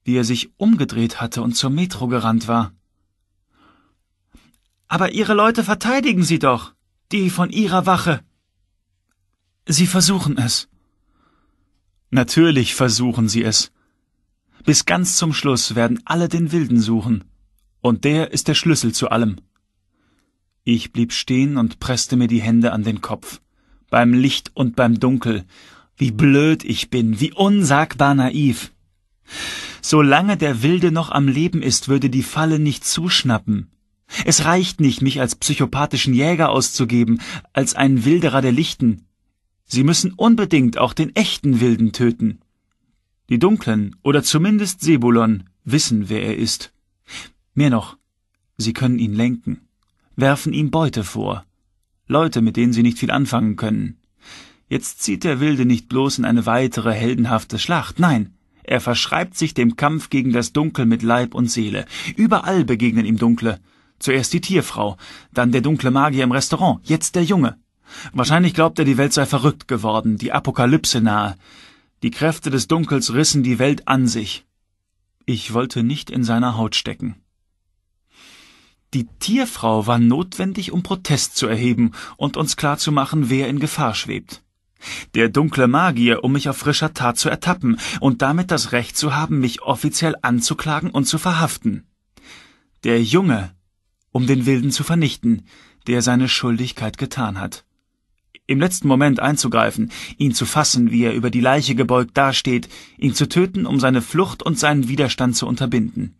wie er sich umgedreht hatte und zur Metro gerannt war. Aber Ihre Leute verteidigen Sie doch, die von Ihrer Wache. Sie versuchen es. Natürlich versuchen sie es. Bis ganz zum Schluss werden alle den Wilden suchen. Und der ist der Schlüssel zu allem. Ich blieb stehen und presste mir die Hände an den Kopf. Beim Licht und beim Dunkel. Wie blöd ich bin, wie unsagbar naiv. Solange der Wilde noch am Leben ist, würde die Falle nicht zuschnappen. Es reicht nicht, mich als psychopathischen Jäger auszugeben, als einen Wilderer der Lichten. Sie müssen unbedingt auch den echten Wilden töten. Die Dunklen oder zumindest Sebulon wissen, wer er ist. Mehr noch, sie können ihn lenken, werfen ihm Beute vor, Leute, mit denen sie nicht viel anfangen können. Jetzt zieht der Wilde nicht bloß in eine weitere heldenhafte Schlacht, nein, er verschreibt sich dem Kampf gegen das Dunkel mit Leib und Seele. Überall begegnen ihm Dunkle. Zuerst die Tierfrau, dann der dunkle Magier im Restaurant, jetzt der Junge. Wahrscheinlich glaubt er, die Welt sei verrückt geworden, die Apokalypse nahe. Die Kräfte des Dunkels rissen die Welt an sich. Ich wollte nicht in seiner Haut stecken. Die Tierfrau war notwendig, um Protest zu erheben und uns klarzumachen, wer in Gefahr schwebt. Der dunkle Magier, um mich auf frischer Tat zu ertappen und damit das Recht zu haben, mich offiziell anzuklagen und zu verhaften. Der Junge, um den Wilden zu vernichten, der seine Schuldigkeit getan hat im letzten Moment einzugreifen, ihn zu fassen, wie er über die Leiche gebeugt dasteht, ihn zu töten, um seine Flucht und seinen Widerstand zu unterbinden.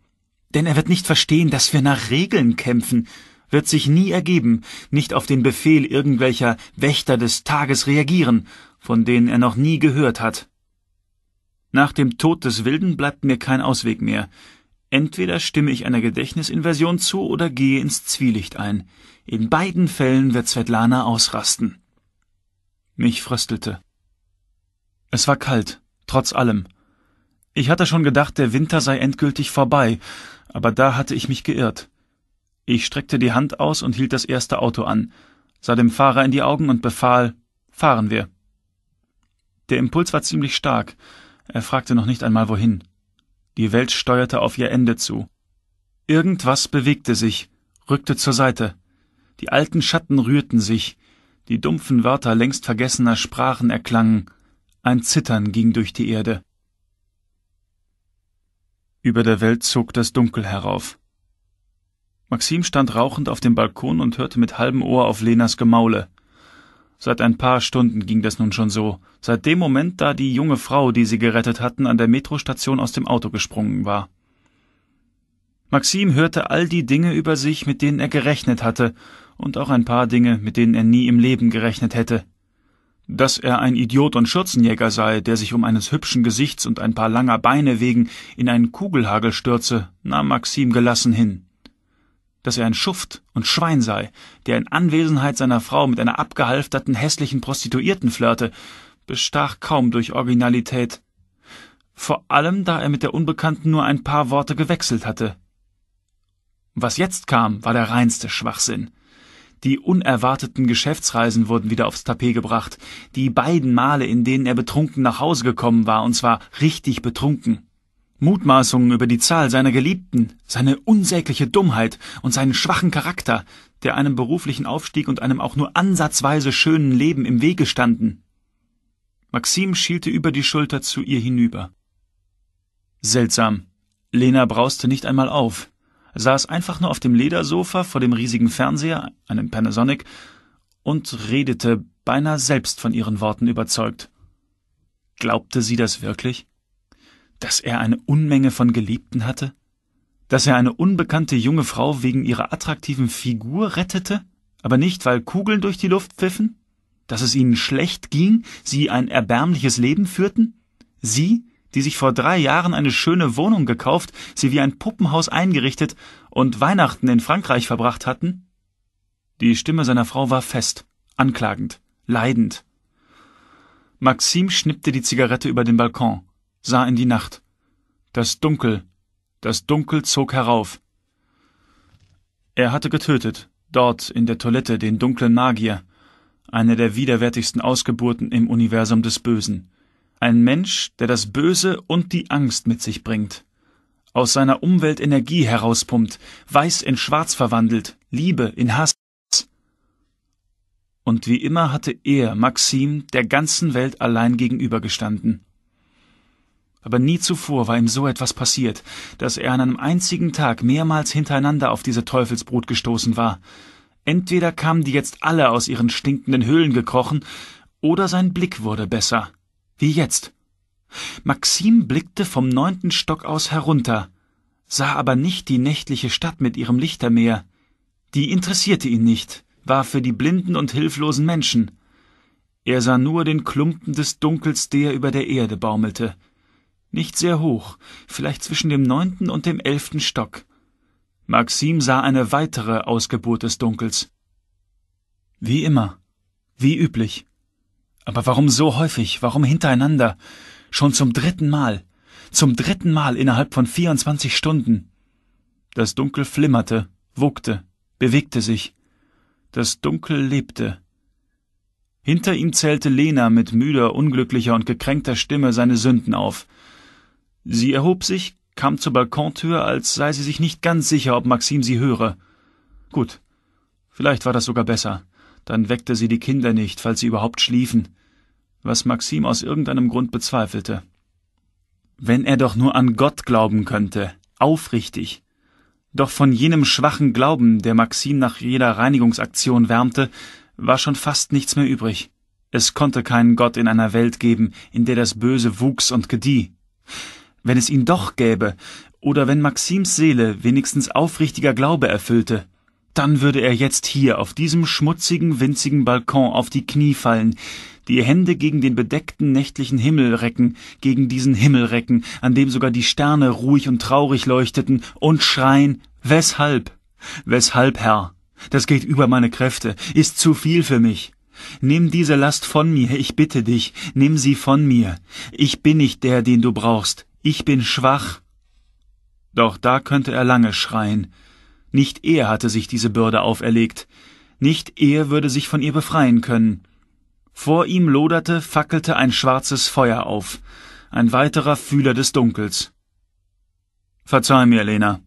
Denn er wird nicht verstehen, dass wir nach Regeln kämpfen, wird sich nie ergeben, nicht auf den Befehl irgendwelcher Wächter des Tages reagieren, von denen er noch nie gehört hat. Nach dem Tod des Wilden bleibt mir kein Ausweg mehr. Entweder stimme ich einer Gedächtnisinversion zu oder gehe ins Zwielicht ein. In beiden Fällen wird Svetlana ausrasten. Mich fröstelte. Es war kalt, trotz allem. Ich hatte schon gedacht, der Winter sei endgültig vorbei, aber da hatte ich mich geirrt. Ich streckte die Hand aus und hielt das erste Auto an, sah dem Fahrer in die Augen und befahl, fahren wir. Der Impuls war ziemlich stark. Er fragte noch nicht einmal wohin. Die Welt steuerte auf ihr Ende zu. Irgendwas bewegte sich, rückte zur Seite. Die alten Schatten rührten sich, die dumpfen Wörter längst vergessener Sprachen erklangen, ein Zittern ging durch die Erde. Über der Welt zog das Dunkel herauf. Maxim stand rauchend auf dem Balkon und hörte mit halbem Ohr auf Lenas Gemaule. Seit ein paar Stunden ging das nun schon so, seit dem Moment, da die junge Frau, die sie gerettet hatten, an der Metrostation aus dem Auto gesprungen war. Maxim hörte all die Dinge über sich, mit denen er gerechnet hatte, und auch ein paar Dinge, mit denen er nie im Leben gerechnet hätte. Dass er ein Idiot und Schürzenjäger sei, der sich um eines hübschen Gesichts und ein paar langer Beine wegen in einen Kugelhagel stürze, nahm Maxim gelassen hin. Dass er ein Schuft und Schwein sei, der in Anwesenheit seiner Frau mit einer abgehalfterten, hässlichen Prostituierten flirte, bestach kaum durch Originalität. Vor allem, da er mit der Unbekannten nur ein paar Worte gewechselt hatte. Was jetzt kam, war der reinste Schwachsinn. Die unerwarteten Geschäftsreisen wurden wieder aufs Tapet gebracht. Die beiden Male, in denen er betrunken nach Hause gekommen war, und zwar richtig betrunken. Mutmaßungen über die Zahl seiner Geliebten, seine unsägliche Dummheit und seinen schwachen Charakter, der einem beruflichen Aufstieg und einem auch nur ansatzweise schönen Leben im Wege standen. Maxim schielte über die Schulter zu ihr hinüber. Seltsam. Lena brauste nicht einmal auf saß einfach nur auf dem Ledersofa vor dem riesigen Fernseher, einem Panasonic, und redete beinahe selbst von ihren Worten überzeugt. Glaubte sie das wirklich? Dass er eine Unmenge von Geliebten hatte? Dass er eine unbekannte junge Frau wegen ihrer attraktiven Figur rettete, aber nicht, weil Kugeln durch die Luft pfiffen? Dass es ihnen schlecht ging, sie ein erbärmliches Leben führten? Sie, die sich vor drei Jahren eine schöne Wohnung gekauft, sie wie ein Puppenhaus eingerichtet und Weihnachten in Frankreich verbracht hatten? Die Stimme seiner Frau war fest, anklagend, leidend. Maxim schnippte die Zigarette über den Balkon, sah in die Nacht. Das Dunkel, das Dunkel zog herauf. Er hatte getötet, dort in der Toilette den dunklen Magier, eine der widerwärtigsten Ausgeburten im Universum des Bösen. Ein Mensch, der das Böse und die Angst mit sich bringt. Aus seiner Umwelt Energie herauspumpt, weiß in schwarz verwandelt, Liebe in Hass. Und wie immer hatte er, Maxim, der ganzen Welt allein gegenübergestanden. Aber nie zuvor war ihm so etwas passiert, dass er an einem einzigen Tag mehrmals hintereinander auf diese Teufelsbrut gestoßen war. Entweder kamen die jetzt alle aus ihren stinkenden Höhlen gekrochen, oder sein Blick wurde besser wie jetzt. Maxim blickte vom neunten Stock aus herunter, sah aber nicht die nächtliche Stadt mit ihrem Lichtermeer. Die interessierte ihn nicht, war für die blinden und hilflosen Menschen. Er sah nur den Klumpen des Dunkels, der über der Erde baumelte. Nicht sehr hoch, vielleicht zwischen dem neunten und dem elften Stock. Maxim sah eine weitere Ausgeburt des Dunkels. Wie immer, wie üblich. Aber warum so häufig? Warum hintereinander? Schon zum dritten Mal. Zum dritten Mal innerhalb von 24 Stunden. Das Dunkel flimmerte, wogte, bewegte sich. Das Dunkel lebte. Hinter ihm zählte Lena mit müder, unglücklicher und gekränkter Stimme seine Sünden auf. Sie erhob sich, kam zur Balkontür, als sei sie sich nicht ganz sicher, ob Maxim sie höre. Gut, vielleicht war das sogar besser. Dann weckte sie die Kinder nicht, falls sie überhaupt schliefen was Maxim aus irgendeinem Grund bezweifelte. Wenn er doch nur an Gott glauben könnte, aufrichtig. Doch von jenem schwachen Glauben, der Maxim nach jeder Reinigungsaktion wärmte, war schon fast nichts mehr übrig. Es konnte keinen Gott in einer Welt geben, in der das Böse wuchs und gedieh. Wenn es ihn doch gäbe, oder wenn Maxims Seele wenigstens aufrichtiger Glaube erfüllte, dann würde er jetzt hier auf diesem schmutzigen, winzigen Balkon auf die Knie fallen, die Hände gegen den bedeckten nächtlichen Himmel recken, gegen diesen Himmel recken, an dem sogar die Sterne ruhig und traurig leuchteten, und schreien Weshalb? Weshalb, Herr? Das geht über meine Kräfte, ist zu viel für mich. Nimm diese Last von mir, ich bitte dich, nimm sie von mir. Ich bin nicht der, den du brauchst, ich bin schwach. Doch da könnte er lange schreien. Nicht er hatte sich diese Bürde auferlegt, nicht er würde sich von ihr befreien können. Vor ihm loderte, fackelte ein schwarzes Feuer auf. Ein weiterer Fühler des Dunkels. Verzeih mir, Lena.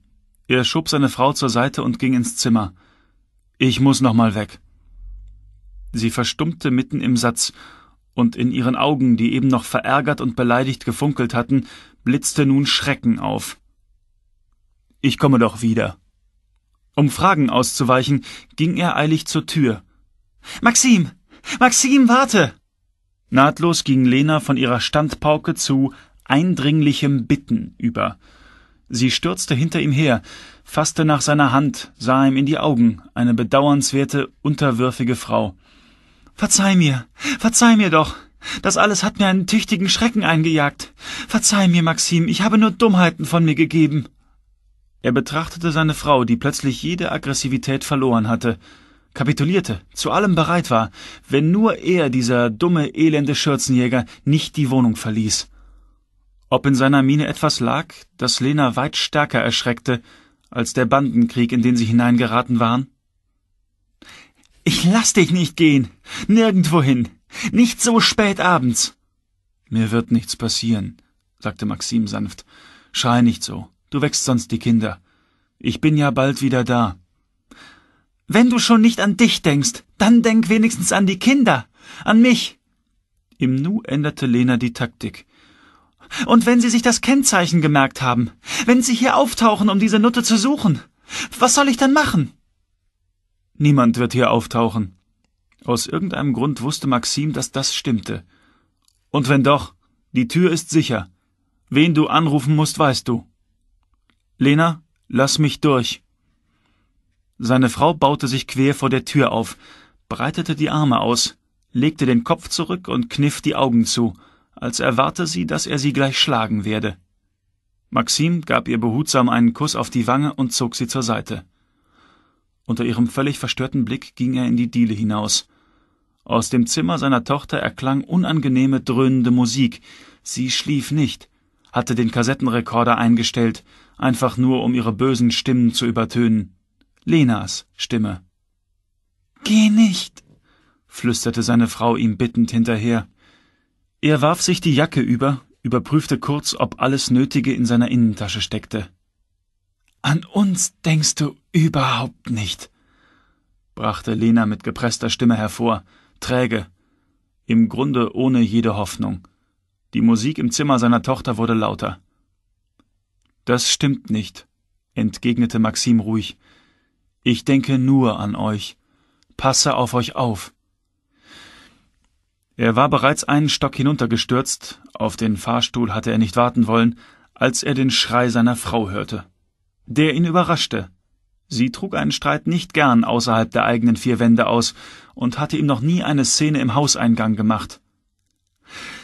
Er schob seine Frau zur Seite und ging ins Zimmer. Ich muss noch mal weg. Sie verstummte mitten im Satz, und in ihren Augen, die eben noch verärgert und beleidigt gefunkelt hatten, blitzte nun Schrecken auf. Ich komme doch wieder. Um Fragen auszuweichen, ging er eilig zur Tür. Maxim. Maxim, warte! Nahtlos ging Lena von ihrer Standpauke zu eindringlichem Bitten über. Sie stürzte hinter ihm her, fasste nach seiner Hand, sah ihm in die Augen, eine bedauernswerte, unterwürfige Frau. Verzeih mir, verzeih mir doch. Das alles hat mir einen tüchtigen Schrecken eingejagt. Verzeih mir, Maxim, ich habe nur Dummheiten von mir gegeben. Er betrachtete seine Frau, die plötzlich jede Aggressivität verloren hatte, kapitulierte, zu allem bereit war, wenn nur er, dieser dumme, elende Schürzenjäger, nicht die Wohnung verließ. Ob in seiner Miene etwas lag, das Lena weit stärker erschreckte als der Bandenkrieg, in den sie hineingeraten waren? Ich lass dich nicht gehen. Nirgendwohin. Nicht so spät abends. Mir wird nichts passieren, sagte Maxim sanft. Schrei nicht so. Du wächst sonst die Kinder. Ich bin ja bald wieder da. Wenn du schon nicht an dich denkst, dann denk wenigstens an die Kinder, an mich. Im Nu änderte Lena die Taktik. Und wenn sie sich das Kennzeichen gemerkt haben, wenn sie hier auftauchen, um diese Nutte zu suchen, was soll ich dann machen? Niemand wird hier auftauchen. Aus irgendeinem Grund wusste Maxim, dass das stimmte. Und wenn doch, die Tür ist sicher. Wen du anrufen musst, weißt du. Lena, lass mich durch. Seine Frau baute sich quer vor der Tür auf, breitete die Arme aus, legte den Kopf zurück und kniff die Augen zu, als erwarte sie, dass er sie gleich schlagen werde. Maxim gab ihr behutsam einen Kuss auf die Wange und zog sie zur Seite. Unter ihrem völlig verstörten Blick ging er in die Diele hinaus. Aus dem Zimmer seiner Tochter erklang unangenehme, dröhnende Musik. Sie schlief nicht, hatte den Kassettenrekorder eingestellt, einfach nur um ihre bösen Stimmen zu übertönen. Lenas Stimme. Geh nicht, flüsterte seine Frau ihm bittend hinterher. Er warf sich die Jacke über, überprüfte kurz, ob alles Nötige in seiner Innentasche steckte. An uns denkst du überhaupt nicht, brachte Lena mit gepresster Stimme hervor, träge, im Grunde ohne jede Hoffnung. Die Musik im Zimmer seiner Tochter wurde lauter. Das stimmt nicht, entgegnete Maxim ruhig. Ich denke nur an euch, passe auf euch auf. Er war bereits einen Stock hinuntergestürzt, auf den Fahrstuhl hatte er nicht warten wollen, als er den Schrei seiner Frau hörte, der ihn überraschte. Sie trug einen Streit nicht gern außerhalb der eigenen vier Wände aus und hatte ihm noch nie eine Szene im Hauseingang gemacht.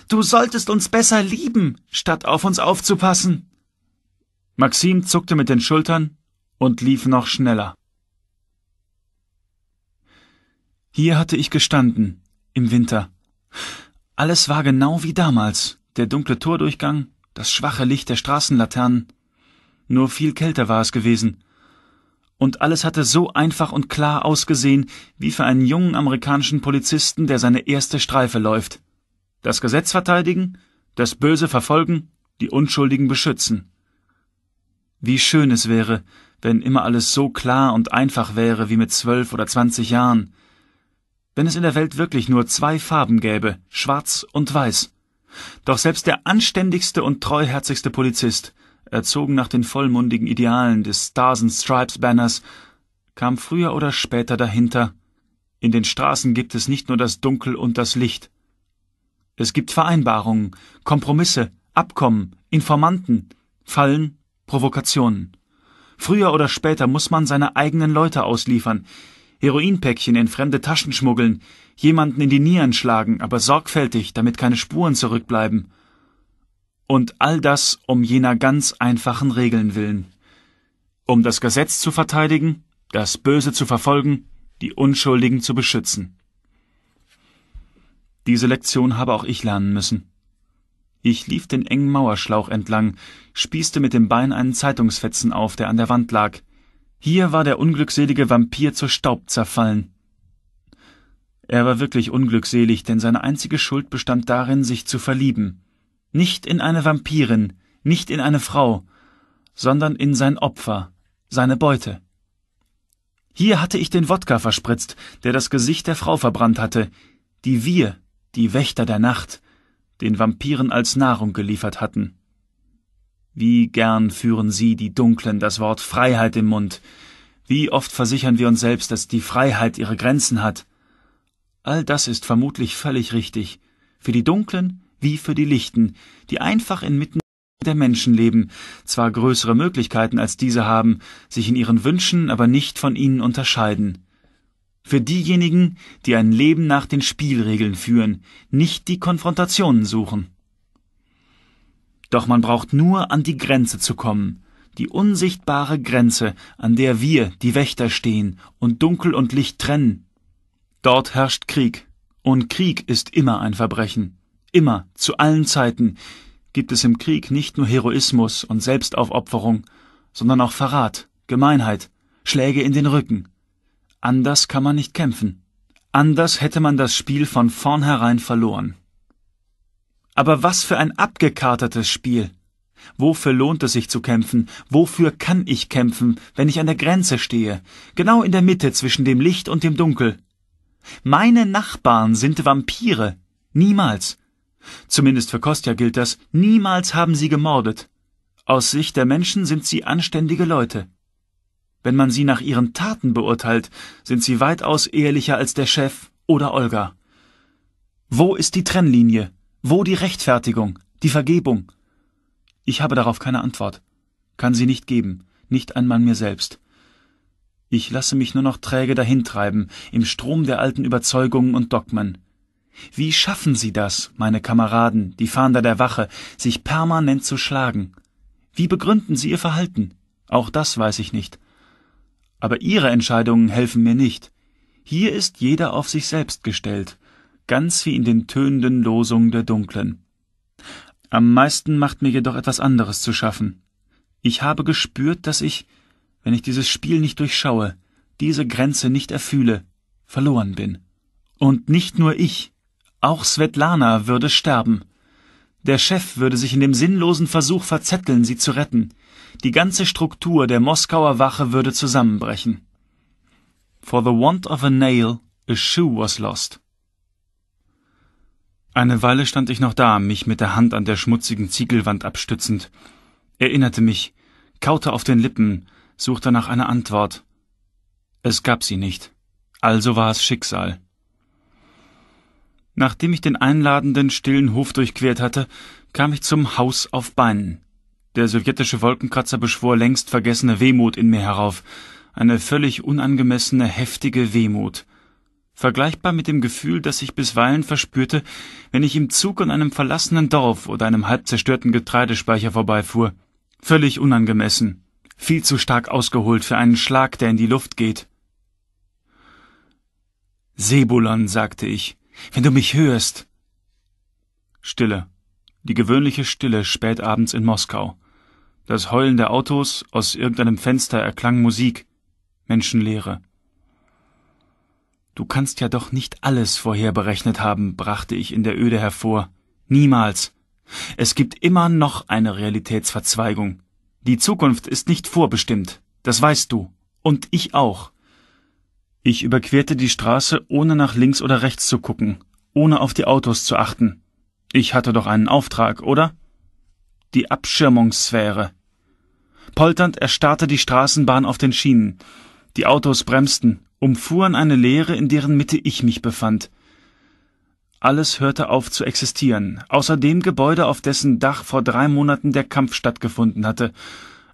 Du solltest uns besser lieben, statt auf uns aufzupassen. Maxim zuckte mit den Schultern und lief noch schneller. Hier hatte ich gestanden, im Winter. Alles war genau wie damals, der dunkle Tordurchgang, das schwache Licht der Straßenlaternen. Nur viel kälter war es gewesen. Und alles hatte so einfach und klar ausgesehen, wie für einen jungen amerikanischen Polizisten, der seine erste Streife läuft. Das Gesetz verteidigen, das Böse verfolgen, die Unschuldigen beschützen. Wie schön es wäre, wenn immer alles so klar und einfach wäre wie mit zwölf oder zwanzig Jahren, wenn es in der Welt wirklich nur zwei Farben gäbe, schwarz und weiß. Doch selbst der anständigste und treuherzigste Polizist, erzogen nach den vollmundigen Idealen des Stars and Stripes Banners, kam früher oder später dahinter. In den Straßen gibt es nicht nur das Dunkel und das Licht. Es gibt Vereinbarungen, Kompromisse, Abkommen, Informanten, Fallen, Provokationen. Früher oder später muss man seine eigenen Leute ausliefern, Heroinpäckchen in fremde Taschen schmuggeln, jemanden in die Nieren schlagen, aber sorgfältig, damit keine Spuren zurückbleiben. Und all das um jener ganz einfachen Regeln willen. Um das Gesetz zu verteidigen, das Böse zu verfolgen, die Unschuldigen zu beschützen. Diese Lektion habe auch ich lernen müssen. Ich lief den engen Mauerschlauch entlang, spießte mit dem Bein einen Zeitungsfetzen auf, der an der Wand lag, hier war der unglückselige Vampir zu Staub zerfallen. Er war wirklich unglückselig, denn seine einzige Schuld bestand darin, sich zu verlieben. Nicht in eine Vampirin, nicht in eine Frau, sondern in sein Opfer, seine Beute. Hier hatte ich den Wodka verspritzt, der das Gesicht der Frau verbrannt hatte, die wir, die Wächter der Nacht, den Vampiren als Nahrung geliefert hatten. Wie gern führen Sie, die Dunklen, das Wort Freiheit im Mund. Wie oft versichern wir uns selbst, dass die Freiheit ihre Grenzen hat. All das ist vermutlich völlig richtig. Für die Dunklen wie für die Lichten, die einfach inmitten der Menschen leben, zwar größere Möglichkeiten als diese haben, sich in ihren Wünschen aber nicht von ihnen unterscheiden. Für diejenigen, die ein Leben nach den Spielregeln führen, nicht die Konfrontationen suchen. Doch man braucht nur an die Grenze zu kommen, die unsichtbare Grenze, an der wir, die Wächter, stehen und Dunkel und Licht trennen. Dort herrscht Krieg, und Krieg ist immer ein Verbrechen, immer, zu allen Zeiten, gibt es im Krieg nicht nur Heroismus und Selbstaufopferung, sondern auch Verrat, Gemeinheit, Schläge in den Rücken. Anders kann man nicht kämpfen. Anders hätte man das Spiel von vornherein verloren. Aber was für ein abgekatertes Spiel. Wofür lohnt es sich zu kämpfen? Wofür kann ich kämpfen, wenn ich an der Grenze stehe, genau in der Mitte zwischen dem Licht und dem Dunkel? Meine Nachbarn sind Vampire. Niemals. Zumindest für Kostja gilt das. Niemals haben sie gemordet. Aus Sicht der Menschen sind sie anständige Leute. Wenn man sie nach ihren Taten beurteilt, sind sie weitaus ehrlicher als der Chef oder Olga. Wo ist die Trennlinie? Wo die Rechtfertigung, die Vergebung? Ich habe darauf keine Antwort, kann sie nicht geben, nicht einmal mir selbst. Ich lasse mich nur noch träge dahintreiben, im Strom der alten Überzeugungen und Dogmen. Wie schaffen Sie das, meine Kameraden, die Fahnder der Wache, sich permanent zu schlagen? Wie begründen Sie Ihr Verhalten? Auch das weiß ich nicht. Aber Ihre Entscheidungen helfen mir nicht. Hier ist jeder auf sich selbst gestellt, ganz wie in den tönenden Losungen der Dunklen. Am meisten macht mir jedoch etwas anderes zu schaffen. Ich habe gespürt, dass ich, wenn ich dieses Spiel nicht durchschaue, diese Grenze nicht erfühle, verloren bin. Und nicht nur ich, auch Svetlana würde sterben. Der Chef würde sich in dem sinnlosen Versuch verzetteln, sie zu retten. Die ganze Struktur der Moskauer Wache würde zusammenbrechen. For the want of a nail, a shoe was lost. Eine Weile stand ich noch da, mich mit der Hand an der schmutzigen Ziegelwand abstützend, erinnerte mich, kaute auf den Lippen, suchte nach einer Antwort. Es gab sie nicht. Also war es Schicksal. Nachdem ich den einladenden, stillen Hof durchquert hatte, kam ich zum Haus auf Beinen. Der sowjetische Wolkenkratzer beschwor längst vergessene Wehmut in mir herauf. Eine völlig unangemessene, heftige Wehmut vergleichbar mit dem Gefühl, das ich bisweilen verspürte, wenn ich im Zug an einem verlassenen Dorf oder einem halb zerstörten Getreidespeicher vorbeifuhr. Völlig unangemessen, viel zu stark ausgeholt für einen Schlag, der in die Luft geht. Sebulon, sagte ich, wenn du mich hörst. Stille. Die gewöhnliche Stille spät abends in Moskau. Das Heulen der Autos, aus irgendeinem Fenster erklang Musik. Menschenleere. Du kannst ja doch nicht alles vorher berechnet haben, brachte ich in der Öde hervor. Niemals. Es gibt immer noch eine Realitätsverzweigung. Die Zukunft ist nicht vorbestimmt, das weißt du. Und ich auch. Ich überquerte die Straße, ohne nach links oder rechts zu gucken, ohne auf die Autos zu achten. Ich hatte doch einen Auftrag, oder? Die Abschirmungssphäre. Polternd erstarrte die Straßenbahn auf den Schienen. Die Autos bremsten, umfuhren eine Leere, in deren Mitte ich mich befand. Alles hörte auf zu existieren, außer dem Gebäude, auf dessen Dach vor drei Monaten der Kampf stattgefunden hatte,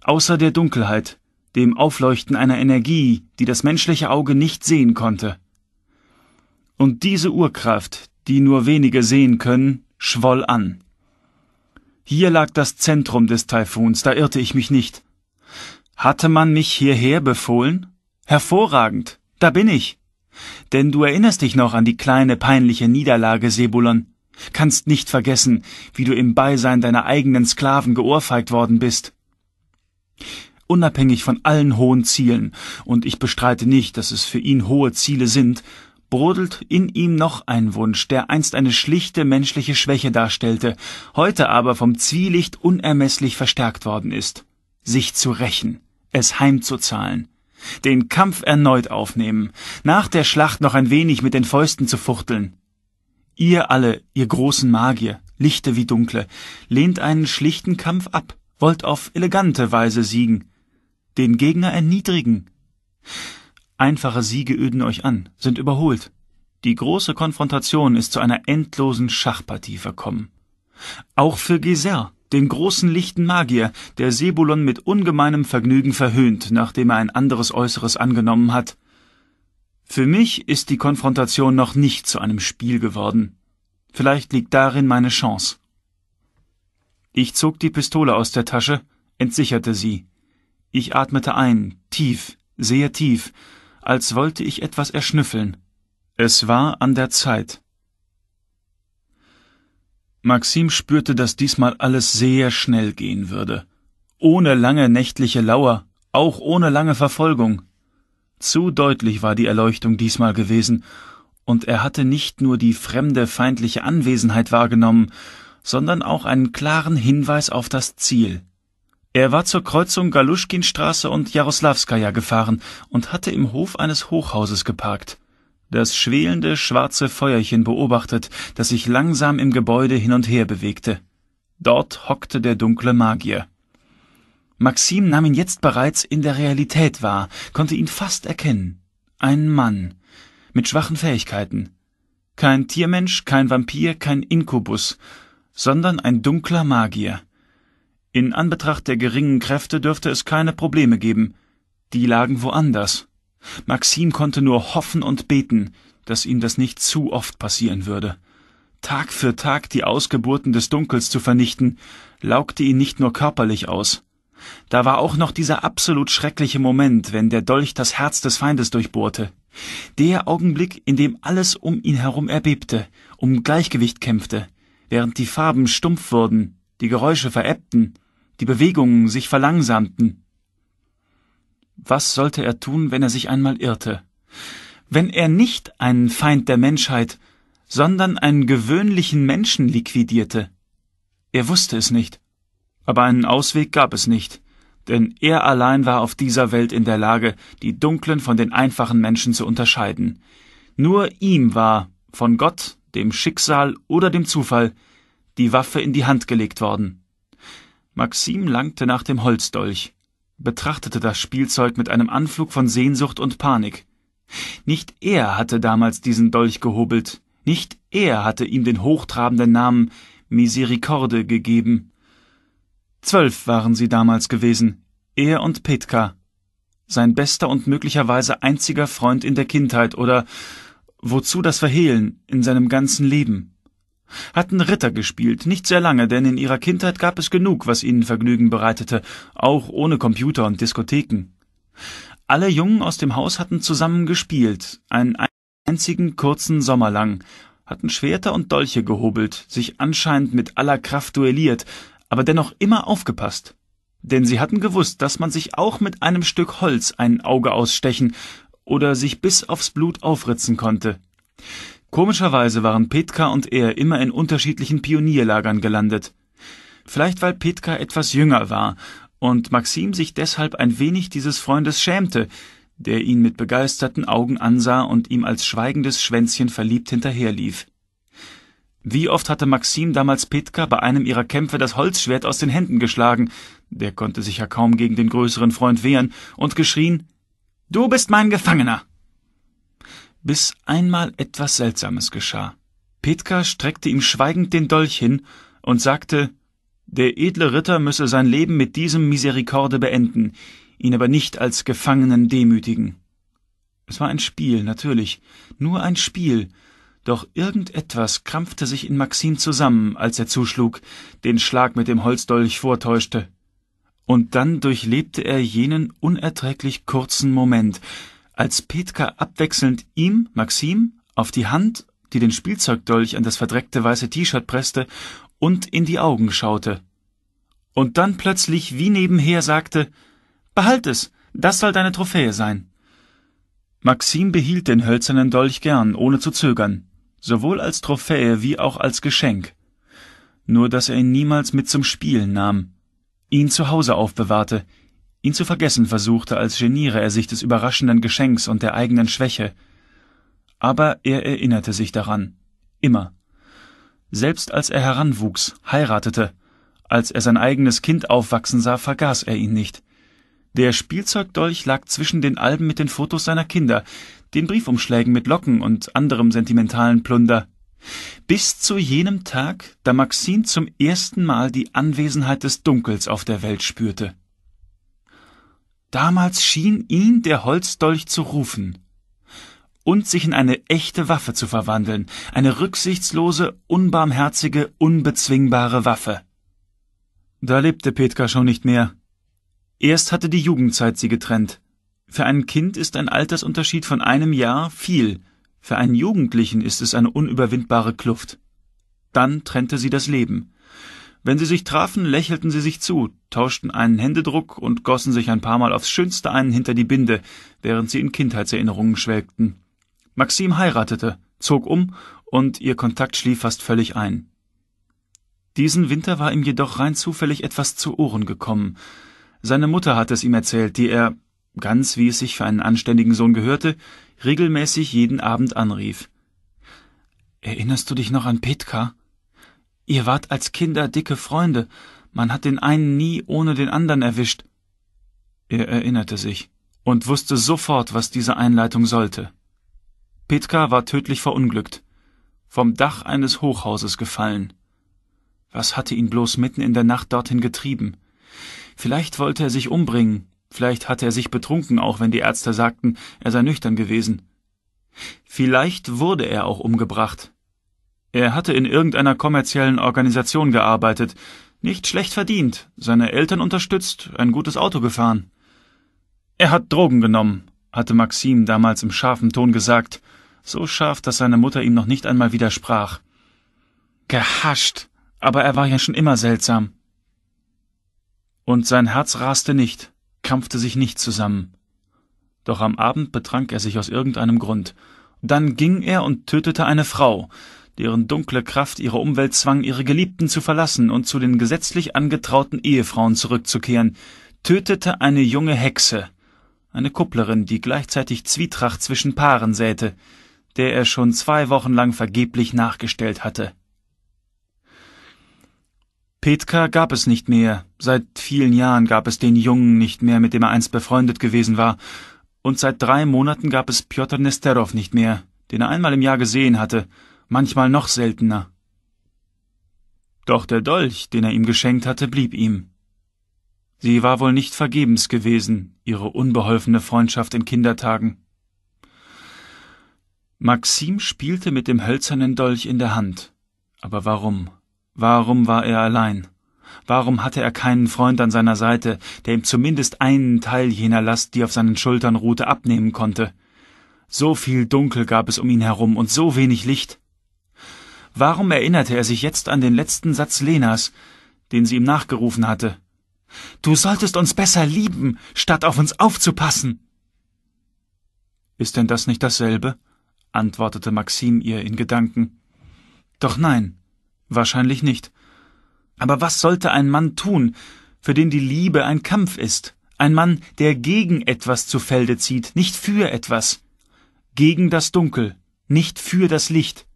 außer der Dunkelheit, dem Aufleuchten einer Energie, die das menschliche Auge nicht sehen konnte. Und diese Urkraft, die nur wenige sehen können, schwoll an. Hier lag das Zentrum des Taifuns, da irrte ich mich nicht. Hatte man mich hierher befohlen? Hervorragend. Da bin ich. Denn du erinnerst dich noch an die kleine peinliche Niederlage, Sebulon. Kannst nicht vergessen, wie du im Beisein deiner eigenen Sklaven geohrfeigt worden bist. Unabhängig von allen hohen Zielen, und ich bestreite nicht, dass es für ihn hohe Ziele sind, brodelt in ihm noch ein Wunsch, der einst eine schlichte menschliche Schwäche darstellte, heute aber vom Zwielicht unermesslich verstärkt worden ist. Sich zu rächen, es heimzuzahlen, den Kampf erneut aufnehmen, nach der Schlacht noch ein wenig mit den Fäusten zu fuchteln. Ihr alle, ihr großen Magier, Lichte wie Dunkle, lehnt einen schlichten Kampf ab, wollt auf elegante Weise siegen, den Gegner erniedrigen. Einfache Siege öden euch an, sind überholt. Die große Konfrontation ist zu einer endlosen Schachpartie verkommen. Auch für Geser, den großen lichten Magier, der Sebulon mit ungemeinem Vergnügen verhöhnt, nachdem er ein anderes Äußeres angenommen hat. Für mich ist die Konfrontation noch nicht zu einem Spiel geworden. Vielleicht liegt darin meine Chance. Ich zog die Pistole aus der Tasche, entsicherte sie. Ich atmete ein, tief, sehr tief, als wollte ich etwas erschnüffeln. Es war an der Zeit. Maxim spürte, dass diesmal alles sehr schnell gehen würde. Ohne lange nächtliche Lauer, auch ohne lange Verfolgung. Zu deutlich war die Erleuchtung diesmal gewesen, und er hatte nicht nur die fremde feindliche Anwesenheit wahrgenommen, sondern auch einen klaren Hinweis auf das Ziel. Er war zur Kreuzung Galuschkinstraße und Jaroslawskaja gefahren und hatte im Hof eines Hochhauses geparkt das schwelende schwarze Feuerchen beobachtet, das sich langsam im Gebäude hin und her bewegte. Dort hockte der dunkle Magier. Maxim nahm ihn jetzt bereits in der Realität wahr, konnte ihn fast erkennen. Ein Mann mit schwachen Fähigkeiten. Kein Tiermensch, kein Vampir, kein Inkubus, sondern ein dunkler Magier. In Anbetracht der geringen Kräfte dürfte es keine Probleme geben. Die lagen woanders. Maxim konnte nur hoffen und beten, dass ihm das nicht zu oft passieren würde. Tag für Tag die Ausgeburten des Dunkels zu vernichten, laugte ihn nicht nur körperlich aus. Da war auch noch dieser absolut schreckliche Moment, wenn der Dolch das Herz des Feindes durchbohrte. Der Augenblick, in dem alles um ihn herum erbebte, um Gleichgewicht kämpfte, während die Farben stumpf wurden, die Geräusche verebbten, die Bewegungen sich verlangsamten. Was sollte er tun, wenn er sich einmal irrte? Wenn er nicht einen Feind der Menschheit, sondern einen gewöhnlichen Menschen liquidierte? Er wusste es nicht. Aber einen Ausweg gab es nicht, denn er allein war auf dieser Welt in der Lage, die Dunklen von den einfachen Menschen zu unterscheiden. Nur ihm war von Gott, dem Schicksal oder dem Zufall die Waffe in die Hand gelegt worden. Maxim langte nach dem Holzdolch betrachtete das Spielzeug mit einem Anflug von Sehnsucht und Panik. Nicht er hatte damals diesen Dolch gehobelt, nicht er hatte ihm den hochtrabenden Namen Misericorde gegeben. Zwölf waren sie damals gewesen, er und Petka, sein bester und möglicherweise einziger Freund in der Kindheit oder wozu das Verhehlen in seinem ganzen Leben hatten Ritter gespielt, nicht sehr lange, denn in ihrer Kindheit gab es genug, was ihnen Vergnügen bereitete, auch ohne Computer und Diskotheken. Alle Jungen aus dem Haus hatten zusammen gespielt, einen einzigen kurzen Sommer lang, hatten Schwerter und Dolche gehobelt, sich anscheinend mit aller Kraft duelliert, aber dennoch immer aufgepasst. Denn sie hatten gewusst, dass man sich auch mit einem Stück Holz ein Auge ausstechen oder sich bis aufs Blut aufritzen konnte. Komischerweise waren Petka und er immer in unterschiedlichen Pionierlagern gelandet. Vielleicht weil Petka etwas jünger war und Maxim sich deshalb ein wenig dieses Freundes schämte, der ihn mit begeisterten Augen ansah und ihm als schweigendes Schwänzchen verliebt hinterherlief. Wie oft hatte Maxim damals Petka bei einem ihrer Kämpfe das Holzschwert aus den Händen geschlagen, der konnte sich ja kaum gegen den größeren Freund wehren, und geschrien Du bist mein Gefangener bis einmal etwas Seltsames geschah. Petka streckte ihm schweigend den Dolch hin und sagte, der edle Ritter müsse sein Leben mit diesem Miserikorde beenden, ihn aber nicht als Gefangenen demütigen. Es war ein Spiel, natürlich, nur ein Spiel, doch irgendetwas krampfte sich in Maxim zusammen, als er zuschlug, den Schlag mit dem Holzdolch vortäuschte. Und dann durchlebte er jenen unerträglich kurzen Moment, als Petka abwechselnd ihm, Maxim, auf die Hand, die den Spielzeugdolch an das verdreckte weiße T-Shirt presste, und in die Augen schaute. Und dann plötzlich wie nebenher sagte, Behalt es, das soll deine Trophäe sein. Maxim behielt den hölzernen Dolch gern, ohne zu zögern, sowohl als Trophäe wie auch als Geschenk. Nur dass er ihn niemals mit zum Spielen nahm, ihn zu Hause aufbewahrte, ihn zu vergessen versuchte, als geniere er sich des überraschenden Geschenks und der eigenen Schwäche. Aber er erinnerte sich daran. Immer. Selbst als er heranwuchs, heiratete, als er sein eigenes Kind aufwachsen sah, vergaß er ihn nicht. Der Spielzeugdolch lag zwischen den Alben mit den Fotos seiner Kinder, den Briefumschlägen mit Locken und anderem sentimentalen Plunder. Bis zu jenem Tag, da Maxine zum ersten Mal die Anwesenheit des Dunkels auf der Welt spürte. Damals schien ihn der Holzdolch zu rufen und sich in eine echte Waffe zu verwandeln, eine rücksichtslose, unbarmherzige, unbezwingbare Waffe. Da lebte Petka schon nicht mehr. Erst hatte die Jugendzeit sie getrennt. Für ein Kind ist ein Altersunterschied von einem Jahr viel, für einen Jugendlichen ist es eine unüberwindbare Kluft. Dann trennte sie das Leben. Wenn sie sich trafen, lächelten sie sich zu, tauschten einen Händedruck und gossen sich ein paar Mal aufs Schönste einen hinter die Binde, während sie in Kindheitserinnerungen schwelgten. Maxim heiratete, zog um und ihr Kontakt schlief fast völlig ein. Diesen Winter war ihm jedoch rein zufällig etwas zu Ohren gekommen. Seine Mutter hatte es ihm erzählt, die er, ganz wie es sich für einen anständigen Sohn gehörte, regelmäßig jeden Abend anrief. Erinnerst du dich noch an Petka? Ihr wart als Kinder dicke Freunde, man hat den einen nie ohne den anderen erwischt. Er erinnerte sich und wusste sofort, was diese Einleitung sollte. Petka war tödlich verunglückt, vom Dach eines Hochhauses gefallen. Was hatte ihn bloß mitten in der Nacht dorthin getrieben? Vielleicht wollte er sich umbringen, vielleicht hatte er sich betrunken, auch wenn die Ärzte sagten, er sei nüchtern gewesen. Vielleicht wurde er auch umgebracht, er hatte in irgendeiner kommerziellen Organisation gearbeitet, nicht schlecht verdient, seine Eltern unterstützt, ein gutes Auto gefahren. Er hat Drogen genommen, hatte Maxim damals im scharfen Ton gesagt, so scharf, dass seine Mutter ihm noch nicht einmal widersprach. Gehascht, aber er war ja schon immer seltsam. Und sein Herz raste nicht, krampfte sich nicht zusammen. Doch am Abend betrank er sich aus irgendeinem Grund. Dann ging er und tötete eine Frau, deren dunkle Kraft ihre Umwelt zwang, ihre Geliebten zu verlassen und zu den gesetzlich angetrauten Ehefrauen zurückzukehren, tötete eine junge Hexe, eine Kupplerin, die gleichzeitig Zwietracht zwischen Paaren säte, der er schon zwei Wochen lang vergeblich nachgestellt hatte. Petka gab es nicht mehr, seit vielen Jahren gab es den Jungen nicht mehr, mit dem er einst befreundet gewesen war, und seit drei Monaten gab es Piotr Nesterow nicht mehr, den er einmal im Jahr gesehen hatte, manchmal noch seltener. Doch der Dolch, den er ihm geschenkt hatte, blieb ihm. Sie war wohl nicht vergebens gewesen, ihre unbeholfene Freundschaft in Kindertagen. Maxim spielte mit dem hölzernen Dolch in der Hand. Aber warum? Warum war er allein? Warum hatte er keinen Freund an seiner Seite, der ihm zumindest einen Teil jener Last, die auf seinen Schultern ruhte, abnehmen konnte? So viel Dunkel gab es um ihn herum und so wenig Licht. Warum erinnerte er sich jetzt an den letzten Satz Lenas, den sie ihm nachgerufen hatte? Du solltest uns besser lieben, statt auf uns aufzupassen. Ist denn das nicht dasselbe? antwortete Maxim ihr in Gedanken. Doch nein, wahrscheinlich nicht. Aber was sollte ein Mann tun, für den die Liebe ein Kampf ist? Ein Mann, der gegen etwas zu Felde zieht, nicht für etwas. Gegen das Dunkel, nicht für das Licht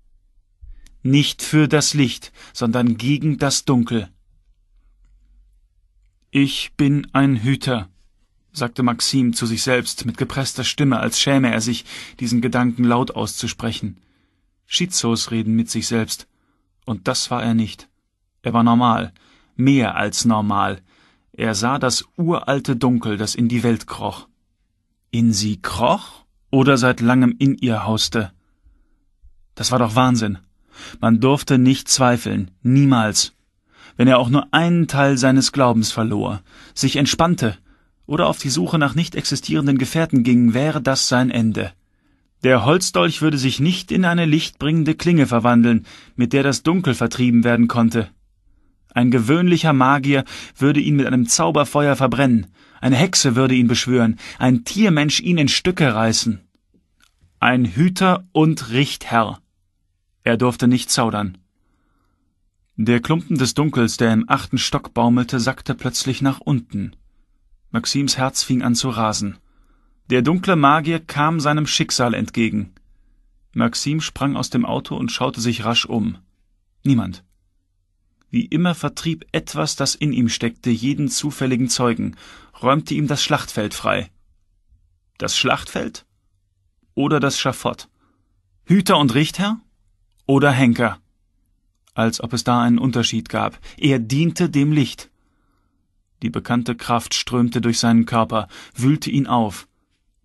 nicht für das Licht, sondern gegen das Dunkel. Ich bin ein Hüter, sagte Maxim zu sich selbst mit gepresster Stimme, als schäme er sich, diesen Gedanken laut auszusprechen. Schizos reden mit sich selbst. Und das war er nicht. Er war normal, mehr als normal. Er sah das uralte Dunkel, das in die Welt kroch. In sie kroch oder seit langem in ihr hauste? Das war doch Wahnsinn. Man durfte nicht zweifeln, niemals. Wenn er auch nur einen Teil seines Glaubens verlor, sich entspannte oder auf die Suche nach nicht existierenden Gefährten ging, wäre das sein Ende. Der Holzdolch würde sich nicht in eine lichtbringende Klinge verwandeln, mit der das Dunkel vertrieben werden konnte. Ein gewöhnlicher Magier würde ihn mit einem Zauberfeuer verbrennen, eine Hexe würde ihn beschwören, ein Tiermensch ihn in Stücke reißen. Ein Hüter und Richtherr. Er durfte nicht zaudern. Der Klumpen des Dunkels, der im achten Stock baumelte, sackte plötzlich nach unten. Maxims Herz fing an zu rasen. Der dunkle Magier kam seinem Schicksal entgegen. Maxim sprang aus dem Auto und schaute sich rasch um. Niemand. Wie immer vertrieb etwas, das in ihm steckte, jeden zufälligen Zeugen, räumte ihm das Schlachtfeld frei. Das Schlachtfeld? Oder das Schafott? Hüter und Richter? oder Henker. Als ob es da einen Unterschied gab. Er diente dem Licht. Die bekannte Kraft strömte durch seinen Körper, wühlte ihn auf.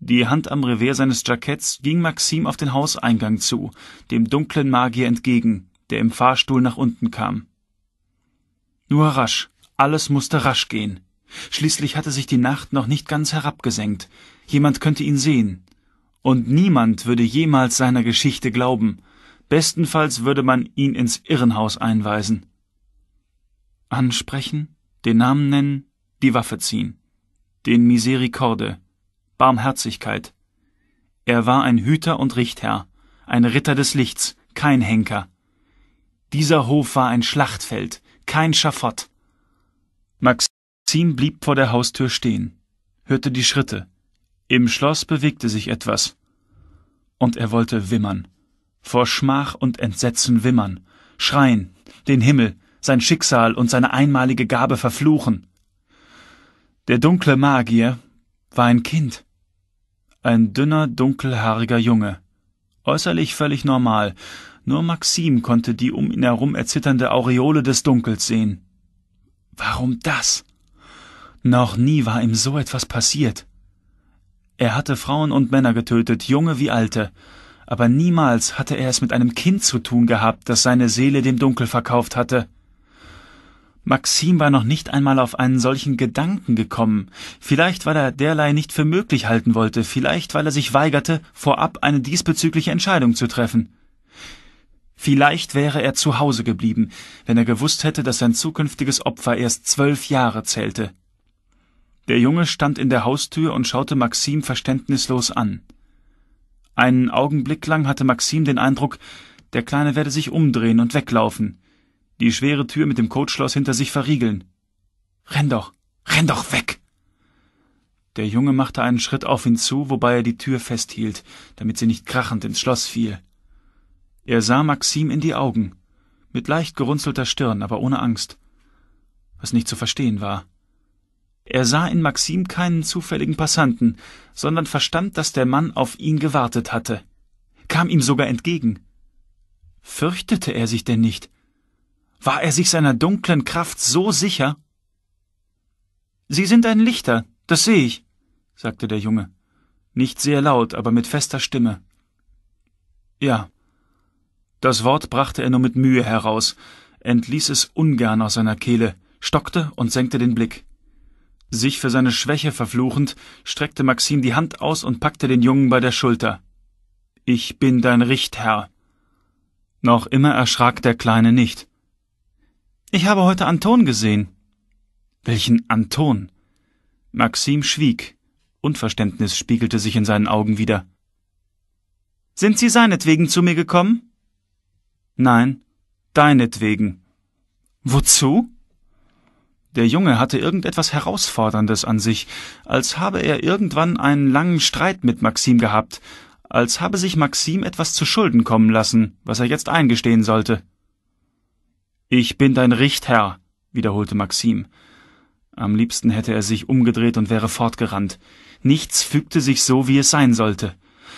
Die Hand am Revers seines Jacketts ging Maxim auf den Hauseingang zu, dem dunklen Magier entgegen, der im Fahrstuhl nach unten kam. Nur rasch, alles musste rasch gehen. Schließlich hatte sich die Nacht noch nicht ganz herabgesenkt. Jemand könnte ihn sehen. Und niemand würde jemals seiner Geschichte glauben. Bestenfalls würde man ihn ins Irrenhaus einweisen. Ansprechen, den Namen nennen, die Waffe ziehen. Den Misericorde, Barmherzigkeit. Er war ein Hüter und Richtherr, ein Ritter des Lichts, kein Henker. Dieser Hof war ein Schlachtfeld, kein Schafott. Maxim blieb vor der Haustür stehen, hörte die Schritte. Im Schloss bewegte sich etwas. Und er wollte wimmern vor Schmach und Entsetzen wimmern, schreien, den Himmel, sein Schicksal und seine einmalige Gabe verfluchen. Der dunkle Magier war ein Kind, ein dünner, dunkelhaariger Junge, äußerlich völlig normal, nur Maxim konnte die um ihn herum erzitternde Aureole des Dunkels sehen. Warum das? Noch nie war ihm so etwas passiert. Er hatte Frauen und Männer getötet, junge wie alte, aber niemals hatte er es mit einem Kind zu tun gehabt, das seine Seele dem Dunkel verkauft hatte. Maxim war noch nicht einmal auf einen solchen Gedanken gekommen. Vielleicht, weil er derlei nicht für möglich halten wollte, vielleicht, weil er sich weigerte, vorab eine diesbezügliche Entscheidung zu treffen. Vielleicht wäre er zu Hause geblieben, wenn er gewusst hätte, dass sein zukünftiges Opfer erst zwölf Jahre zählte. Der Junge stand in der Haustür und schaute Maxim verständnislos an. Einen Augenblick lang hatte Maxim den Eindruck, der Kleine werde sich umdrehen und weglaufen, die schwere Tür mit dem Kotschloss hinter sich verriegeln. Renn doch, renn doch weg! Der Junge machte einen Schritt auf ihn zu, wobei er die Tür festhielt, damit sie nicht krachend ins Schloss fiel. Er sah Maxim in die Augen, mit leicht gerunzelter Stirn, aber ohne Angst, was nicht zu verstehen war er sah in maxim keinen zufälligen passanten sondern verstand daß der mann auf ihn gewartet hatte kam ihm sogar entgegen fürchtete er sich denn nicht war er sich seiner dunklen kraft so sicher sie sind ein lichter das sehe ich sagte der junge nicht sehr laut aber mit fester stimme ja das wort brachte er nur mit mühe heraus entließ es ungern aus seiner kehle stockte und senkte den blick sich für seine Schwäche verfluchend, streckte Maxim die Hand aus und packte den Jungen bei der Schulter. Ich bin dein Richtherr. Noch immer erschrak der Kleine nicht. Ich habe heute Anton gesehen. Welchen Anton? Maxim schwieg. Unverständnis spiegelte sich in seinen Augen wieder. Sind Sie seinetwegen zu mir gekommen? Nein, deinetwegen. Wozu? Der Junge hatte irgendetwas Herausforderndes an sich, als habe er irgendwann einen langen Streit mit Maxim gehabt, als habe sich Maxim etwas zu Schulden kommen lassen, was er jetzt eingestehen sollte. Ich bin dein Richtherr, wiederholte Maxim. Am liebsten hätte er sich umgedreht und wäre fortgerannt. Nichts fügte sich so, wie es sein sollte.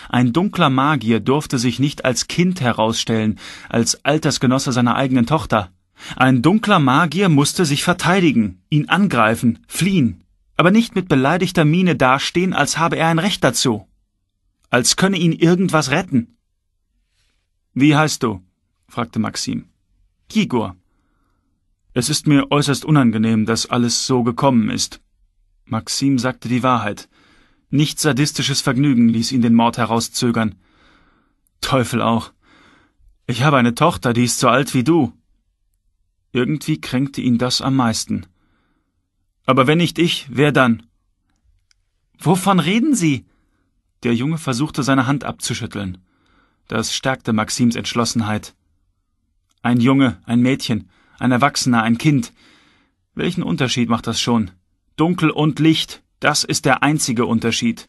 Ein dunkler Magier durfte sich nicht als Kind herausstellen, als Altersgenosse seiner eigenen Tochter. Ein dunkler Magier musste sich verteidigen, ihn angreifen, fliehen, aber nicht mit beleidigter Miene dastehen, als habe er ein Recht dazu, als könne ihn irgendwas retten. Wie heißt du? fragte Maxim. Gigor. Es ist mir äußerst unangenehm, dass alles so gekommen ist. Maxim sagte die Wahrheit. Nicht sadistisches Vergnügen ließ ihn den Mord herauszögern. Teufel auch. Ich habe eine Tochter, die ist so alt wie du, irgendwie kränkte ihn das am meisten. Aber wenn nicht ich, wer dann? Wovon reden Sie? Der Junge versuchte seine Hand abzuschütteln. Das stärkte Maxims Entschlossenheit. Ein Junge, ein Mädchen, ein Erwachsener, ein Kind. Welchen Unterschied macht das schon? Dunkel und Licht, das ist der einzige Unterschied.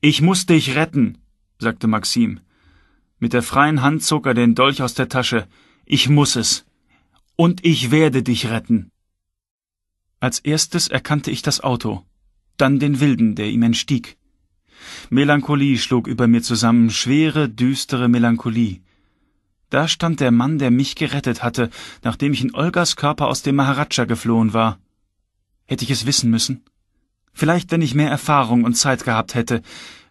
Ich muß dich retten, sagte Maxim. Mit der freien Hand zog er den Dolch aus der Tasche. Ich muß es und ich werde dich retten. Als erstes erkannte ich das Auto, dann den Wilden, der ihm entstieg. Melancholie schlug über mir zusammen, schwere, düstere Melancholie. Da stand der Mann, der mich gerettet hatte, nachdem ich in Olgas Körper aus dem Maharaja geflohen war. Hätte ich es wissen müssen? Vielleicht, wenn ich mehr Erfahrung und Zeit gehabt hätte,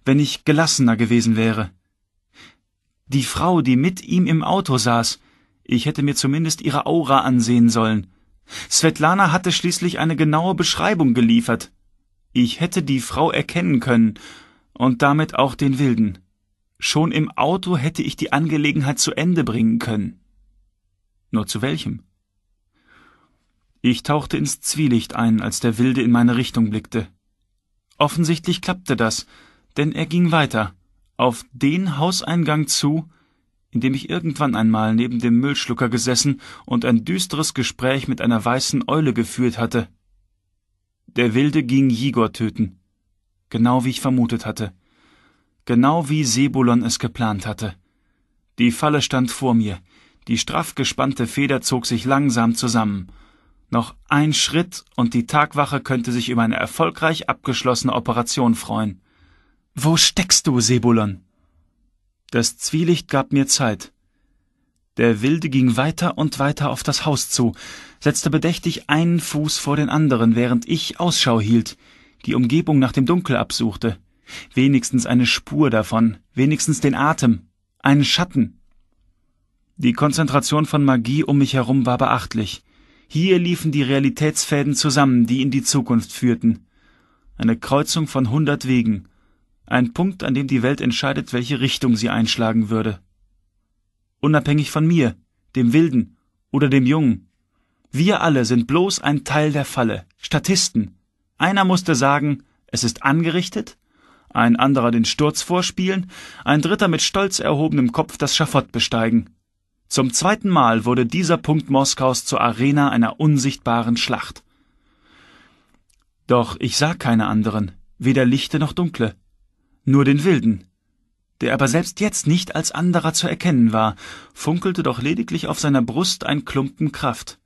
wenn ich gelassener gewesen wäre. Die Frau, die mit ihm im Auto saß, ich hätte mir zumindest ihre Aura ansehen sollen. Svetlana hatte schließlich eine genaue Beschreibung geliefert. Ich hätte die Frau erkennen können und damit auch den Wilden. Schon im Auto hätte ich die Angelegenheit zu Ende bringen können. Nur zu welchem? Ich tauchte ins Zwielicht ein, als der Wilde in meine Richtung blickte. Offensichtlich klappte das, denn er ging weiter, auf den Hauseingang zu, in dem ich irgendwann einmal neben dem Müllschlucker gesessen und ein düsteres Gespräch mit einer weißen Eule geführt hatte. Der Wilde ging Jigor töten. Genau wie ich vermutet hatte. Genau wie Sebulon es geplant hatte. Die Falle stand vor mir. Die straff gespannte Feder zog sich langsam zusammen. Noch ein Schritt und die Tagwache könnte sich über eine erfolgreich abgeschlossene Operation freuen. Wo steckst du, Sebulon? Das Zwielicht gab mir Zeit. Der Wilde ging weiter und weiter auf das Haus zu, setzte bedächtig einen Fuß vor den anderen, während ich Ausschau hielt, die Umgebung nach dem Dunkel absuchte. Wenigstens eine Spur davon, wenigstens den Atem, einen Schatten. Die Konzentration von Magie um mich herum war beachtlich. Hier liefen die Realitätsfäden zusammen, die in die Zukunft führten. Eine Kreuzung von hundert Wegen. Ein Punkt, an dem die Welt entscheidet, welche Richtung sie einschlagen würde. Unabhängig von mir, dem Wilden oder dem Jungen. Wir alle sind bloß ein Teil der Falle, Statisten. Einer musste sagen, es ist angerichtet, ein anderer den Sturz vorspielen, ein dritter mit stolz erhobenem Kopf das Schafott besteigen. Zum zweiten Mal wurde dieser Punkt Moskaus zur Arena einer unsichtbaren Schlacht. Doch ich sah keine anderen, weder Lichte noch Dunkle nur den Wilden, der aber selbst jetzt nicht als anderer zu erkennen war, funkelte doch lediglich auf seiner Brust ein Klumpen Kraft.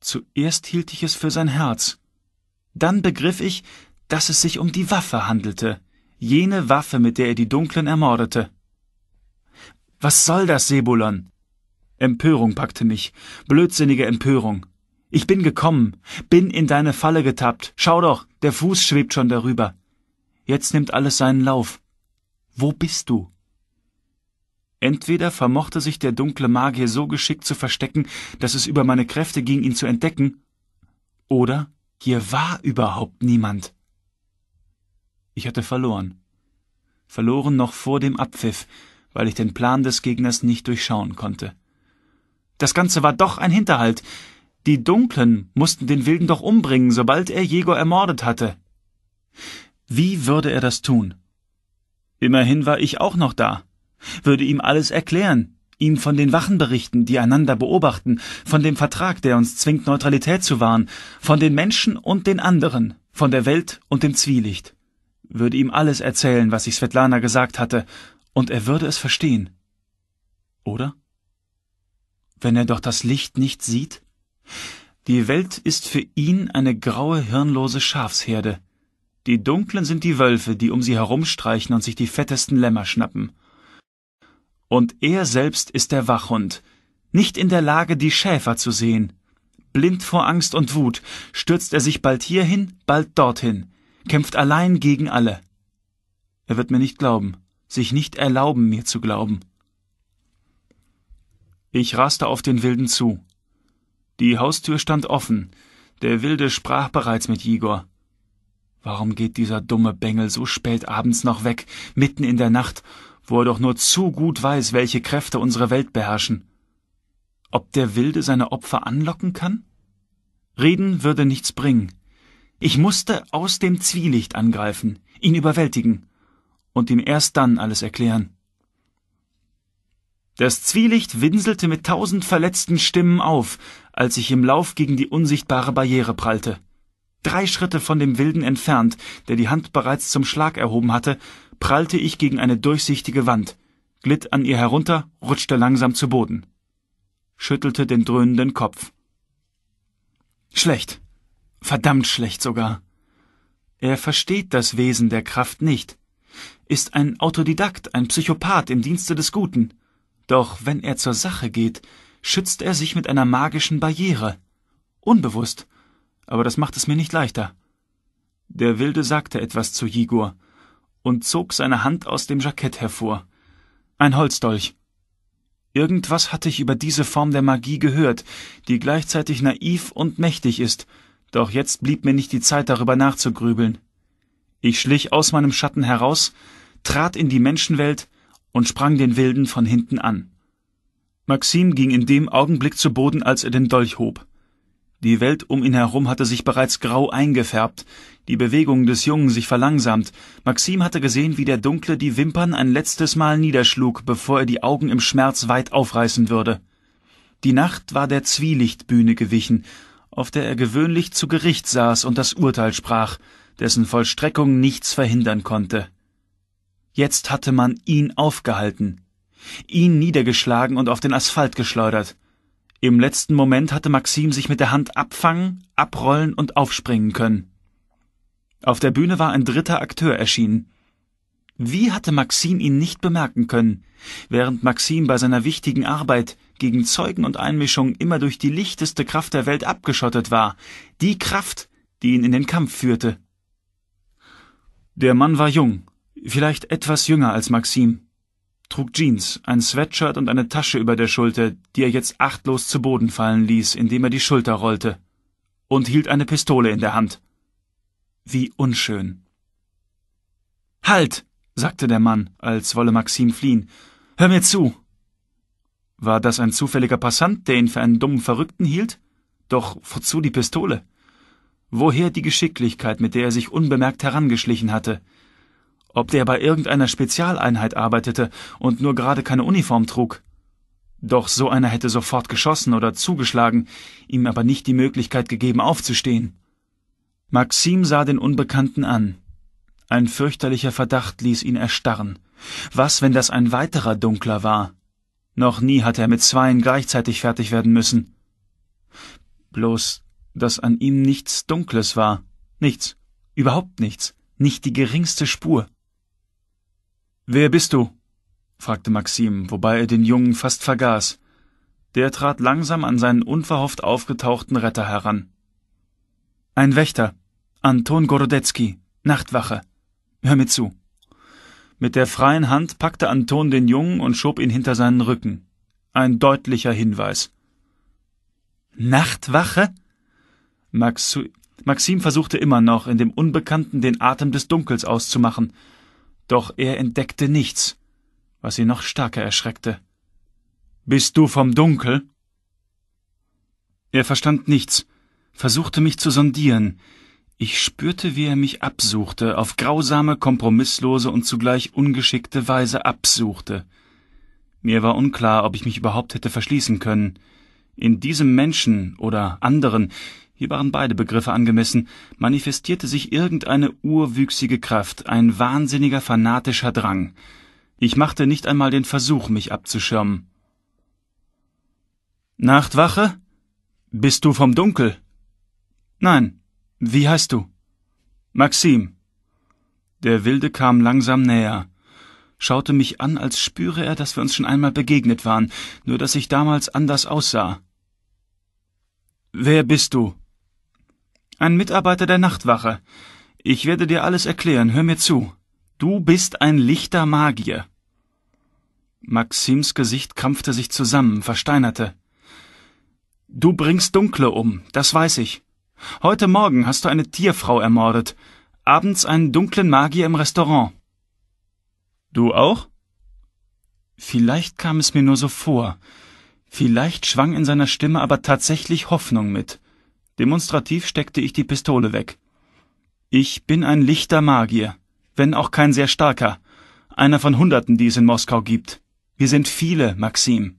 Zuerst hielt ich es für sein Herz. Dann begriff ich, dass es sich um die Waffe handelte, jene Waffe, mit der er die Dunklen ermordete. Was soll das, Sebulon? Empörung packte mich, blödsinnige Empörung. Ich bin gekommen, bin in deine Falle getappt. Schau doch, der Fuß schwebt schon darüber. Jetzt nimmt alles seinen Lauf. Wo bist du? Entweder vermochte sich der dunkle Magier so geschickt zu verstecken, dass es über meine Kräfte ging, ihn zu entdecken, oder hier war überhaupt niemand. Ich hatte verloren. Verloren noch vor dem Abpfiff, weil ich den Plan des Gegners nicht durchschauen konnte. Das Ganze war doch ein Hinterhalt. Die Dunklen mussten den Wilden doch umbringen, sobald er Jego ermordet hatte. Wie würde er das tun? Immerhin war ich auch noch da, würde ihm alles erklären, ihm von den Wachen berichten, die einander beobachten, von dem Vertrag, der uns zwingt, Neutralität zu wahren, von den Menschen und den anderen, von der Welt und dem Zwielicht, würde ihm alles erzählen, was ich Svetlana gesagt hatte, und er würde es verstehen. Oder? Wenn er doch das Licht nicht sieht? Die Welt ist für ihn eine graue, hirnlose Schafsherde, die Dunklen sind die Wölfe, die um sie herumstreichen und sich die fettesten Lämmer schnappen. Und er selbst ist der Wachhund, nicht in der Lage, die Schäfer zu sehen. Blind vor Angst und Wut stürzt er sich bald hierhin, bald dorthin, kämpft allein gegen alle. Er wird mir nicht glauben, sich nicht erlauben, mir zu glauben. Ich raste auf den Wilden zu. Die Haustür stand offen, der Wilde sprach bereits mit Igor. Warum geht dieser dumme Bengel so spät abends noch weg, mitten in der Nacht, wo er doch nur zu gut weiß, welche Kräfte unsere Welt beherrschen? Ob der Wilde seine Opfer anlocken kann? Reden würde nichts bringen. Ich musste aus dem Zwielicht angreifen, ihn überwältigen und ihm erst dann alles erklären. Das Zwielicht winselte mit tausend verletzten Stimmen auf, als ich im Lauf gegen die unsichtbare Barriere prallte. Drei Schritte von dem Wilden entfernt, der die Hand bereits zum Schlag erhoben hatte, prallte ich gegen eine durchsichtige Wand, glitt an ihr herunter, rutschte langsam zu Boden, schüttelte den dröhnenden Kopf. Schlecht, verdammt schlecht sogar. Er versteht das Wesen der Kraft nicht, ist ein Autodidakt, ein Psychopath im Dienste des Guten. Doch wenn er zur Sache geht, schützt er sich mit einer magischen Barriere. Unbewusst, aber das macht es mir nicht leichter. Der Wilde sagte etwas zu Jigor und zog seine Hand aus dem Jackett hervor. Ein Holzdolch. Irgendwas hatte ich über diese Form der Magie gehört, die gleichzeitig naiv und mächtig ist, doch jetzt blieb mir nicht die Zeit, darüber nachzugrübeln. Ich schlich aus meinem Schatten heraus, trat in die Menschenwelt und sprang den Wilden von hinten an. Maxim ging in dem Augenblick zu Boden, als er den Dolch hob. Die Welt um ihn herum hatte sich bereits grau eingefärbt, die Bewegungen des Jungen sich verlangsamt. Maxim hatte gesehen, wie der Dunkle die Wimpern ein letztes Mal niederschlug, bevor er die Augen im Schmerz weit aufreißen würde. Die Nacht war der Zwielichtbühne gewichen, auf der er gewöhnlich zu Gericht saß und das Urteil sprach, dessen Vollstreckung nichts verhindern konnte. Jetzt hatte man ihn aufgehalten, ihn niedergeschlagen und auf den Asphalt geschleudert. Im letzten Moment hatte Maxim sich mit der Hand abfangen, abrollen und aufspringen können. Auf der Bühne war ein dritter Akteur erschienen. Wie hatte Maxim ihn nicht bemerken können, während Maxim bei seiner wichtigen Arbeit gegen Zeugen und Einmischung immer durch die lichteste Kraft der Welt abgeschottet war, die Kraft, die ihn in den Kampf führte. Der Mann war jung, vielleicht etwas jünger als Maxim trug Jeans, ein Sweatshirt und eine Tasche über der Schulter, die er jetzt achtlos zu Boden fallen ließ, indem er die Schulter rollte, und hielt eine Pistole in der Hand. Wie unschön. Halt, sagte der Mann, als wolle Maxim fliehen. Hör mir zu. War das ein zufälliger Passant, der ihn für einen dummen Verrückten hielt? Doch wozu die Pistole? Woher die Geschicklichkeit, mit der er sich unbemerkt herangeschlichen hatte? ob der bei irgendeiner Spezialeinheit arbeitete und nur gerade keine Uniform trug. Doch so einer hätte sofort geschossen oder zugeschlagen, ihm aber nicht die Möglichkeit gegeben, aufzustehen. Maxim sah den Unbekannten an. Ein fürchterlicher Verdacht ließ ihn erstarren. Was, wenn das ein weiterer Dunkler war? Noch nie hatte er mit zweien gleichzeitig fertig werden müssen. Bloß, dass an ihm nichts Dunkles war. Nichts. Überhaupt nichts. Nicht die geringste Spur. Wer bist du? fragte Maxim, wobei er den Jungen fast vergaß. Der trat langsam an seinen unverhofft aufgetauchten Retter heran. Ein Wächter, Anton Gorodetzky, Nachtwache. Hör mir zu. Mit der freien Hand packte Anton den Jungen und schob ihn hinter seinen Rücken. Ein deutlicher Hinweis. Nachtwache? Maxu Maxim versuchte immer noch, in dem Unbekannten den Atem des Dunkels auszumachen, doch er entdeckte nichts, was ihn noch stärker erschreckte. Bist du vom Dunkel? Er verstand nichts, versuchte mich zu sondieren. Ich spürte, wie er mich absuchte, auf grausame, kompromisslose und zugleich ungeschickte Weise absuchte. Mir war unklar, ob ich mich überhaupt hätte verschließen können. In diesem Menschen oder anderen, hier waren beide Begriffe angemessen, manifestierte sich irgendeine urwüchsige Kraft, ein wahnsinniger fanatischer Drang. Ich machte nicht einmal den Versuch, mich abzuschirmen. Nachtwache? Bist du vom Dunkel? Nein. Wie heißt du? Maxim. Der Wilde kam langsam näher, schaute mich an, als spüre er, dass wir uns schon einmal begegnet waren, nur dass ich damals anders aussah. Wer bist du? Ein Mitarbeiter der Nachtwache. Ich werde dir alles erklären, hör mir zu. Du bist ein lichter Magier. Maxims Gesicht krampfte sich zusammen, versteinerte. Du bringst Dunkle um, das weiß ich. Heute Morgen hast du eine Tierfrau ermordet, abends einen dunklen Magier im Restaurant. Du auch? Vielleicht kam es mir nur so vor. Vielleicht schwang in seiner Stimme aber tatsächlich Hoffnung mit. Demonstrativ steckte ich die Pistole weg. Ich bin ein lichter Magier, wenn auch kein sehr starker, einer von Hunderten, die es in Moskau gibt. Wir sind viele, Maxim.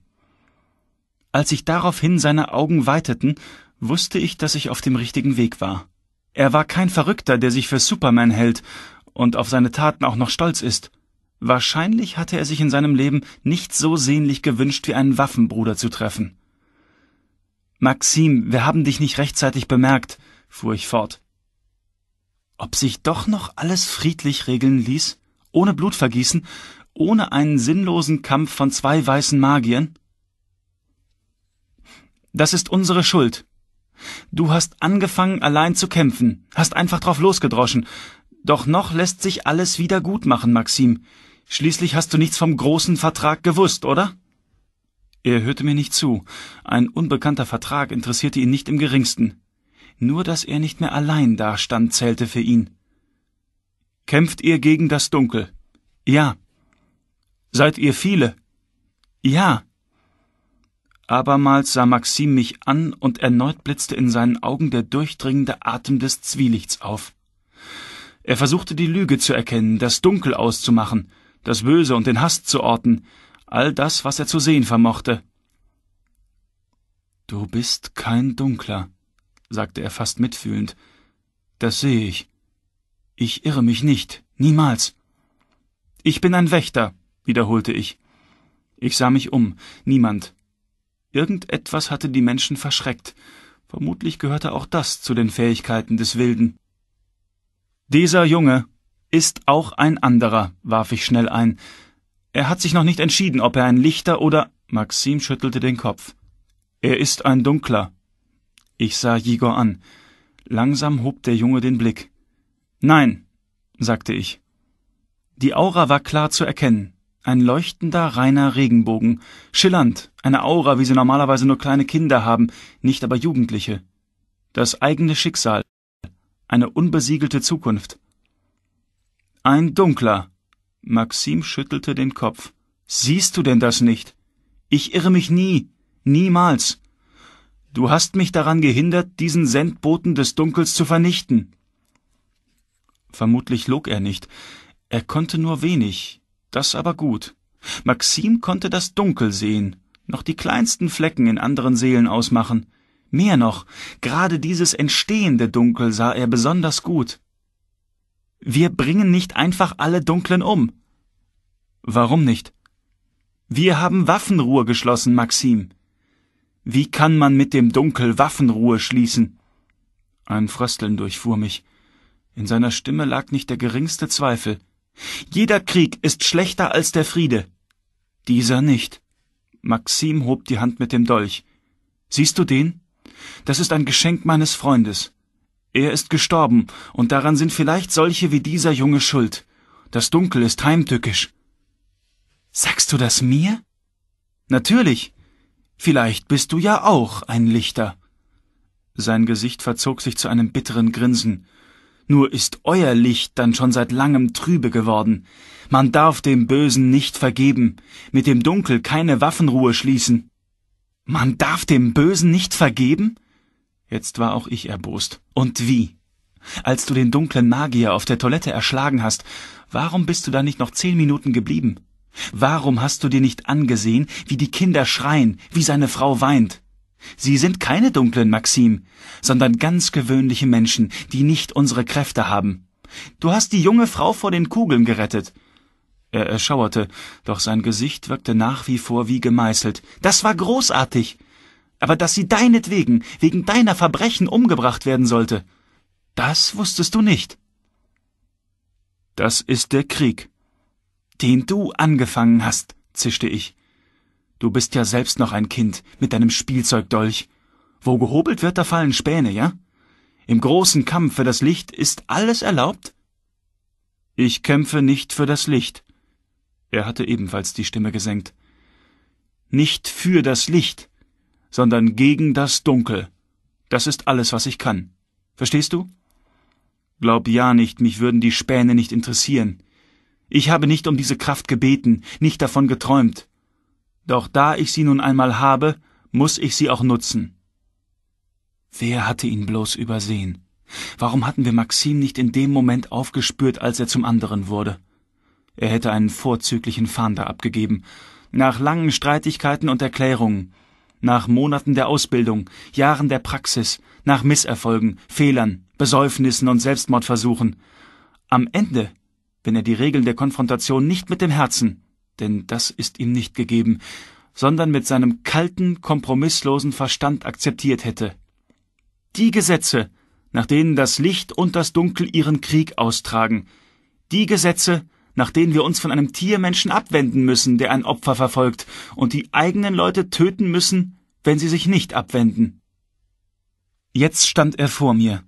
Als sich daraufhin seine Augen weiteten, wusste ich, dass ich auf dem richtigen Weg war. Er war kein Verrückter, der sich für Superman hält und auf seine Taten auch noch stolz ist. Wahrscheinlich hatte er sich in seinem Leben nicht so sehnlich gewünscht, wie einen Waffenbruder zu treffen. Maxim, wir haben dich nicht rechtzeitig bemerkt, fuhr ich fort. Ob sich doch noch alles friedlich regeln ließ, ohne Blutvergießen, ohne einen sinnlosen Kampf von zwei weißen Magiern? Das ist unsere Schuld. Du hast angefangen, allein zu kämpfen, hast einfach drauf losgedroschen. Doch noch lässt sich alles wieder gut machen, Maxim. Schließlich hast du nichts vom großen Vertrag gewusst, oder? Er hörte mir nicht zu. Ein unbekannter Vertrag interessierte ihn nicht im geringsten. Nur dass er nicht mehr allein dastand, zählte für ihn. Kämpft ihr gegen das Dunkel? Ja. Seid ihr viele? Ja. Abermals sah Maxim mich an und erneut blitzte in seinen Augen der durchdringende Atem des Zwielichts auf. Er versuchte die Lüge zu erkennen, das Dunkel auszumachen, das Böse und den Hass zu orten, all das, was er zu sehen vermochte. Du bist kein Dunkler, sagte er fast mitfühlend. Das sehe ich. Ich irre mich nicht, niemals. Ich bin ein Wächter, wiederholte ich. Ich sah mich um, niemand. Irgendetwas hatte die Menschen verschreckt. Vermutlich gehörte auch das zu den Fähigkeiten des Wilden. Dieser Junge ist auch ein anderer, warf ich schnell ein. Er hat sich noch nicht entschieden, ob er ein Lichter oder... Maxim schüttelte den Kopf. Er ist ein Dunkler. Ich sah Jigor an. Langsam hob der Junge den Blick. Nein, sagte ich. Die Aura war klar zu erkennen. Ein leuchtender, reiner Regenbogen. Schillernd, eine Aura, wie sie normalerweise nur kleine Kinder haben, nicht aber Jugendliche. Das eigene Schicksal. Eine unbesiegelte Zukunft. Ein Dunkler, Maxim schüttelte den Kopf. Siehst du denn das nicht? Ich irre mich nie, niemals. Du hast mich daran gehindert, diesen Sendboten des Dunkels zu vernichten. Vermutlich log er nicht. Er konnte nur wenig, das aber gut. Maxim konnte das Dunkel sehen, noch die kleinsten Flecken in anderen Seelen ausmachen. Mehr noch, gerade dieses entstehende Dunkel sah er besonders gut. Wir bringen nicht einfach alle Dunklen um. Warum nicht? Wir haben Waffenruhe geschlossen, Maxim. Wie kann man mit dem Dunkel Waffenruhe schließen? Ein Frösteln durchfuhr mich. In seiner Stimme lag nicht der geringste Zweifel. Jeder Krieg ist schlechter als der Friede. Dieser nicht. Maxim hob die Hand mit dem Dolch. Siehst du den? Das ist ein Geschenk meines Freundes. Er ist gestorben, und daran sind vielleicht solche wie dieser Junge schuld. Das Dunkel ist heimtückisch. Sagst du das mir? Natürlich. Vielleicht bist du ja auch ein Lichter. Sein Gesicht verzog sich zu einem bitteren Grinsen. Nur ist euer Licht dann schon seit langem trübe geworden. Man darf dem Bösen nicht vergeben, mit dem Dunkel keine Waffenruhe schließen. Man darf dem Bösen nicht vergeben? Jetzt war auch ich erbost. Und wie? Als du den dunklen Magier auf der Toilette erschlagen hast, warum bist du da nicht noch zehn Minuten geblieben? Warum hast du dir nicht angesehen, wie die Kinder schreien, wie seine Frau weint? Sie sind keine dunklen, Maxim, sondern ganz gewöhnliche Menschen, die nicht unsere Kräfte haben. Du hast die junge Frau vor den Kugeln gerettet. Er erschauerte, doch sein Gesicht wirkte nach wie vor wie gemeißelt. Das war großartig aber dass sie deinetwegen, wegen deiner Verbrechen umgebracht werden sollte, das wusstest du nicht. Das ist der Krieg, den du angefangen hast, zischte ich. Du bist ja selbst noch ein Kind mit deinem Spielzeugdolch. Wo gehobelt wird, da fallen Späne, ja? Im großen Kampf für das Licht ist alles erlaubt? Ich kämpfe nicht für das Licht. Er hatte ebenfalls die Stimme gesenkt. Nicht für das Licht, sondern gegen das Dunkel. Das ist alles, was ich kann. Verstehst du? Glaub ja nicht, mich würden die Späne nicht interessieren. Ich habe nicht um diese Kraft gebeten, nicht davon geträumt. Doch da ich sie nun einmal habe, muss ich sie auch nutzen. Wer hatte ihn bloß übersehen? Warum hatten wir Maxim nicht in dem Moment aufgespürt, als er zum anderen wurde? Er hätte einen vorzüglichen Fahnder abgegeben. Nach langen Streitigkeiten und Erklärungen nach Monaten der Ausbildung, Jahren der Praxis, nach Misserfolgen, Fehlern, Besäufnissen und Selbstmordversuchen. Am Ende, wenn er die Regeln der Konfrontation nicht mit dem Herzen, denn das ist ihm nicht gegeben, sondern mit seinem kalten, kompromisslosen Verstand akzeptiert hätte. Die Gesetze, nach denen das Licht und das Dunkel ihren Krieg austragen. Die Gesetze, nach denen wir uns von einem Tiermenschen abwenden müssen, der ein Opfer verfolgt, und die eigenen Leute töten müssen, wenn sie sich nicht abwenden. Jetzt stand er vor mir.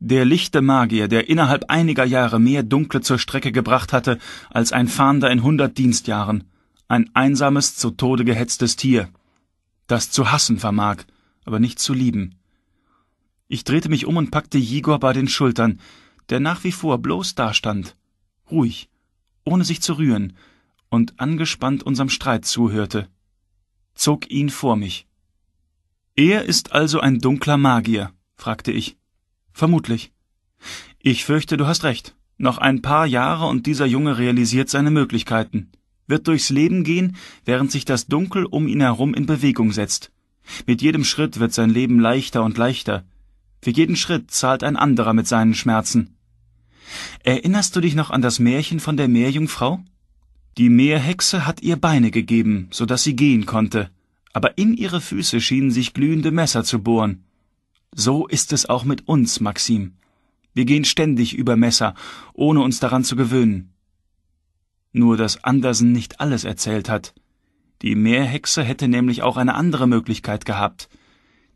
Der lichte Magier, der innerhalb einiger Jahre mehr Dunkle zur Strecke gebracht hatte, als ein Fahnder in hundert Dienstjahren. Ein einsames, zu Tode gehetztes Tier. Das zu hassen vermag, aber nicht zu lieben. Ich drehte mich um und packte Jigor bei den Schultern, der nach wie vor bloß dastand. Ruhig, ohne sich zu rühren, und angespannt unserem Streit zuhörte, zog ihn vor mich. Er ist also ein dunkler Magier, fragte ich. Vermutlich. Ich fürchte, du hast recht. Noch ein paar Jahre und dieser Junge realisiert seine Möglichkeiten, wird durchs Leben gehen, während sich das Dunkel um ihn herum in Bewegung setzt. Mit jedem Schritt wird sein Leben leichter und leichter. Für jeden Schritt zahlt ein anderer mit seinen Schmerzen. Erinnerst du dich noch an das Märchen von der Meerjungfrau? Die Meerhexe hat ihr Beine gegeben, so dass sie gehen konnte, aber in ihre Füße schienen sich glühende Messer zu bohren. So ist es auch mit uns, Maxim. Wir gehen ständig über Messer, ohne uns daran zu gewöhnen. Nur dass Andersen nicht alles erzählt hat. Die Meerhexe hätte nämlich auch eine andere Möglichkeit gehabt.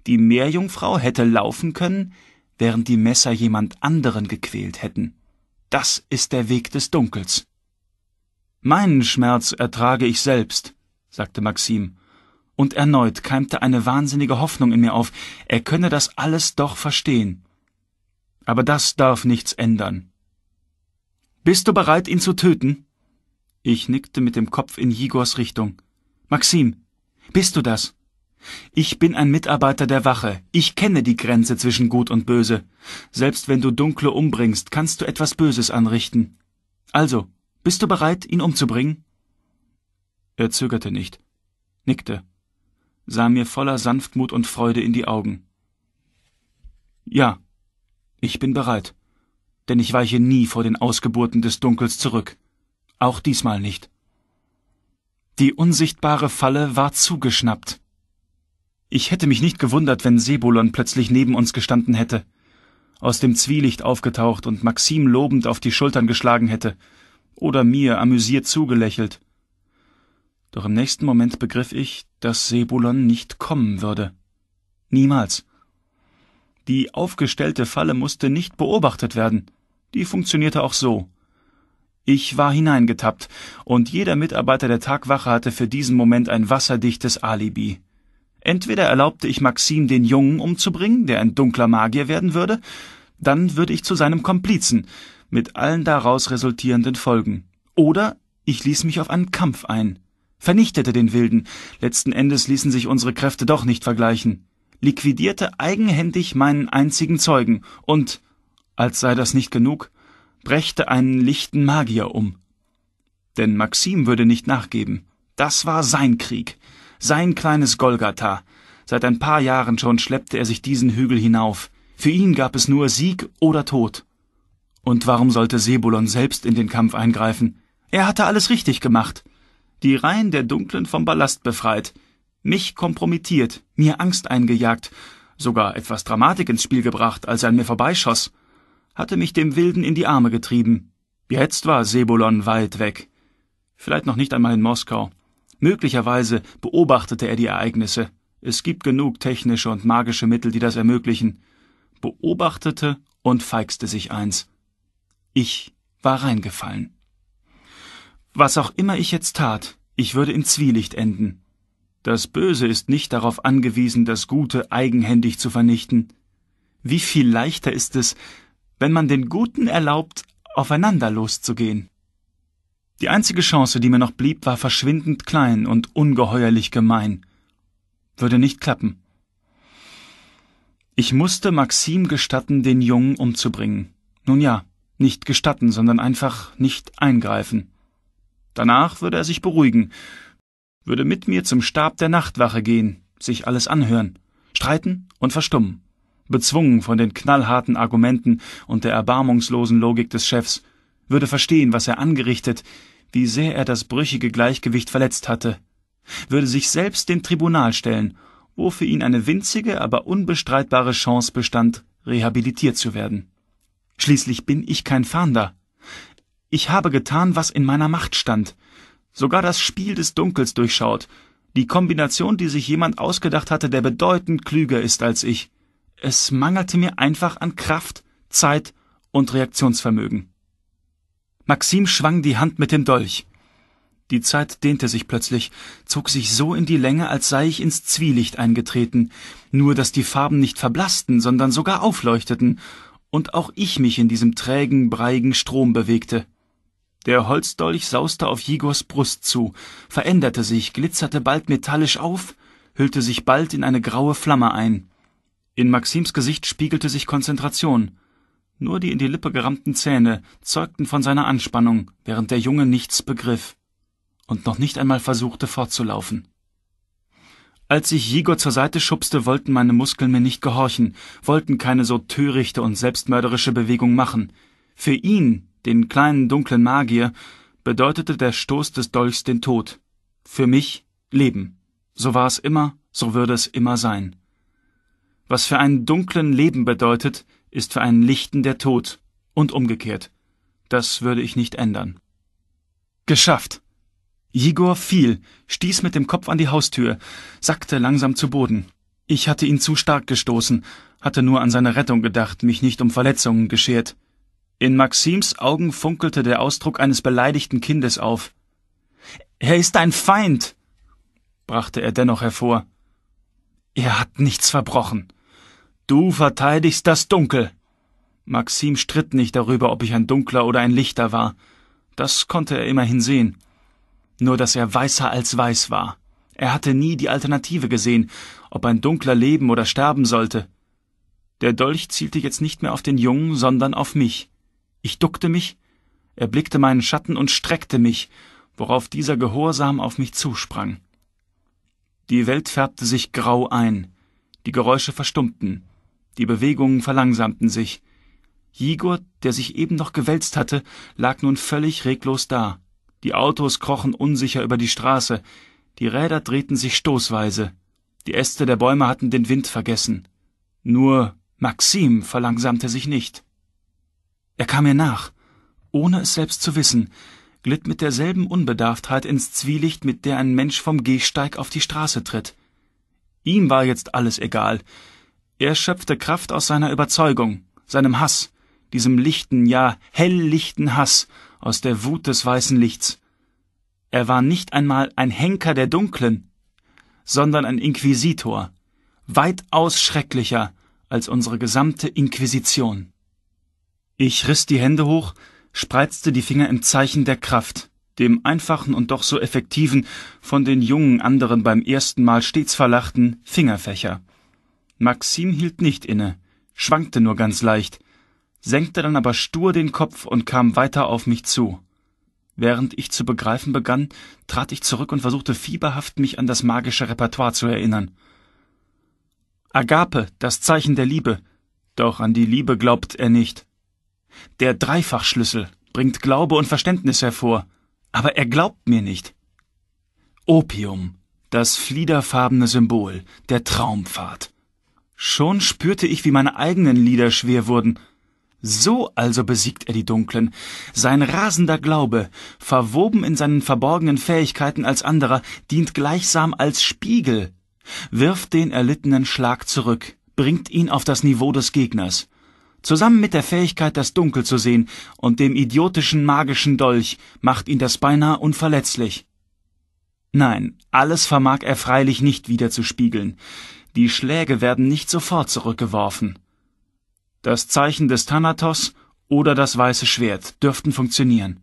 Die Meerjungfrau hätte laufen können, während die Messer jemand anderen gequält hätten. Das ist der Weg des Dunkels. Meinen Schmerz ertrage ich selbst, sagte Maxim, und erneut keimte eine wahnsinnige Hoffnung in mir auf, er könne das alles doch verstehen. Aber das darf nichts ändern. Bist du bereit, ihn zu töten? Ich nickte mit dem Kopf in Jigors Richtung. Maxim, bist du das? Ich bin ein Mitarbeiter der Wache. Ich kenne die Grenze zwischen Gut und Böse. Selbst wenn du Dunkle umbringst, kannst du etwas Böses anrichten. Also, bist du bereit, ihn umzubringen? Er zögerte nicht, nickte, sah mir voller Sanftmut und Freude in die Augen. Ja, ich bin bereit, denn ich weiche nie vor den Ausgeburten des Dunkels zurück. Auch diesmal nicht. Die unsichtbare Falle war zugeschnappt. Ich hätte mich nicht gewundert, wenn Sebulon plötzlich neben uns gestanden hätte, aus dem Zwielicht aufgetaucht und Maxim lobend auf die Schultern geschlagen hätte oder mir amüsiert zugelächelt. Doch im nächsten Moment begriff ich, dass Sebulon nicht kommen würde. Niemals. Die aufgestellte Falle musste nicht beobachtet werden. Die funktionierte auch so. Ich war hineingetappt, und jeder Mitarbeiter der Tagwache hatte für diesen Moment ein wasserdichtes Alibi. Entweder erlaubte ich Maxim, den Jungen umzubringen, der ein dunkler Magier werden würde, dann würde ich zu seinem Komplizen, mit allen daraus resultierenden Folgen. Oder ich ließ mich auf einen Kampf ein, vernichtete den Wilden, letzten Endes ließen sich unsere Kräfte doch nicht vergleichen, liquidierte eigenhändig meinen einzigen Zeugen und, als sei das nicht genug, brächte einen lichten Magier um. Denn Maxim würde nicht nachgeben. Das war sein Krieg sein kleines Golgatha. Seit ein paar Jahren schon schleppte er sich diesen Hügel hinauf. Für ihn gab es nur Sieg oder Tod. Und warum sollte Sebulon selbst in den Kampf eingreifen? Er hatte alles richtig gemacht. Die Reihen der Dunklen vom Ballast befreit, mich kompromittiert, mir Angst eingejagt, sogar etwas Dramatik ins Spiel gebracht, als er an mir vorbeischoss, hatte mich dem Wilden in die Arme getrieben. Jetzt war Sebulon weit weg. Vielleicht noch nicht einmal in Moskau. Möglicherweise beobachtete er die Ereignisse. Es gibt genug technische und magische Mittel, die das ermöglichen. Beobachtete und feixte sich eins. Ich war reingefallen. Was auch immer ich jetzt tat, ich würde im Zwielicht enden. Das Böse ist nicht darauf angewiesen, das Gute eigenhändig zu vernichten. Wie viel leichter ist es, wenn man den Guten erlaubt, aufeinander loszugehen. Die einzige Chance, die mir noch blieb, war verschwindend klein und ungeheuerlich gemein. Würde nicht klappen. Ich musste Maxim gestatten, den Jungen umzubringen. Nun ja, nicht gestatten, sondern einfach nicht eingreifen. Danach würde er sich beruhigen, würde mit mir zum Stab der Nachtwache gehen, sich alles anhören, streiten und verstummen, bezwungen von den knallharten Argumenten und der erbarmungslosen Logik des Chefs, würde verstehen, was er angerichtet, wie sehr er das brüchige Gleichgewicht verletzt hatte, würde sich selbst dem Tribunal stellen, wo für ihn eine winzige, aber unbestreitbare Chance bestand, rehabilitiert zu werden. Schließlich bin ich kein Fahnder. Ich habe getan, was in meiner Macht stand, sogar das Spiel des Dunkels durchschaut, die Kombination, die sich jemand ausgedacht hatte, der bedeutend klüger ist als ich. Es mangelte mir einfach an Kraft, Zeit und Reaktionsvermögen. Maxim schwang die Hand mit dem Dolch. Die Zeit dehnte sich plötzlich, zog sich so in die Länge, als sei ich ins Zwielicht eingetreten, nur dass die Farben nicht verblassten, sondern sogar aufleuchteten, und auch ich mich in diesem trägen, breigen Strom bewegte. Der Holzdolch sauste auf Jigors Brust zu, veränderte sich, glitzerte bald metallisch auf, hüllte sich bald in eine graue Flamme ein. In Maxims Gesicht spiegelte sich Konzentration. Nur die in die Lippe gerammten Zähne zeugten von seiner Anspannung, während der Junge nichts begriff und noch nicht einmal versuchte fortzulaufen. Als ich Jigor zur Seite schubste, wollten meine Muskeln mir nicht gehorchen, wollten keine so törichte und selbstmörderische Bewegung machen. Für ihn, den kleinen dunklen Magier, bedeutete der Stoß des Dolchs den Tod. Für mich Leben. So war es immer, so würde es immer sein. Was für einen dunklen Leben bedeutet, ist für einen Lichten der Tod und umgekehrt. Das würde ich nicht ändern. Geschafft! Igor fiel, stieß mit dem Kopf an die Haustür, sackte langsam zu Boden. Ich hatte ihn zu stark gestoßen, hatte nur an seine Rettung gedacht, mich nicht um Verletzungen geschert. In Maxims Augen funkelte der Ausdruck eines beleidigten Kindes auf. Er ist ein Feind, brachte er dennoch hervor. Er hat nichts verbrochen. Du verteidigst das Dunkel. Maxim stritt nicht darüber, ob ich ein Dunkler oder ein Lichter war. Das konnte er immerhin sehen. Nur dass er weißer als weiß war. Er hatte nie die Alternative gesehen, ob ein Dunkler leben oder sterben sollte. Der Dolch zielte jetzt nicht mehr auf den Jungen, sondern auf mich. Ich duckte mich, er blickte meinen Schatten und streckte mich, worauf dieser gehorsam auf mich zusprang. Die Welt färbte sich grau ein, die Geräusche verstummten. Die Bewegungen verlangsamten sich. Jigor, der sich eben noch gewälzt hatte, lag nun völlig reglos da. Die Autos krochen unsicher über die Straße. Die Räder drehten sich stoßweise. Die Äste der Bäume hatten den Wind vergessen. Nur Maxim verlangsamte sich nicht. Er kam ihr nach, ohne es selbst zu wissen, glitt mit derselben Unbedarftheit ins Zwielicht, mit der ein Mensch vom Gehsteig auf die Straße tritt. Ihm war jetzt alles egal. Er schöpfte Kraft aus seiner Überzeugung, seinem Hass, diesem lichten, ja helllichten Hass aus der Wut des weißen Lichts. Er war nicht einmal ein Henker der Dunklen, sondern ein Inquisitor, weitaus schrecklicher als unsere gesamte Inquisition. Ich riss die Hände hoch, spreizte die Finger im Zeichen der Kraft, dem einfachen und doch so effektiven, von den jungen anderen beim ersten Mal stets verlachten Fingerfächer. Maxim hielt nicht inne, schwankte nur ganz leicht, senkte dann aber stur den Kopf und kam weiter auf mich zu. Während ich zu begreifen begann, trat ich zurück und versuchte fieberhaft, mich an das magische Repertoire zu erinnern. Agape, das Zeichen der Liebe. Doch an die Liebe glaubt er nicht. Der Dreifachschlüssel bringt Glaube und Verständnis hervor, aber er glaubt mir nicht. Opium, das fliederfarbene Symbol der Traumpfad. Schon spürte ich, wie meine eigenen Lieder schwer wurden. So also besiegt er die Dunklen. Sein rasender Glaube, verwoben in seinen verborgenen Fähigkeiten als anderer, dient gleichsam als Spiegel, wirft den erlittenen Schlag zurück, bringt ihn auf das Niveau des Gegners. Zusammen mit der Fähigkeit, das Dunkel zu sehen und dem idiotischen magischen Dolch macht ihn das beinahe unverletzlich. Nein, alles vermag er freilich nicht wieder zu spiegeln. Die Schläge werden nicht sofort zurückgeworfen. Das Zeichen des Thanatos oder das weiße Schwert dürften funktionieren.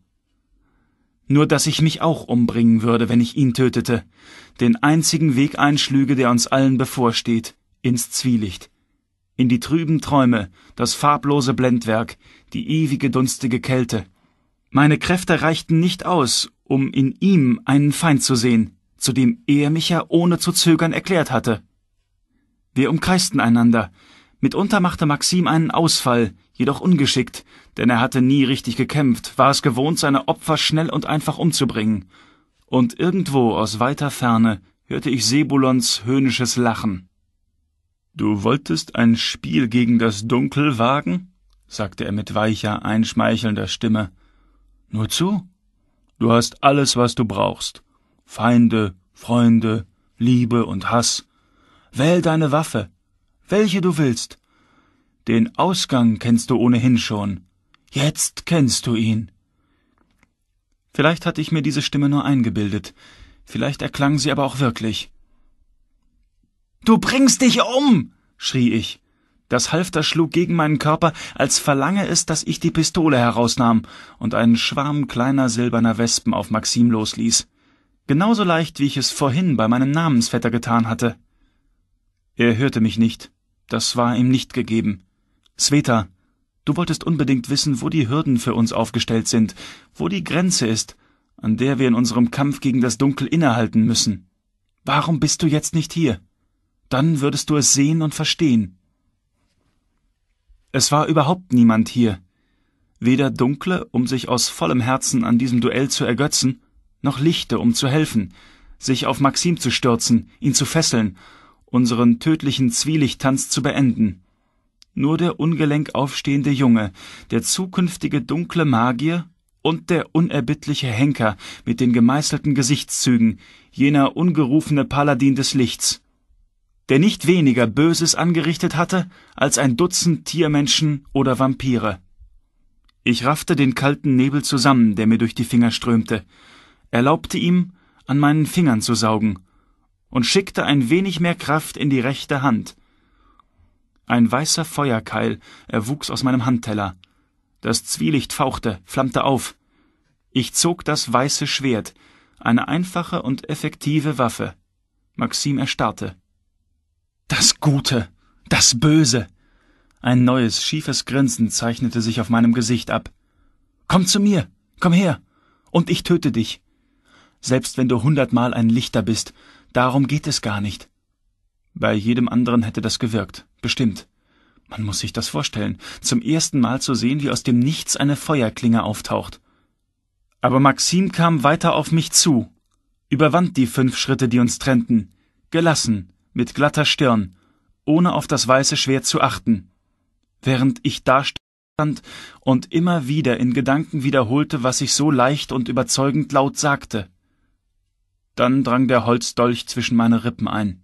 Nur dass ich mich auch umbringen würde, wenn ich ihn tötete, den einzigen Weg einschlüge, der uns allen bevorsteht, ins Zwielicht, in die trüben Träume, das farblose Blendwerk, die ewige dunstige Kälte. Meine Kräfte reichten nicht aus, um in ihm einen Feind zu sehen, zu dem er mich ja ohne zu zögern erklärt hatte. Wir umkreisten einander. Mitunter machte Maxim einen Ausfall, jedoch ungeschickt, denn er hatte nie richtig gekämpft, war es gewohnt, seine Opfer schnell und einfach umzubringen. Und irgendwo aus weiter Ferne hörte ich Sebulons höhnisches Lachen. Du wolltest ein Spiel gegen das Dunkel wagen? sagte er mit weicher, einschmeichelnder Stimme. Nur zu. Du hast alles, was du brauchst. Feinde, Freunde, Liebe und Hass. Wähl deine Waffe, welche du willst. Den Ausgang kennst du ohnehin schon. Jetzt kennst du ihn. Vielleicht hatte ich mir diese Stimme nur eingebildet, vielleicht erklang sie aber auch wirklich. Du bringst dich um! schrie ich. Das Halfter schlug gegen meinen Körper, als verlange es, dass ich die Pistole herausnahm und einen Schwarm kleiner silberner Wespen auf Maxim losließ. Genauso leicht, wie ich es vorhin bei meinem Namensvetter getan hatte. Er hörte mich nicht. Das war ihm nicht gegeben. Sveta, du wolltest unbedingt wissen, wo die Hürden für uns aufgestellt sind, wo die Grenze ist, an der wir in unserem Kampf gegen das Dunkel innehalten müssen. Warum bist du jetzt nicht hier? Dann würdest du es sehen und verstehen. Es war überhaupt niemand hier. Weder Dunkle, um sich aus vollem Herzen an diesem Duell zu ergötzen, noch Lichte, um zu helfen, sich auf Maxim zu stürzen, ihn zu fesseln unseren tödlichen Zwielichttanz zu beenden. Nur der ungelenk aufstehende Junge, der zukünftige dunkle Magier und der unerbittliche Henker mit den gemeißelten Gesichtszügen, jener ungerufene Paladin des Lichts, der nicht weniger Böses angerichtet hatte als ein Dutzend Tiermenschen oder Vampire. Ich raffte den kalten Nebel zusammen, der mir durch die Finger strömte, erlaubte ihm, an meinen Fingern zu saugen und schickte ein wenig mehr Kraft in die rechte Hand. Ein weißer Feuerkeil erwuchs aus meinem Handteller. Das Zwielicht fauchte, flammte auf. Ich zog das weiße Schwert, eine einfache und effektive Waffe. Maxim erstarrte. Das Gute, das Böse. Ein neues, schiefes Grinsen zeichnete sich auf meinem Gesicht ab. Komm zu mir, komm her, und ich töte dich. Selbst wenn du hundertmal ein Lichter bist, Darum geht es gar nicht. Bei jedem anderen hätte das gewirkt, bestimmt. Man muss sich das vorstellen, zum ersten Mal zu sehen, wie aus dem Nichts eine Feuerklinge auftaucht. Aber Maxim kam weiter auf mich zu, überwand die fünf Schritte, die uns trennten, gelassen, mit glatter Stirn, ohne auf das weiße Schwert zu achten. Während ich da stand und immer wieder in Gedanken wiederholte, was ich so leicht und überzeugend laut sagte. Dann drang der Holzdolch zwischen meine Rippen ein.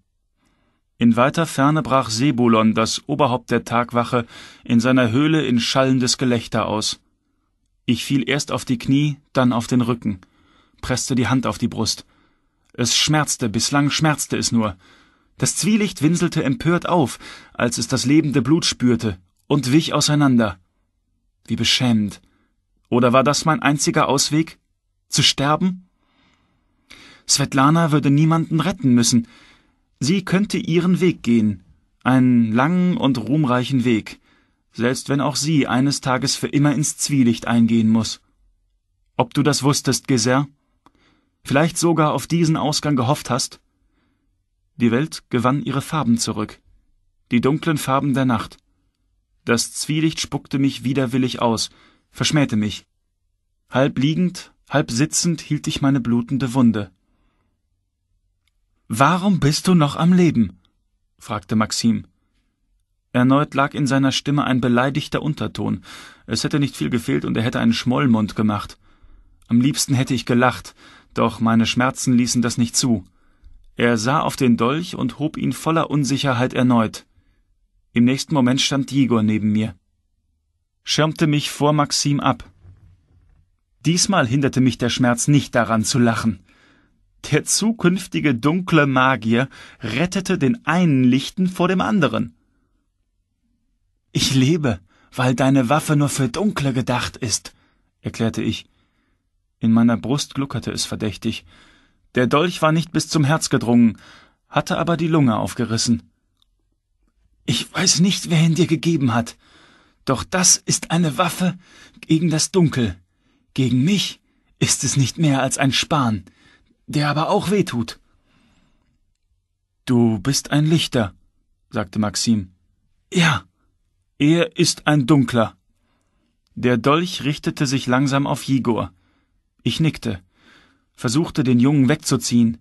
In weiter Ferne brach Sebulon, das Oberhaupt der Tagwache, in seiner Höhle in schallendes Gelächter aus. Ich fiel erst auf die Knie, dann auf den Rücken, presste die Hand auf die Brust. Es schmerzte, bislang schmerzte es nur. Das Zwielicht winselte empört auf, als es das lebende Blut spürte, und wich auseinander. Wie beschämend. Oder war das mein einziger Ausweg? Zu sterben? Svetlana würde niemanden retten müssen. Sie könnte ihren Weg gehen, einen langen und ruhmreichen Weg, selbst wenn auch sie eines Tages für immer ins Zwielicht eingehen muss. Ob du das wusstest, Geser? Vielleicht sogar auf diesen Ausgang gehofft hast? Die Welt gewann ihre Farben zurück, die dunklen Farben der Nacht. Das Zwielicht spuckte mich widerwillig aus, verschmähte mich. Halb liegend, halb sitzend hielt ich meine blutende Wunde. Warum bist du noch am Leben? fragte Maxim. Erneut lag in seiner Stimme ein beleidigter Unterton. Es hätte nicht viel gefehlt und er hätte einen Schmollmund gemacht. Am liebsten hätte ich gelacht, doch meine Schmerzen ließen das nicht zu. Er sah auf den Dolch und hob ihn voller Unsicherheit erneut. Im nächsten Moment stand Jigor neben mir, schirmte mich vor Maxim ab. Diesmal hinderte mich der Schmerz nicht daran zu lachen. Der zukünftige dunkle Magier rettete den einen Lichten vor dem anderen. Ich lebe, weil deine Waffe nur für Dunkle gedacht ist, erklärte ich. In meiner Brust gluckerte es verdächtig. Der Dolch war nicht bis zum Herz gedrungen, hatte aber die Lunge aufgerissen. Ich weiß nicht, wer ihn dir gegeben hat, doch das ist eine Waffe gegen das Dunkel. Gegen mich ist es nicht mehr als ein Span, der aber auch weh tut. Du bist ein Lichter, sagte Maxim. Ja, er ist ein Dunkler. Der Dolch richtete sich langsam auf Jigor. Ich nickte, versuchte den Jungen wegzuziehen.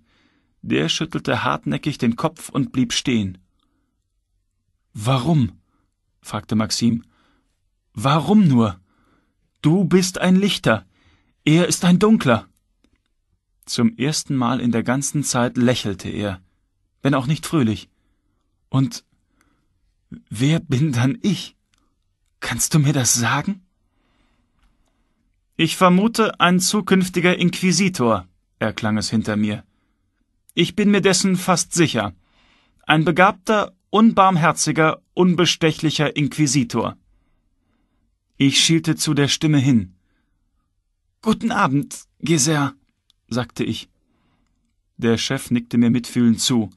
Der schüttelte hartnäckig den Kopf und blieb stehen. Warum? fragte Maxim. Warum nur? Du bist ein Lichter, er ist ein Dunkler. Zum ersten Mal in der ganzen Zeit lächelte er, wenn auch nicht fröhlich. Und wer bin dann ich? Kannst du mir das sagen? Ich vermute ein zukünftiger Inquisitor, erklang es hinter mir. Ich bin mir dessen fast sicher. Ein begabter, unbarmherziger, unbestechlicher Inquisitor. Ich schielte zu der Stimme hin. Guten Abend, Geser sagte ich. Der Chef nickte mir mitfühlend zu.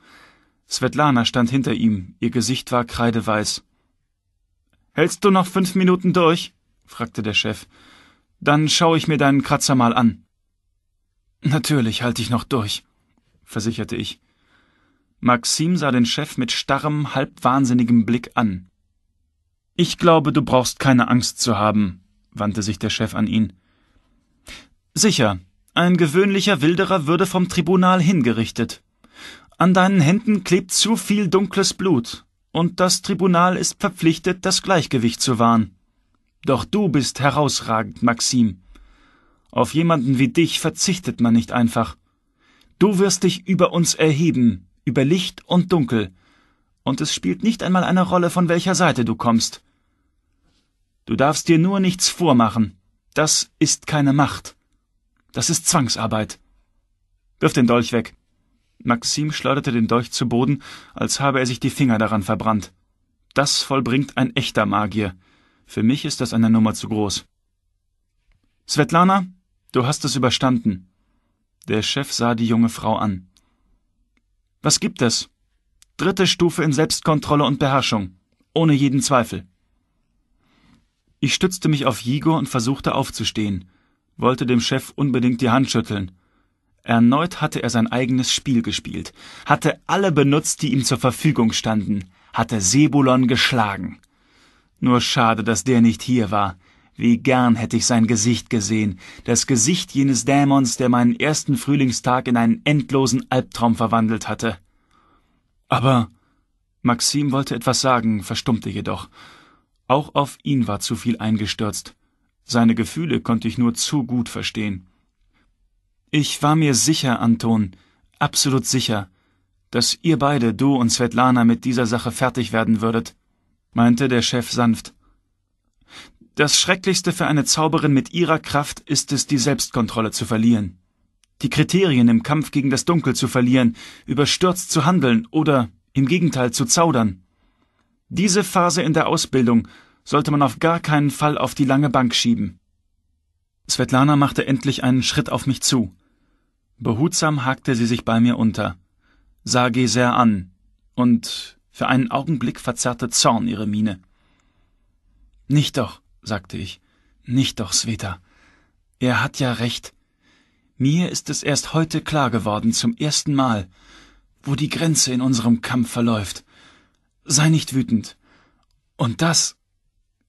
Svetlana stand hinter ihm, ihr Gesicht war kreideweiß. Hältst du noch fünf Minuten durch? fragte der Chef. Dann schaue ich mir deinen Kratzer mal an. Natürlich halte ich noch durch, versicherte ich. Maxim sah den Chef mit starrem, halb wahnsinnigem Blick an. Ich glaube, du brauchst keine Angst zu haben, wandte sich der Chef an ihn. Sicher, ein gewöhnlicher Wilderer würde vom Tribunal hingerichtet. An deinen Händen klebt zu viel dunkles Blut, und das Tribunal ist verpflichtet, das Gleichgewicht zu wahren. Doch du bist herausragend, Maxim. Auf jemanden wie dich verzichtet man nicht einfach. Du wirst dich über uns erheben, über Licht und Dunkel, und es spielt nicht einmal eine Rolle, von welcher Seite du kommst. Du darfst dir nur nichts vormachen. Das ist keine Macht. Das ist Zwangsarbeit. Wirf den Dolch weg. Maxim schleuderte den Dolch zu Boden, als habe er sich die Finger daran verbrannt. Das vollbringt ein echter Magier. Für mich ist das eine Nummer zu groß. Svetlana, du hast es überstanden. Der Chef sah die junge Frau an. Was gibt es? Dritte Stufe in Selbstkontrolle und Beherrschung. Ohne jeden Zweifel. Ich stützte mich auf Jigo und versuchte aufzustehen wollte dem Chef unbedingt die Hand schütteln. Erneut hatte er sein eigenes Spiel gespielt, hatte alle benutzt, die ihm zur Verfügung standen, hatte Sebulon geschlagen. Nur schade, dass der nicht hier war. Wie gern hätte ich sein Gesicht gesehen, das Gesicht jenes Dämons, der meinen ersten Frühlingstag in einen endlosen Albtraum verwandelt hatte. Aber Maxim wollte etwas sagen, verstummte jedoch. Auch auf ihn war zu viel eingestürzt. Seine Gefühle konnte ich nur zu gut verstehen. Ich war mir sicher, Anton, absolut sicher, dass ihr beide, du und Svetlana, mit dieser Sache fertig werden würdet, meinte der Chef sanft. Das Schrecklichste für eine Zauberin mit ihrer Kraft ist es, die Selbstkontrolle zu verlieren, die Kriterien im Kampf gegen das Dunkel zu verlieren, überstürzt zu handeln oder im Gegenteil zu zaudern. Diese Phase in der Ausbildung sollte man auf gar keinen Fall auf die lange Bank schieben. Svetlana machte endlich einen Schritt auf mich zu. Behutsam hakte sie sich bei mir unter, sah Geser an und für einen Augenblick verzerrte Zorn ihre Miene. Nicht doch, sagte ich, nicht doch, Sveta. Er hat ja recht. Mir ist es erst heute klar geworden, zum ersten Mal, wo die Grenze in unserem Kampf verläuft. Sei nicht wütend. Und das,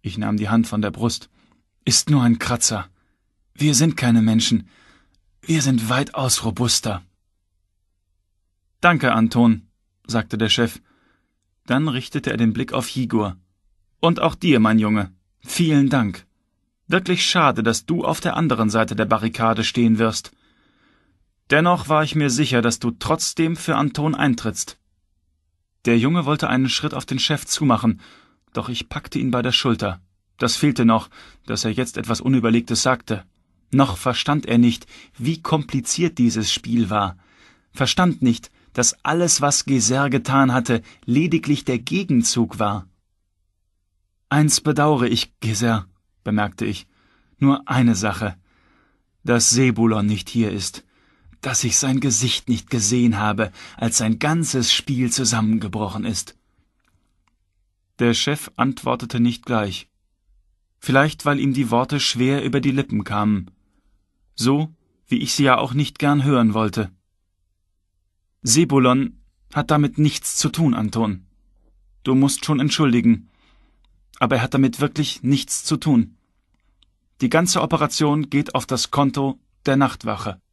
ich nahm die Hand von der Brust. Ist nur ein Kratzer. Wir sind keine Menschen. Wir sind weitaus robuster. Danke, Anton, sagte der Chef. Dann richtete er den Blick auf Higur. Und auch dir, mein Junge. Vielen Dank. Wirklich schade, dass du auf der anderen Seite der Barrikade stehen wirst. Dennoch war ich mir sicher, dass du trotzdem für Anton eintrittst. Der Junge wollte einen Schritt auf den Chef zumachen, doch ich packte ihn bei der Schulter. Das fehlte noch, dass er jetzt etwas Unüberlegtes sagte. Noch verstand er nicht, wie kompliziert dieses Spiel war. Verstand nicht, dass alles, was Geser getan hatte, lediglich der Gegenzug war. Eins bedaure ich, Geser, bemerkte ich. Nur eine Sache. Dass Sebulon nicht hier ist. Dass ich sein Gesicht nicht gesehen habe, als sein ganzes Spiel zusammengebrochen ist. Der Chef antwortete nicht gleich, vielleicht weil ihm die Worte schwer über die Lippen kamen, so wie ich sie ja auch nicht gern hören wollte. Sebulon hat damit nichts zu tun, Anton. Du musst schon entschuldigen. Aber er hat damit wirklich nichts zu tun. Die ganze Operation geht auf das Konto der Nachtwache.